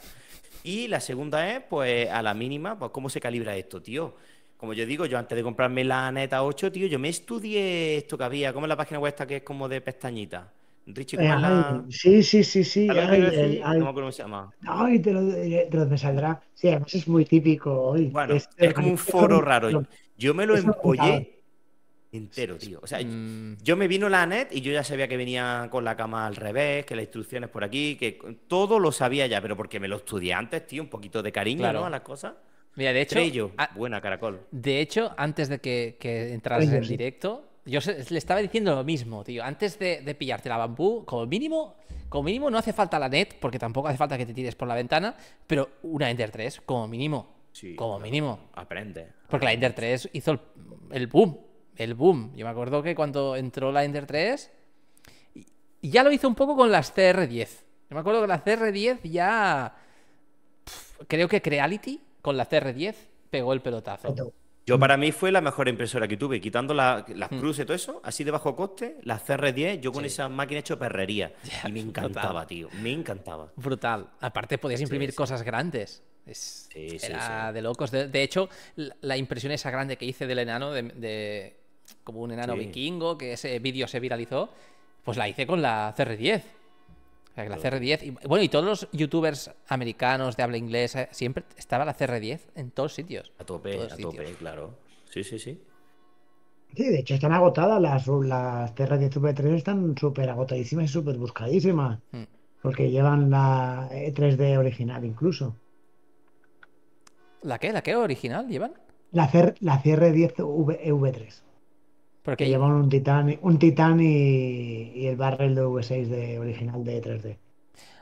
Y la segunda es, pues, a la mínima, pues, ¿cómo se calibra esto, tío? Como yo digo, yo antes de comprarme la Neta 8, tío, yo me estudié esto que había, ¿Cómo es la página web esta que es como de pestañita. Richie, ¿cómo eh, es la... Sí, sí, sí, sí. Ay, el, ¿Cómo, se llama? Ay, te lo, eh, te saldrá. Sí, además es muy típico hoy. Bueno, es, es como un foro raro. Yo me lo empollé Entero, tío. O sea, yo mm. me vino la net y yo ya sabía que venía con la cama al revés, que las instrucciones por aquí, que todo lo sabía ya, pero porque me lo estudié antes, tío, un poquito de cariño a las cosas. Mira, de hecho. buena, caracol. De hecho, antes de que, que entraras en directo, yo le estaba diciendo lo mismo, tío. Antes de, pillarte la bambú, como mínimo, como mínimo no hace falta la net, porque tampoco hace falta que te tires por la ventana, pero una Ender 3, como mínimo. Sí, como mínimo. Aprende. Porque la Ender 3 hizo el boom el boom. Yo me acuerdo que cuando entró la Ender 3, ya lo hizo un poco con las CR10. Yo me acuerdo que la CR10 ya. creo que Creality con la CR10 pegó el pelotazo. Yo para mí fue la mejor impresora que tuve, quitando las hmm. cruces y todo eso, así de bajo coste, la CR10, yo con esa máquina he hecho perrería. [LAUGHS] y me encantaba, tío, me encantaba. Brutal. Aparte podías imprimir cosas grandes. era de locos. De, hecho, la, impresión esa grande que hice del enano de como un enano vikingo, que ese vídeo se viralizó, pues la hice con la CR10. la CR10, y, bueno, y todos los youtubers americanos de habla inglesa, siempre estaba la CR10 en todos sitios. A tope, a tope, claro. Sí, sí, sí. Sí, de hecho están agotadas las, las 10 V3 están súper agotadísimas y súper buscadísimas. Hmm. Porque llevan la E3D original incluso. ¿La qué? ¿La qué original llevan? La, CR, la 10 v, eh, V3. Porque... llevan un titán un y, el barrel de V6 de, original de 3D.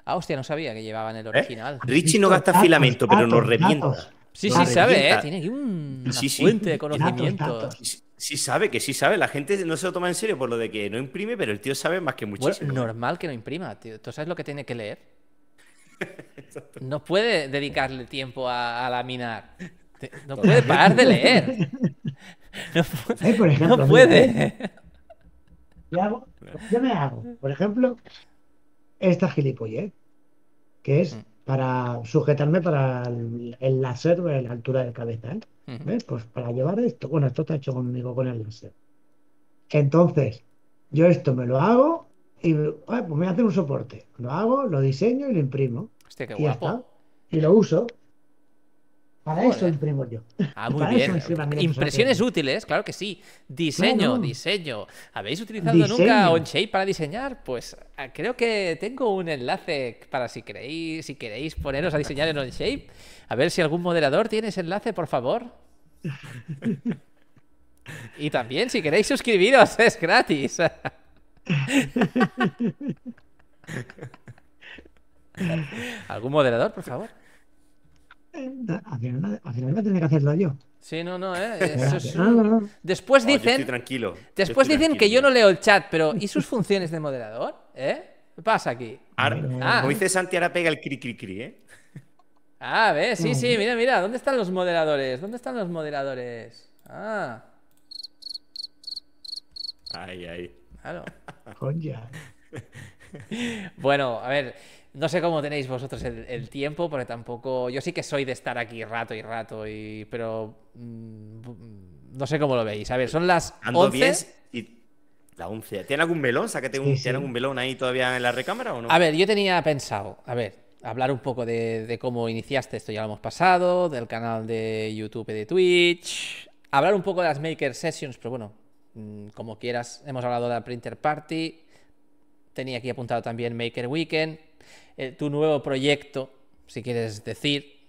Ah, hostia, no sabía que llevaban el ¿Eh? original. Richie no gasta filamento, pero nos revienta. Eh, sí, sí, sabe, ¿eh? Tiene un... fuente de conocimiento. Sí, sí, sabe, que sí sabe. La gente no se lo toma en serio por lo de que no imprime, pero el tío sabe más que muchísimo. Es normal que no imprima, tío. ¿Tú sabes lo que tiene que leer? [LAUGHS] no puede dedicarle tiempo a laminar. No puede parar de [LAUGHS] leer. [LAUGHS] No, puede. puede. ¿eh? ¿Qué hago? Yo me hago, por ejemplo, esta gilipollez, que es mm. para sujetarme para el, láser de la altura de cabeza ¿eh? Pues para llevar esto. Bueno, esto está hecho conmigo con el láser. Entonces, yo esto me lo hago y pues me hace un soporte. Lo hago, lo diseño y lo imprimo. y guapo. Y lo uso. Para eso imprimo yo. Ah, muy bien. Impresiones útiles, claro que sí. Diseño, diseño. ¿Habéis utilizado nunca OnShape para diseñar? Pues ah, creo que tengo un enlace para si queréis, si queréis poneros a diseñar en OnShape. A ver si algún moderador tiene ese enlace, por favor. Y también, si queréis suscribiros, es gratis. [LAUGHS] ¿Algún moderador, por favor? al final, al final tendré que hacerlo yo. Sí, no, no, ¿eh? Eso es... no, no, no. Después dicen. tranquilo. Después dicen que yo no leo el chat, pero ¿y sus funciones de moderador? ¿Eh? ¿Qué pasa aquí? Ah. Como dice Santi, ahora pega el cri cri cri, ¿eh? Ah, ve sí, sí, mira, mira. ¿Dónde están los moderadores? ¿Dónde están los moderadores? Ah. Ay, ay. Claro. Bueno, a ver. No sé cómo tenéis vosotros el, tiempo, porque tampoco. Yo sí que soy de estar aquí rato y rato, y... pero. Mm, mm, no sé cómo lo veis. A ver, son las. Ando 11. y. La 11. ¿Tiene algún melón? ¿Saca un, sí, un algún melón ahí todavía en la recámara o no? A ver, yo tenía pensado. A ver, hablar un poco de, de cómo iniciaste esto, ya lo hemos pasado, del canal de YouTube y de Twitch. Hablar un poco de las Maker Sessions, pero bueno, mm, como quieras. Hemos hablado de la Printer Party. Tenía aquí apuntado también Maker Weekend. Eh, tu nuevo proyecto, si quieres decir,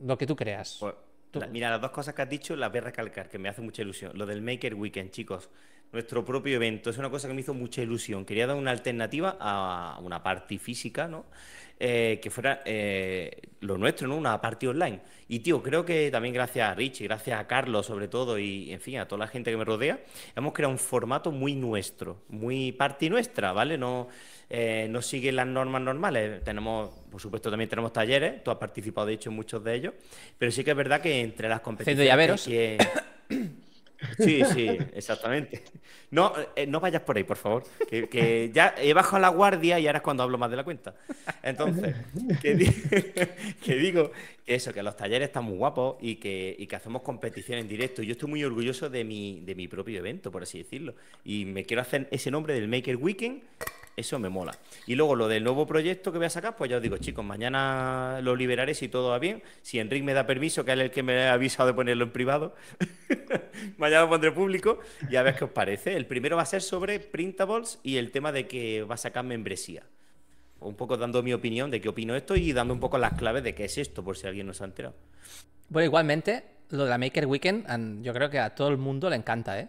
lo que tú creas. Pues, mira, las dos cosas que has dicho las voy a recalcar, que me hace mucha ilusión. Lo del Maker Weekend, chicos nuestro propio evento. Es una cosa que me hizo mucha ilusión. Quería dar una alternativa a una parte física, ¿no? Eh, que fuera eh, lo nuestro, ¿no? Una parte online. Y, tío, creo que también gracias a Richie, gracias a Carlos, sobre todo, y, en fin, a toda la gente que me rodea, hemos creado un formato muy nuestro, muy parte nuestra, ¿vale? Eh, no, sigue las normas normales. Tenemos, por supuesto, también tenemos talleres. Tú has participado, de hecho, en muchos de ellos. Pero sí que es verdad que entre las competencias... [COUGHS] Sí, sí, exactamente. No, eh, no vayas por ahí, por favor. Que, ya he bajado la guardia y ahora es cuando hablo más de la cuenta. Entonces, que, [LAUGHS] digo eso, que los talleres están muy guapos y que, y que hacemos competición en directo. Yo estoy muy orgulloso de mi, de mi propio evento, por así decirlo. Y me quiero hacer ese nombre del Maker Weekend eso me mola. Y luego lo del nuevo proyecto que voy a sacar, pues ya os digo, chicos, mañana lo liberaré si todo va bien. Si Enrique me da permiso, que es el que me ha avisado de ponerlo en privado, [LAUGHS] mañana lo pondré público y a ver qué os parece. El primero va a ser sobre printables y el tema de que va a sacar membresía. Un poco dando mi opinión de qué opino esto y dando un poco las claves de qué es esto, por si alguien no se ha enterado. Bueno, igualmente, lo de la Maker Weekend, yo creo que a todo el mundo le encanta, ¿eh?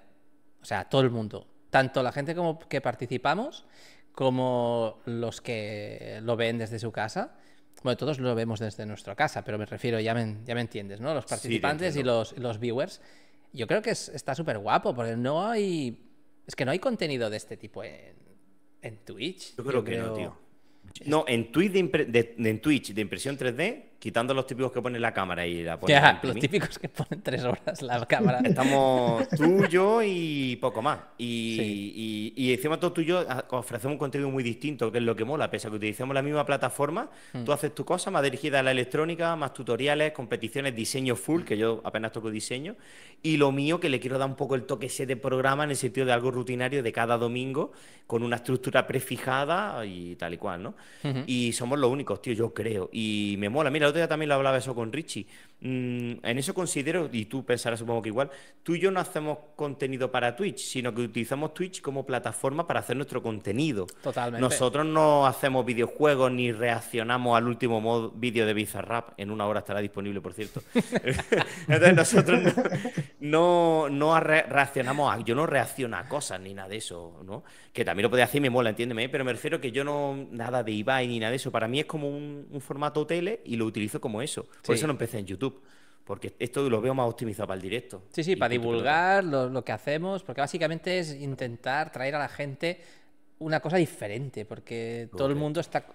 O sea, a todo el mundo. Tanto la gente como que participamos como los que lo ven desde su casa. Bueno, todos lo vemos desde nuestra casa, pero me refiero, ya me, ya me entiendes, ¿no? Los participantes y los, los, viewers. Yo creo que está súper guapo, porque no hay. Es que no hay contenido de este tipo en, en Twitch. Yo creo, que no, tío. No, en Twitch de, en Twitch de impresión 3D quitando los típicos que pone la cámara y la los típicos que ponen tres horas la cámara. Estamos tú, yo y poco más. Y, y, encima todo tú y yo ah, ofrecemos un contenido muy distinto, que es lo que mola, pese a que utilizamos la misma plataforma. Mm. Tú haces tu cosa más dirigida a la electrónica, más tutoriales, competiciones, diseño full, que yo apenas toco diseño. Y lo mío, que le quiero dar un poco el toque ese de programa en el sentido de algo rutinario de cada domingo, con una estructura prefijada y tal y cual, ¿no? Y somos los únicos, tío, yo creo. Y me mola. Mira, otro también lo hablaba eso con Richie. Mm, en eso considero, y tú pensarás supongo que igual, tú y yo no hacemos contenido para Twitch, sino que utilizamos Twitch como plataforma para hacer nuestro contenido. Totalmente. Nosotros no hacemos videojuegos ni reaccionamos al último vídeo de Bizarrap, en una hora estará disponible, por cierto. [LAUGHS] Entonces nosotros no, reaccionamos a, yo no reacciono a cosas ni nada de eso, ¿no? Que también lo podía hacer y me mola, entiéndeme, ¿eh? pero me refiero que yo no, nada de Ibai ni nada de eso, para mí es como un, formato tele y lo utilizo como eso. Por eso no empecé en YouTube. Porque esto lo veo más optimizado para el directo. Sí, sí, para divulgar lo, que hacemos, porque básicamente es intentar traer a la gente una cosa diferente, porque todo el mundo está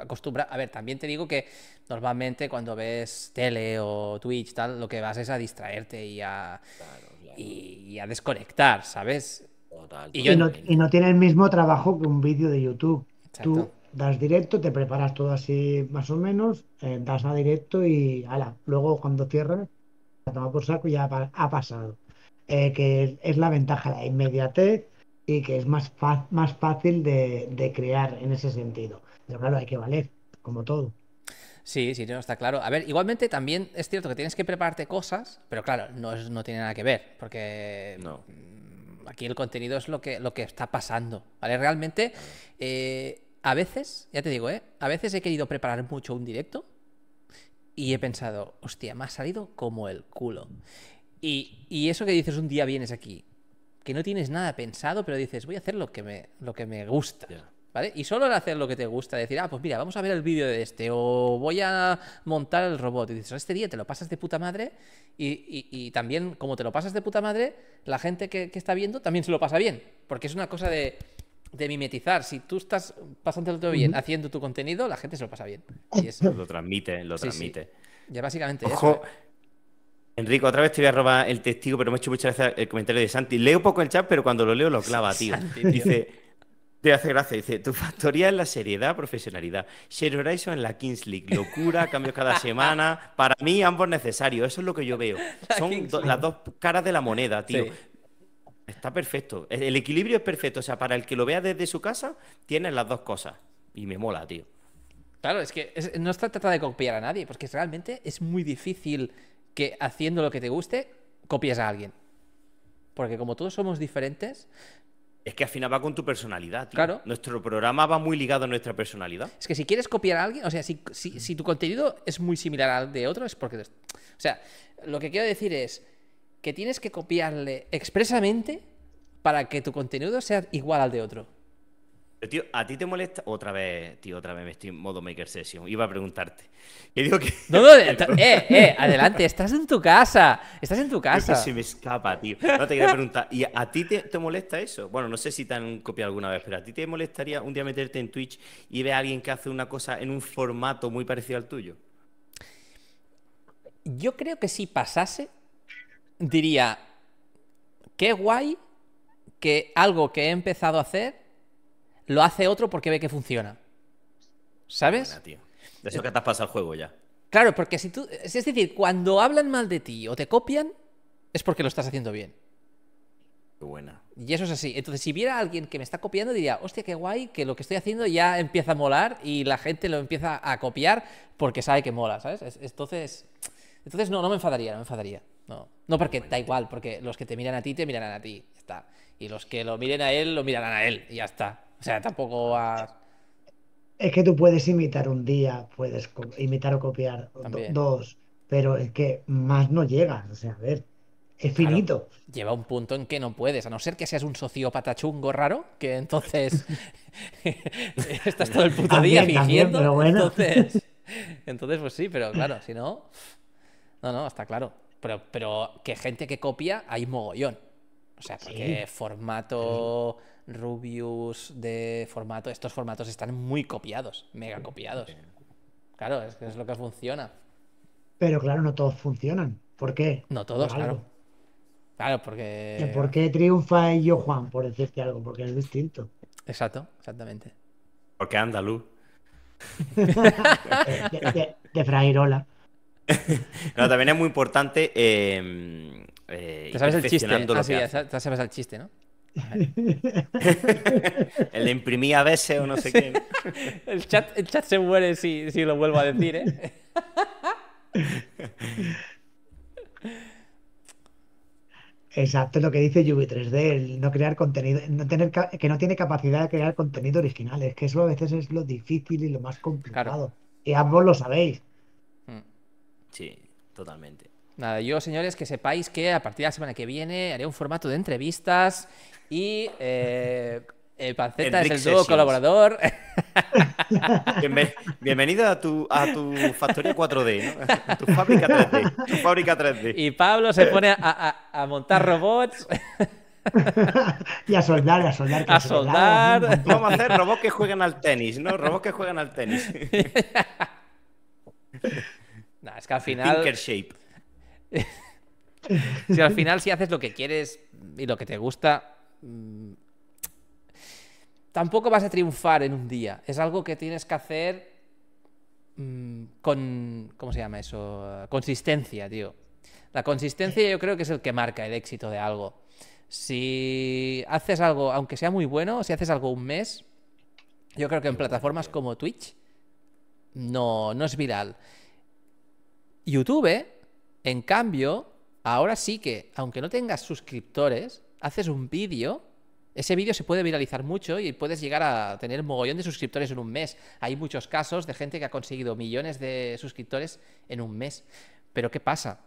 acostumbrado. A ver, también te digo que normalmente cuando ves tele o Twitch, tal, lo que vas es a distraerte y a, Y, a desconectar, ¿sabes? Y, no, tiene el mismo trabajo que un vídeo de YouTube. Tú das directo, te preparas todo así más o menos, eh, das a directo y ala, luego cuando cierras, la toma por saco y ya ha, pasado. Eh, que es la ventaja, la inmediatez y que es más, más fácil de, crear en ese sentido. Pero claro, hay que valer, como todo. Sí, sí, está claro. A ver, igualmente también es cierto que tienes que prepararte cosas, pero claro, no, es, no tiene nada que ver, porque mm, aquí el contenido es lo que, lo que está pasando, ¿vale? Realmente... Eh, a veces, ya te digo, ¿eh? a veces he querido preparar mucho un directo y he pensado, hostia, me ha salido como el culo. Y, y eso que dices un día vienes aquí, que no tienes nada pensado, pero dices, voy a hacer lo que me, lo que me gusta. ¿Vale? Y solo al hacer lo que te gusta, decir, ah, pues mira, vamos a ver el vídeo de este, o voy a montar el robot, y dices, este día te lo pasas de puta madre, y, también como te lo pasas de puta madre, la gente que está viendo también se lo pasa bien, porque es una cosa de, de mimetizar. Si tú estás todo bien, haciendo tu contenido, la gente se lo pasa bien. Lo transmite, lo transmite. Ya básicamente Eso, ¿eh? Enrico, otra vez te voy a robar el testigo, pero me he hecho muchas gracias el comentario de Santi. Leo poco el chat, pero cuando lo leo lo clava, tío. Dice, te hace gracia, dice, tu factoría es la seriedad, profesionalidad. Share Horizon en la Kings League, locura, [LAUGHS] cambios cada semana. Para mí ambos necesarios, eso es lo que yo veo. Son las dos caras de la moneda, tío. Está perfecto. El equilibrio es perfecto. O sea, para el que lo vea desde su casa, Tiene las dos cosas. Y me mola, tío. Claro, es que no está trata de copiar a nadie, porque realmente es muy difícil que haciendo lo que te guste, copies a alguien. Porque como todos somos diferentes, es que al final va con tu personalidad, tío. Claro. Nuestro programa va muy ligado a nuestra personalidad. Es que si quieres copiar a alguien, o sea, si, si, tu contenido es muy similar al de otro, es porque. O sea, lo que quiero decir es que tienes que copiarle expresamente para que tu contenido sea igual al de otro. Tío, ¿a ti te molesta? Otra vez, tío, otra vez me estoy en modo Maker Session. Iba a preguntarte. Y digo que... No, no, [LAUGHS] eh, eh, adelante, estás en tu casa. Estás en tu casa. Es se me escapa, tío. No te quería preguntar. ¿Y a ti te, te, molesta eso? Bueno, no sé si te han copiado alguna vez, pero ¿a ti te molestaría un día meterte en Twitch y ver a alguien que hace una cosa en un formato muy parecido al tuyo? Yo creo que si pasase, diría, qué guay que algo que he empezado a hacer lo hace otro porque ve que funciona. ¿Sabes? eso que te has pasado juego ya. Claro, porque si tú. Es decir, cuando hablan mal de ti o te copian, es porque lo estás haciendo bien. Qué buena. Y eso es así. Entonces, si viera a alguien que me está copiando, diría, hostia, qué guay, que lo que estoy haciendo ya empieza a molar y la gente lo empieza a copiar porque sabe que mola, ¿sabes? Entonces. Entonces, no, no me enfadaría, no me enfadaría. No, no porque da igual, porque los que te miran a ti te mirarán a ti, está. Y los que lo miren a él lo mirarán a él, y ya está. O sea, tampoco a... Es que tú puedes imitar un día, puedes imitar o copiar dos, pero es que más no llegas, o sea, a ver, es finito. lleva un punto en que no puedes, a no ser que seas un sociópata chungo raro, que entonces [LAUGHS] estás todo el puto día fingiendo. entonces, entonces, pues sí, pero claro, si no... No, no, está claro. Pero, que gente que copia hay mogollón. O sea, porque formato Rubius de formato, estos formatos están muy copiados, mega copiados. Claro, es, lo que funciona. Pero claro, no todos funcionan. ¿Por qué? No todos, claro. Claro, porque. ¿Por qué triunfa yo, Juan? Por decirte algo, porque es distinto. Exacto, exactamente. Porque andaluz. [LAUGHS] de, de, de Frairola. [LAUGHS] también es muy importante. Eh, eh sabes el chiste. Ah, sabes el chiste, [LAUGHS] el de imprimir a veces o no sé qué. [LAUGHS] El chat, se muere si, lo vuelvo a decir, ¿eh? Exacto, lo que dice yubi 3 d no crear contenido, tener que no tiene capacidad de crear contenido original, es que eso a veces es lo difícil y lo más complicado. Y ambos lo sabéis. Sí, totalmente. Nada, yo señores que sepáis que a partir de la semana que viene haré un formato de entrevistas y eh, el Panceta es el nuevo colaborador. [LAUGHS] bienvenido a tu, a tu factoría 4D, ¿no? [LAUGHS] tu fábrica 3D, tu fábrica 3D. Y Pablo se pone a, montar robots. [LAUGHS] y a soldar, a soldar. A, soldar. Vamos a hacer robots que juegan al tenis, ¿no? Robots que juegan al tenis es que al final. Tinker shape. [LAUGHS] si al final, si haces lo que quieres y lo que te gusta. Mm, tampoco vas a triunfar en un día. Es algo que tienes que hacer mm, con. ¿Cómo se llama eso? Consistencia, tío. La consistencia yo creo que es el que marca el éxito de algo. Si haces algo, aunque sea muy bueno, si haces algo un mes, yo creo que en plataformas como Twitch no, no es viral. YouTube, en cambio, ahora sí que, aunque no tengas suscriptores, haces un vídeo, ese vídeo se puede viralizar mucho y puedes llegar a tener mogollón de suscriptores en un mes. Hay muchos casos de gente que ha conseguido millones de suscriptores en un mes. Pero ¿qué pasa?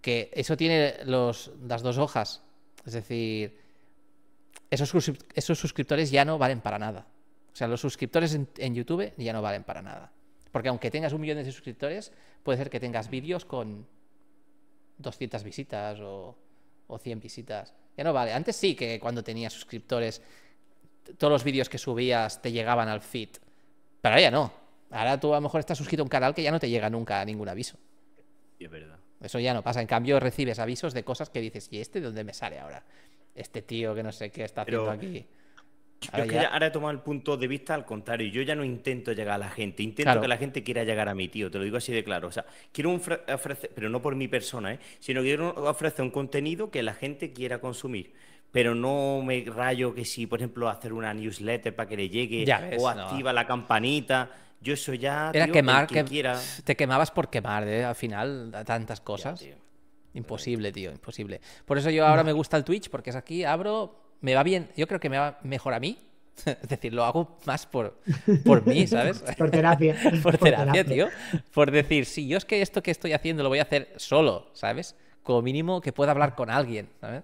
Que eso tiene las dos hojas. Es decir, esos, suscriptores ya no valen para nada. O sea, los suscriptores en YouTube ya no valen para nada. Porque aunque tengas un millón de suscriptores, puede ser que tengas vídeos con 200 visitas o, 100 visitas. Ya no vale. Antes sí que cuando tenías suscriptores, todos los vídeos que subías te llegaban al feed. Pero ahora ya no. Ahora tú a lo mejor estás suscrito a un canal que ya no te llega nunca a ningún aviso. es verdad. Eso ya no pasa. En cambio, recibes avisos de cosas que dices, ¿y este de dónde me sale ahora? Este tío que no sé qué está haciendo aquí. Yo ahora, es ahora he tomado el punto de vista al contrario. Yo ya no intento llegar a la gente, intento que la gente quiera llegar a mí, tío. Te lo digo así de claro. O sea, quiero ofrecer, pero no por mi persona, ¿eh? sino que quiero ofrecer un contenido que la gente quiera consumir. Pero no me rayo que si, por ejemplo, hacer una newsletter para que le llegue o activa la campanita. Yo eso ya. Era quemar, que quiera... te quemabas por quemar, ¿eh? al final, tantas cosas. Imposible, tío, imposible. Por eso yo ahora me gusta el Twitch, porque es aquí, abro, me va bien, yo creo que me va mejor a mí. [LAUGHS] Es decir, lo hago más por, por mí, ¿sabes? [LAUGHS] por terapia. [LAUGHS] por, terapia, tío. Por decir, si sí, yo es que esto que estoy haciendo lo voy a hacer solo, ¿sabes? Como mínimo que pueda hablar con alguien, ¿sabes?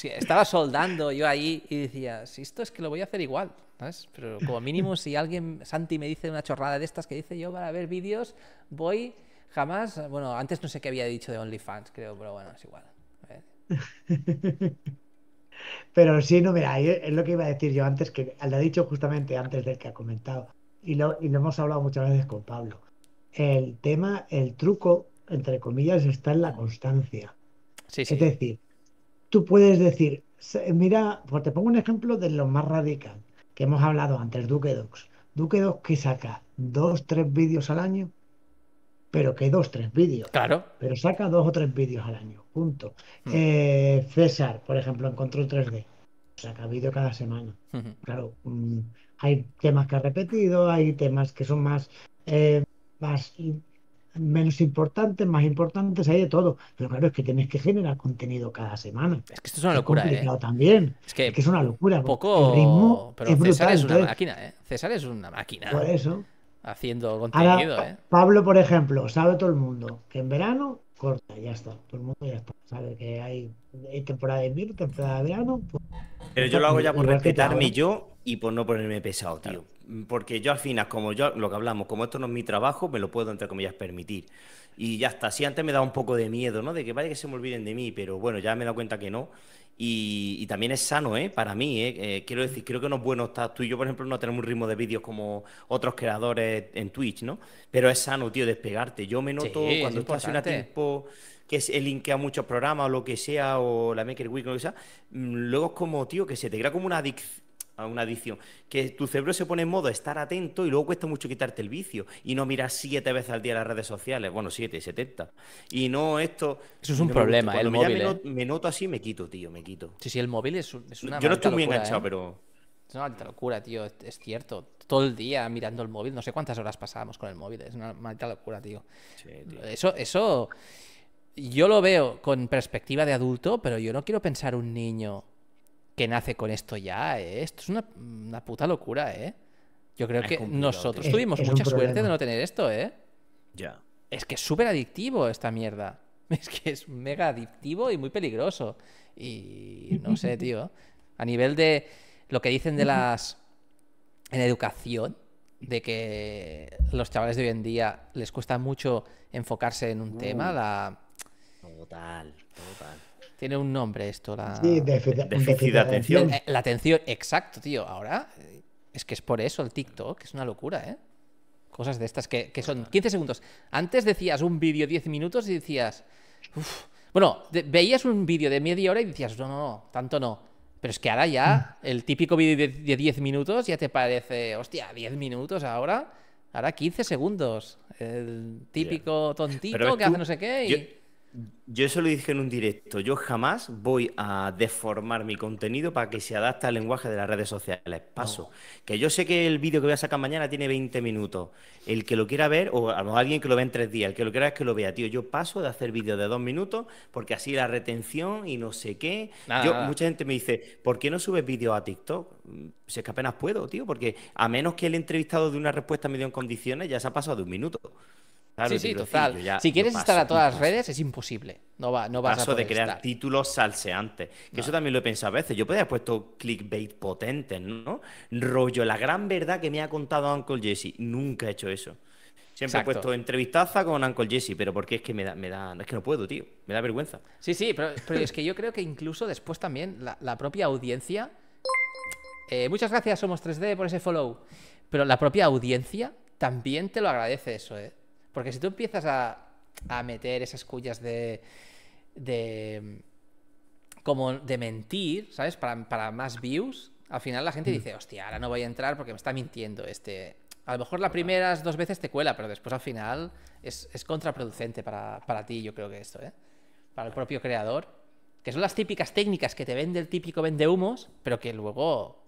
estaba soldando yo ahí y decía, si esto es que lo voy a hacer igual, ¿sabes? Pero como mínimo si alguien, Santi me dice una chorrada de estas que dice yo para ver vídeos, voy jamás, bueno, antes no sé qué había dicho de OnlyFans, creo, pero bueno, es igual. ¿eh? Pero sí, no, mira, es lo que iba a decir yo antes, que lo he dicho justamente antes del que ha comentado, y lo, y hemos hablado muchas veces con Pablo. El tema, el truco, entre comillas, está en la constancia. Es decir, tú puedes decir, mira, porque te pongo un ejemplo de lo más radical que hemos hablado antes, Duque Docs. Duque Docs que saca dos, tres vídeos al año pero que dos, tres vídeos. Claro. Pero saca dos o tres vídeos al año, punto. Mm. Eh, César, por ejemplo, en Control 3D, saca vídeo cada semana. Claro, mm, hay temas que ha repetido, hay temas que son más, eh, más menos importantes, más importantes, hay de todo. Pero claro, es que tenéis que generar contenido cada semana. Es que esto es una locura, ¿eh? también. Es que, es una locura. Poco... El ritmo pero César es una máquina, ¿eh? César es una máquina. Por eso haciendo contenido. ¿eh? Pablo, por ejemplo, sabe todo el mundo que en verano corta, ya está. Todo el mundo ya está. Sabe que hay, hay temporada de invierno, temporada de verano. Pues, pero yo lo hago ya por respetarme yo y por no ponerme pesado, tío. Porque yo al final, como yo, lo que hablamos, como esto no es mi trabajo, me lo puedo, entre comillas, permitir. Y ya está. Sí, antes me da un poco de miedo, ¿no? De que vaya que se me olviden de mí, pero bueno, ya me he dado cuenta que no. Y, también es sano, ¿eh? Para mí, ¿eh? ¿eh? Quiero decir, creo que no es bueno estar tú y yo, por ejemplo, no tenemos un ritmo de vídeos como otros creadores en Twitch, ¿no? Pero es sano, tío, despegarte. Yo me noto cuando estás una tiempo que es el a muchos programas o lo que sea, o la Maker Week o lo que sea, mm, luego es como, tío, que se te crea como una adicción a una adicción, que tu cerebro se pone en modo de estar atento y luego cuesta mucho quitarte el vicio y no miras siete veces al día las redes sociales, bueno, siete, setenta. Y no esto... Eso es un problema, me el móvil. Me, noto, ¿eh? me, noto así, me quito, tío, me quito. Sí, sí, el móvil es, es una... Yo no estoy muy enganchado, ¿eh? pero... Es una maldita locura, tío, es, cierto. Todo el día mirando el móvil, no sé cuántas horas pasábamos con el móvil, es una maldita locura, tío. Eso, eso, yo lo veo con perspectiva de adulto, pero yo no quiero pensar un niño que nace con esto ya, ¿eh? Esto es una, puta locura, ¿eh? Yo creo que nosotros tuvimos mucha suerte de no tener esto, ¿eh? Ya. Es que es súper adictivo esta mierda. [LAUGHS] Es que es mega adictivo y muy peligroso. Y no sé, [LAUGHS] tío. A nivel de lo que dicen de las. en educación, de que los chavales de hoy en día les cuesta mucho enfocarse en un tema, la. Total, total. Tiene un nombre esto, la... Sí, déficit, de atención. Eh, la, atención, exacto, tío. Ahora es que es por eso el TikTok, es una locura, ¿eh? Cosas de estas que, son 15 segundos. Antes decías un vídeo 10 minutos y decías... Bueno, veías un vídeo de media hora y decías, no, no, no, tanto no. Pero es que ahora ya mm. el típico vídeo de, 10 minutos ya te parece, hostia, 10 minutos ahora... Ahora 15 segundos. El típico tontito que hace no sé qué. Y... Yo eso lo dije en un directo. Yo jamás voy a deformar mi contenido para que se adapte al lenguaje de las redes sociales. Paso. Que yo sé que el vídeo que voy a sacar mañana tiene 20 minutos. El que lo quiera ver, o alguien que lo ve en tres días, el que lo quiera es que lo vea, tío. Yo paso de hacer vídeos de dos minutos porque así la retención y no sé qué. yo, Mucha gente me dice, ¿por qué no subes vídeos a TikTok? Mm, si es que apenas puedo, tío, porque a menos que el entrevistado de una respuesta medio en condiciones, ya se ha pasado de un minuto si quieres estar a todas las redes, es imposible. No, va, no vas paso de crear títulos salseantes. Que eso también lo he pensado a veces. Yo podría haber puesto clickbait potente ¿no? Rollo, la gran verdad que me ha contado Uncle Jesse. Nunca he hecho eso. Siempre he puesto entrevistaza con Uncle Jesse, pero porque es que me da, me da. Es que no puedo, tío. Me da vergüenza. Sí, sí, pero, es que yo creo que incluso después también la, propia audiencia. Eh, muchas gracias, Somos 3D, por ese follow. Pero la propia audiencia también te lo agradece eso, ¿eh? Porque si tú empiezas a, meter esas cuyas de. de. como de mentir, ¿sabes? Para, para más views, al final la gente mm. dice, hostia, ahora no voy a entrar porque me está mintiendo este. A lo mejor las primeras dos veces te cuela, pero después al final es, contraproducente para, ti, yo creo que esto, ¿eh? Para el propio creador. Que son las típicas técnicas que te vende el típico vende humos, pero que luego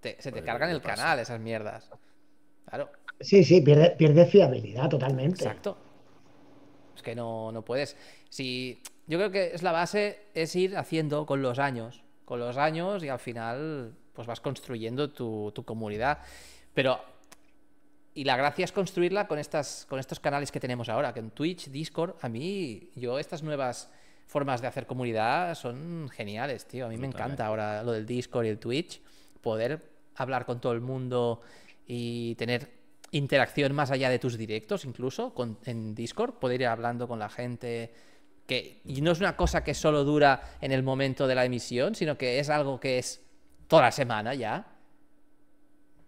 se te cargan el canal, esas mierdas. Claro. Sí, sí, pierde, fiabilidad totalmente. Exacto. Es que no, no puedes. Si, yo creo que es la base, es ir haciendo con los años. Con los años y al final, pues vas construyendo tu, comunidad. Pero y la gracia es construirla con, estas, con estos canales que tenemos ahora, que en Twitch, Discord, a mí, yo estas nuevas formas de hacer comunidad son geniales, tío. A mí me encanta ahora lo del Discord y el Twitch, poder hablar con todo el mundo y tener interacción más allá de tus directos, incluso en Discord, poder ir hablando con la gente. Que, y no es una cosa que solo dura en el momento de la emisión, sino que es algo que es toda la semana ya.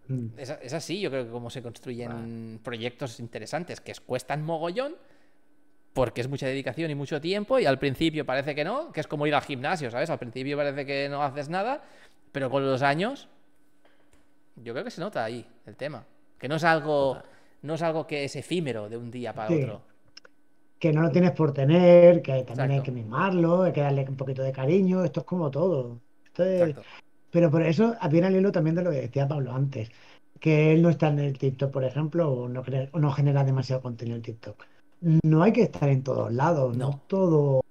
Mm. Es, así, yo creo que como se construyen proyectos interesantes que cuestan mogollón, porque es mucha dedicación y mucho tiempo, y al principio parece que no, que es como ir al gimnasio, ¿sabes? Al principio parece que no haces nada, pero con los años, yo creo que se nota ahí el tema. Que no es algo, no es algo que es efímero de un día para otro. Que no lo tienes por tener, que también hay que mimarlo, hay que darle un poquito de cariño, esto es como todo. Pero por eso viene al hilo también de lo que decía Pablo antes, que él no está en el TikTok, por ejemplo, o no, no genera demasiado contenido en TikTok. No hay que estar en todos lados, no, todo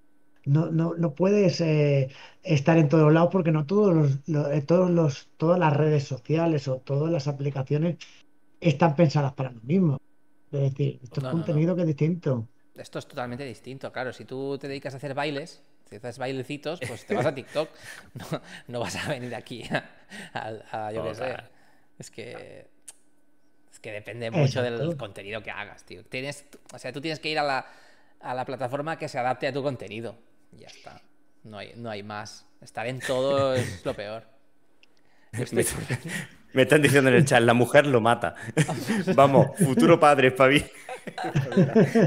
no, puedes eh, estar en todos lados porque no todos eh, todos los, todas las redes sociales o todas las aplicaciones están pensadas para los mismos. Es decir, esto es contenido que es distinto. Esto es totalmente distinto, claro. Si tú te dedicas a hacer bailes, si haces bailecitos, pues te vas a TikTok. [LAUGHS] No, vas a venir aquí a, yo qué sé. Es que. que depende mucho del contenido que hagas, tío. Tienes, o sea, tú tienes que ir a la, plataforma que se adapte a tu contenido. Ya está. No hay, no hay más. Estar en todo es lo peor. [LAUGHS] Me están diciendo en el chat, la mujer lo mata. [LAUGHS] Vamos, futuro padre, Fabi.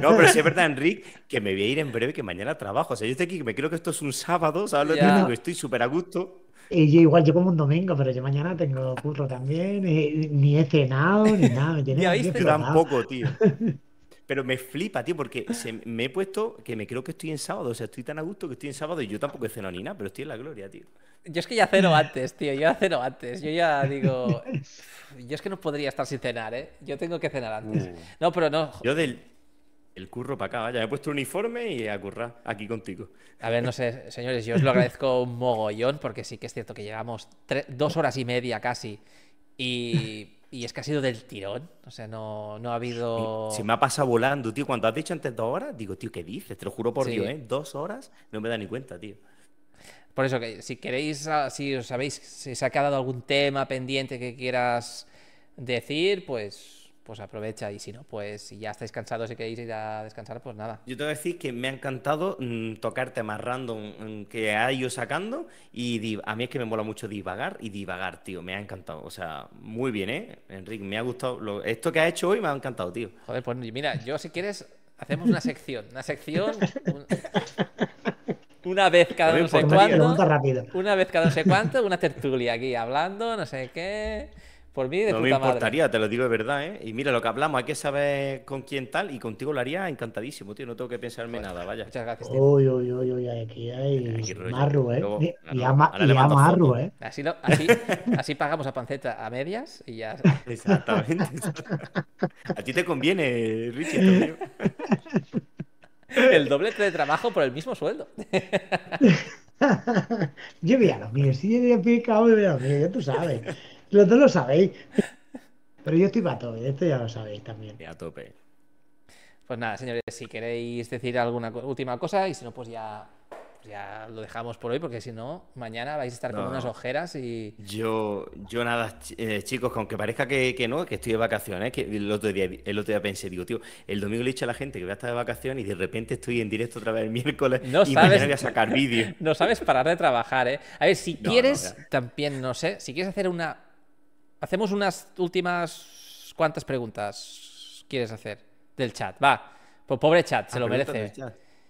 No, pero sí es verdad, Enrique, que me voy a ir en breve, que mañana trabajo. O sea, yo estoy aquí, me creo que esto es un sábado, ¿sabes lo que digo? Estoy súper a gusto. Y yo igual, yo como un domingo, pero yo mañana tengo curro también, eh, ni he cenado, ni nada. Me ya viste, tampoco, tío. [LAUGHS] Pero me flipa, tío, porque me he puesto que me creo que estoy en sábado. O sea, estoy tan a gusto que estoy en sábado y yo tampoco he cenado ni nada, pero estoy en la gloria, tío. Yo es que ya ceno antes, tío. Yo ya ceno antes. Yo ya digo. Yo es que no podría estar sin cenar, ¿eh? Yo tengo que cenar antes. Uh. No, pero no. Yo del. El curro para acá, vaya. Me he puesto uniforme y a currar aquí contigo. A ver, no sé, señores, yo os lo agradezco un mogollón porque sí que es cierto que llegamos dos horas y media casi y y es que ha sido del tirón, o sea, no, ha habido... Se me ha pasado volando, tío. Cuando has dicho antes dos horas, digo, tío, ¿qué dices? Te lo juro por Dios, ¿eh? Dos horas, no me da ni cuenta, tío. Por eso, que si queréis, ah, si os habéis, si se ha quedado algún tema pendiente que quieras decir, pues pues aprovecha y si no, pues si ya estáis cansados y queréis ir a descansar, pues nada. Yo te voy a decir que me ha encantado mm, tocarte más random mm, que ha ido sacando y a mí es que me mola mucho divagar y divagar, tío, me ha encantado. O sea, muy bien, ¿eh? Enrique, me ha gustado. Esto que has hecho hoy me ha encantado, tío. Joder, pues mira, yo si quieres, hacemos una sección, una sección... Una vez cada no sé pues, cuánto. Una vez cada no sé cuánto, una tertulia aquí hablando, no sé qué no me importaría, te lo digo de verdad, ¿eh? Y mira, lo que hablamos, hay que saber con quién tal y contigo lo haría encantadísimo, tío. No tengo que pensarme nada, vaya. Muchas gracias, tío. Uy, uy, uy, uy, aquí hay marro, ¿eh? y, y, ama, ¿eh? Así, así, así, pagamos a panceta a medias y ya. [LAUGHS] Exactamente. a ti te conviene, Richie. El doble de trabajo por el mismo sueldo. [LAUGHS] yo veía a lo mío, si yo voy a mío, ya tú sabes. Los dos lo sabéis. Pero yo estoy para tope, esto ya lo sabéis también. Y a tope. Pues nada, señores, si queréis decir alguna última cosa y si no, pues, pues ya, lo dejamos por hoy, porque si no, mañana vais a estar con unas ojeras y. Yo, yo nada, eh, chicos, aunque parezca que, que, no, que estoy de vacaciones, que el otro, día, pensé, digo, tío, el domingo le he dicho a la gente que voy a estar de vacaciones y de repente estoy en directo otra vez el miércoles y sabes, mañana voy a sacar vídeo. [LAUGHS] no sabes parar de trabajar, ¿eh? A ver, si quieres, también, no sé, si quieres hacer una Hacemos unas últimas ¿cuántas preguntas quieres hacer del chat. Va, pues pobre chat, se lo ah, merece.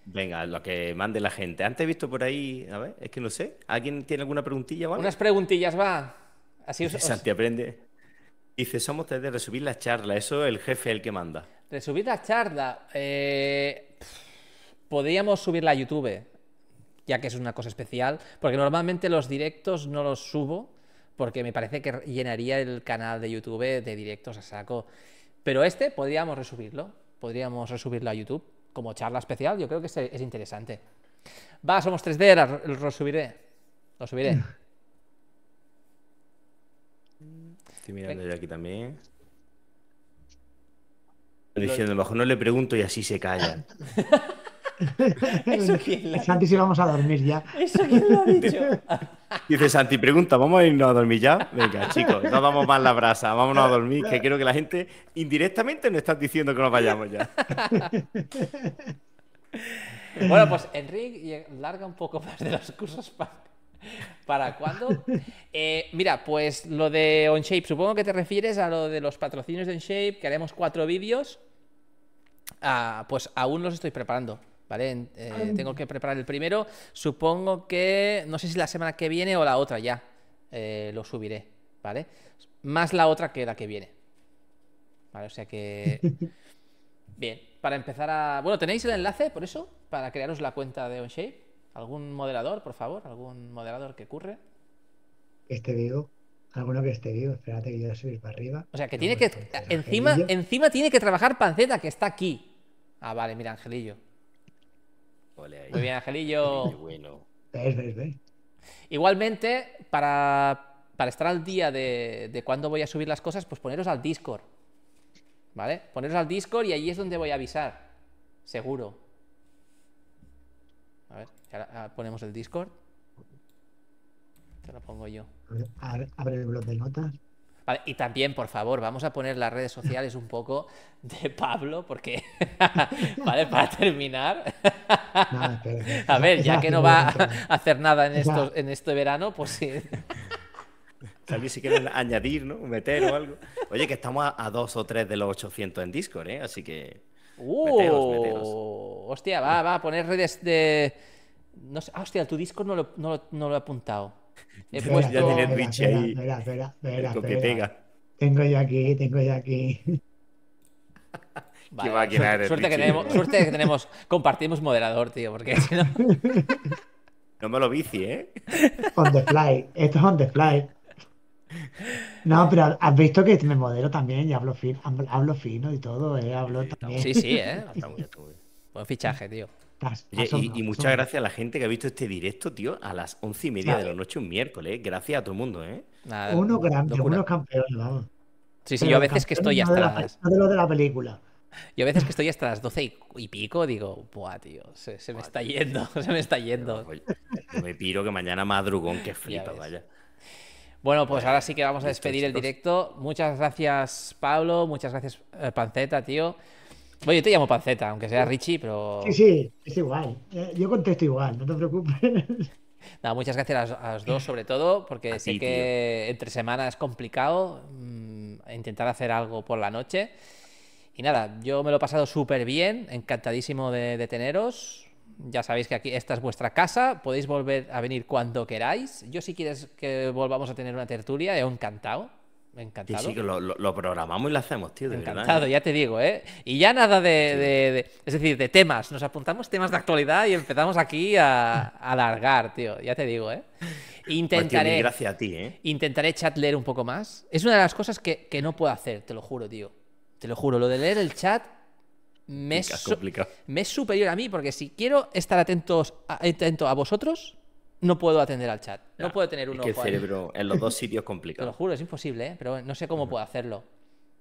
Venga, lo que mande la gente. Antes he visto por ahí, a ver, es que no sé. ¿Alguien tiene alguna preguntilla? Unas preguntillas, va. Así os, Santi aprende. Dice, somos de resubir la charla. Eso el jefe es el que manda. Resubir la charla. Eh, podríamos subirla a YouTube, ya que es una cosa especial, porque normalmente los directos no los subo porque me parece que llenaría el canal de YouTube de directos a saco. Pero este podríamos resubirlo, podríamos resubirlo a YouTube como charla especial, yo creo que este es interesante. Va, somos 3D, lo subiré. Lo [LAUGHS] subiré. Estoy mirando yo aquí también. diciendo, bajo no le pregunto y así se callan. [LAUGHS] Santi, si vamos a dormir ya. ¿Eso quién lo ha [LAUGHS] dicho? Dice Santi, pregunta, ¿vamos a irnos a dormir ya? Venga, [LAUGHS] chicos, no vamos más la brasa, vámonos a dormir, que creo que la gente indirectamente nos está diciendo que nos vayamos ya. [LAUGHS] bueno, pues Enrique, larga un poco más de los cursos para, ¿Para cuándo? Eh, mira, pues lo de OnShape, supongo que te refieres a lo de los patrocinios de OnShape, que haremos cuatro vídeos. Ah, pues aún los estoy preparando. ¿vale? Eh, tengo que preparar el primero. Supongo que, no sé si la semana que viene o la otra ya eh, lo subiré, ¿vale? Más la otra que la que viene. Vale, o sea que... [LAUGHS] Bien, para empezar a... Bueno, ¿tenéis el enlace por eso? Para crearos la cuenta de OnShape. ¿Algún moderador, por favor? ¿Algún moderador que ocurre? Este vivo. Alguno que esté vivo, espérate que yo subir para arriba. O sea, que tiene que. Encima, encima tiene que trabajar Panceta, que está aquí. Ah, vale, mira, Angelillo. Muy bien, Angelillo. [LAUGHS] Igualmente, para, estar al día de, de cuándo voy a subir las cosas, pues poneros al Discord. ¿Vale? Poneros al Discord y ahí es donde voy a avisar. Seguro. A ver, ponemos el Discord. Te lo pongo yo. Abre, abre el blog de notas y también, por favor, vamos a poner las redes sociales un poco de Pablo, porque, [LAUGHS] vale, para terminar, [LAUGHS] a ver, ya que no va a hacer nada en, en este verano, pues sí. [LAUGHS] Tal si quieren añadir, ¿no? Meter o algo. Oye, que estamos a, dos o tres de los 800 en Discord, ¿eh? Así que... Uh, hostia, va, a poner redes de... Ah, hostia, tu Discord no lo, no lo he apuntado. Es Ya tiene Twitch ahí. Tengo yo aquí, tengo yo aquí. [LAUGHS] suerte, que tenemos, suerte que tenemos, compartimos moderador, tío, porque si no. [LAUGHS] No me lo bici, ¿eh? [LAUGHS] On the fly. Esto es on the fly. No, pero has visto que me modelo también y hablo, fino, hablo fino y todo, ¿eh? Hablo también. Sí, sí, ¿eh? Buen fichaje, tío y, muchas gracias a la gente que ha visto este directo, tío, a las once y media de la noche un miércoles. ¿eh? Gracias a todo el mundo, ¿eh? uno grande, uno campeón, Sí, sí, yo a veces que estoy hasta. las... la película. Yo a veces que estoy hasta las doce y, pico digo, buah, tío, se, me está yendo, se me está yendo. [LAUGHS] me piro que mañana madrugón, que [LAUGHS] flipa, vaya. Bueno, pues ahora sí que vamos a despedir el directo. Muchas gracias, Pablo. Muchas gracias, eh, Panceta, tío yo te llamo Panceta, aunque sea Richie, pero. Sí, sí, es igual. Eh, yo contesto igual, no te preocupes. [LAUGHS] Nada, muchas gracias a los dos, sobre todo, porque sé que entre semana es complicado mm, intentar hacer algo por la noche. Y nada, yo me lo he pasado súper bien, encantadísimo de, teneros. Ya sabéis que aquí esta es vuestra casa, podéis volver a venir cuando queráis. Yo si quieres que volvamos a tener una tertulia, he encantado. Encantado. Sí, que lo, programamos y lo hacemos, tío. Encantado, ¿eh? ya te digo, ¿eh? Y ya nada de, Es decir, de temas. Nos apuntamos temas de actualidad y empezamos aquí a, alargar, tío. Ya te digo, ¿eh? Pues, intentaré. gracias a ti, ¿eh? Intentaré chat leer un poco más. Es una de las cosas que, no puedo hacer, te lo juro, tío. Te lo juro. Lo de leer el chat me es, me es superior a mí, porque si quiero estar atentos, atento a vosotros, no puedo atender al chat. no puedo tener uno. Es que el cerebro en los dos [LAUGHS] sitios complicado. Te lo juro, es imposible, ¿eh? pero no sé cómo puedo hacerlo.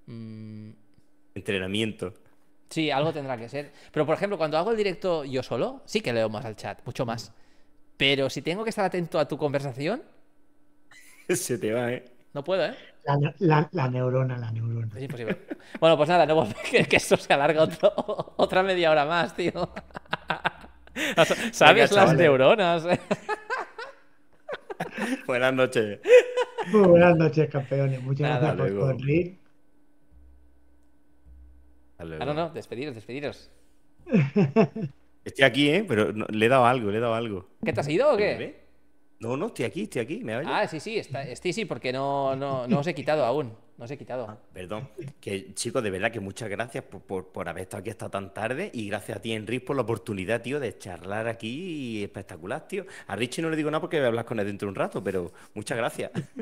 Mm. Entrenamiento. Sí, algo tendrá que ser. Pero por ejemplo, cuando hago el directo yo solo, sí que leo más al chat, mucho más. Pero si tengo que estar atento a tu conversación. [LAUGHS] Se te va, ¿eh? No puedo, ¿eh? La, la neurona, la neurona. Es imposible. bueno, pues nada, no a que esto se alarga otra media hora más, tío. [LAUGHS] ¿Sabes las neuronas? [LAUGHS] Buenas noches. buenas noches, campeones. Muchas gracias por venir ah, no, despediros, despediros. [LAUGHS] Estoy aquí, ¿eh? Pero le he dado algo, le he dado algo. ¿Qué te has ido o qué? No, no, estoy aquí, estoy aquí. Ah, sí, sí, estoy, sí, porque no, no os he quitado aún. No se he quitado. Ah, perdón. Que, chicos, de verdad que muchas gracias por, haber estado aquí hasta tan tarde. Y gracias a ti, Enric, por la oportunidad, tío, de charlar aquí. Espectacular, tío. A Richie no le digo nada porque voy a hablar con él dentro de un rato, pero muchas gracias. [LAUGHS]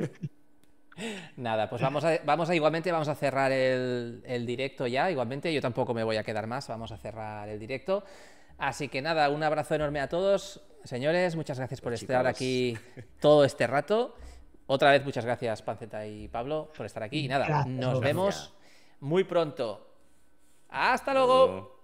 Nada, pues vamos a, vamos a igualmente, vamos a cerrar el, directo ya, igualmente, yo tampoco me voy a quedar más, vamos a cerrar el directo. Así que nada, un abrazo enorme a todos, señores, muchas gracias pues, por estar aquí todo este rato otra vez, muchas gracias, Panceta y Pablo, por estar aquí. Y nada, nos vemos muy pronto. ¡Hasta luego.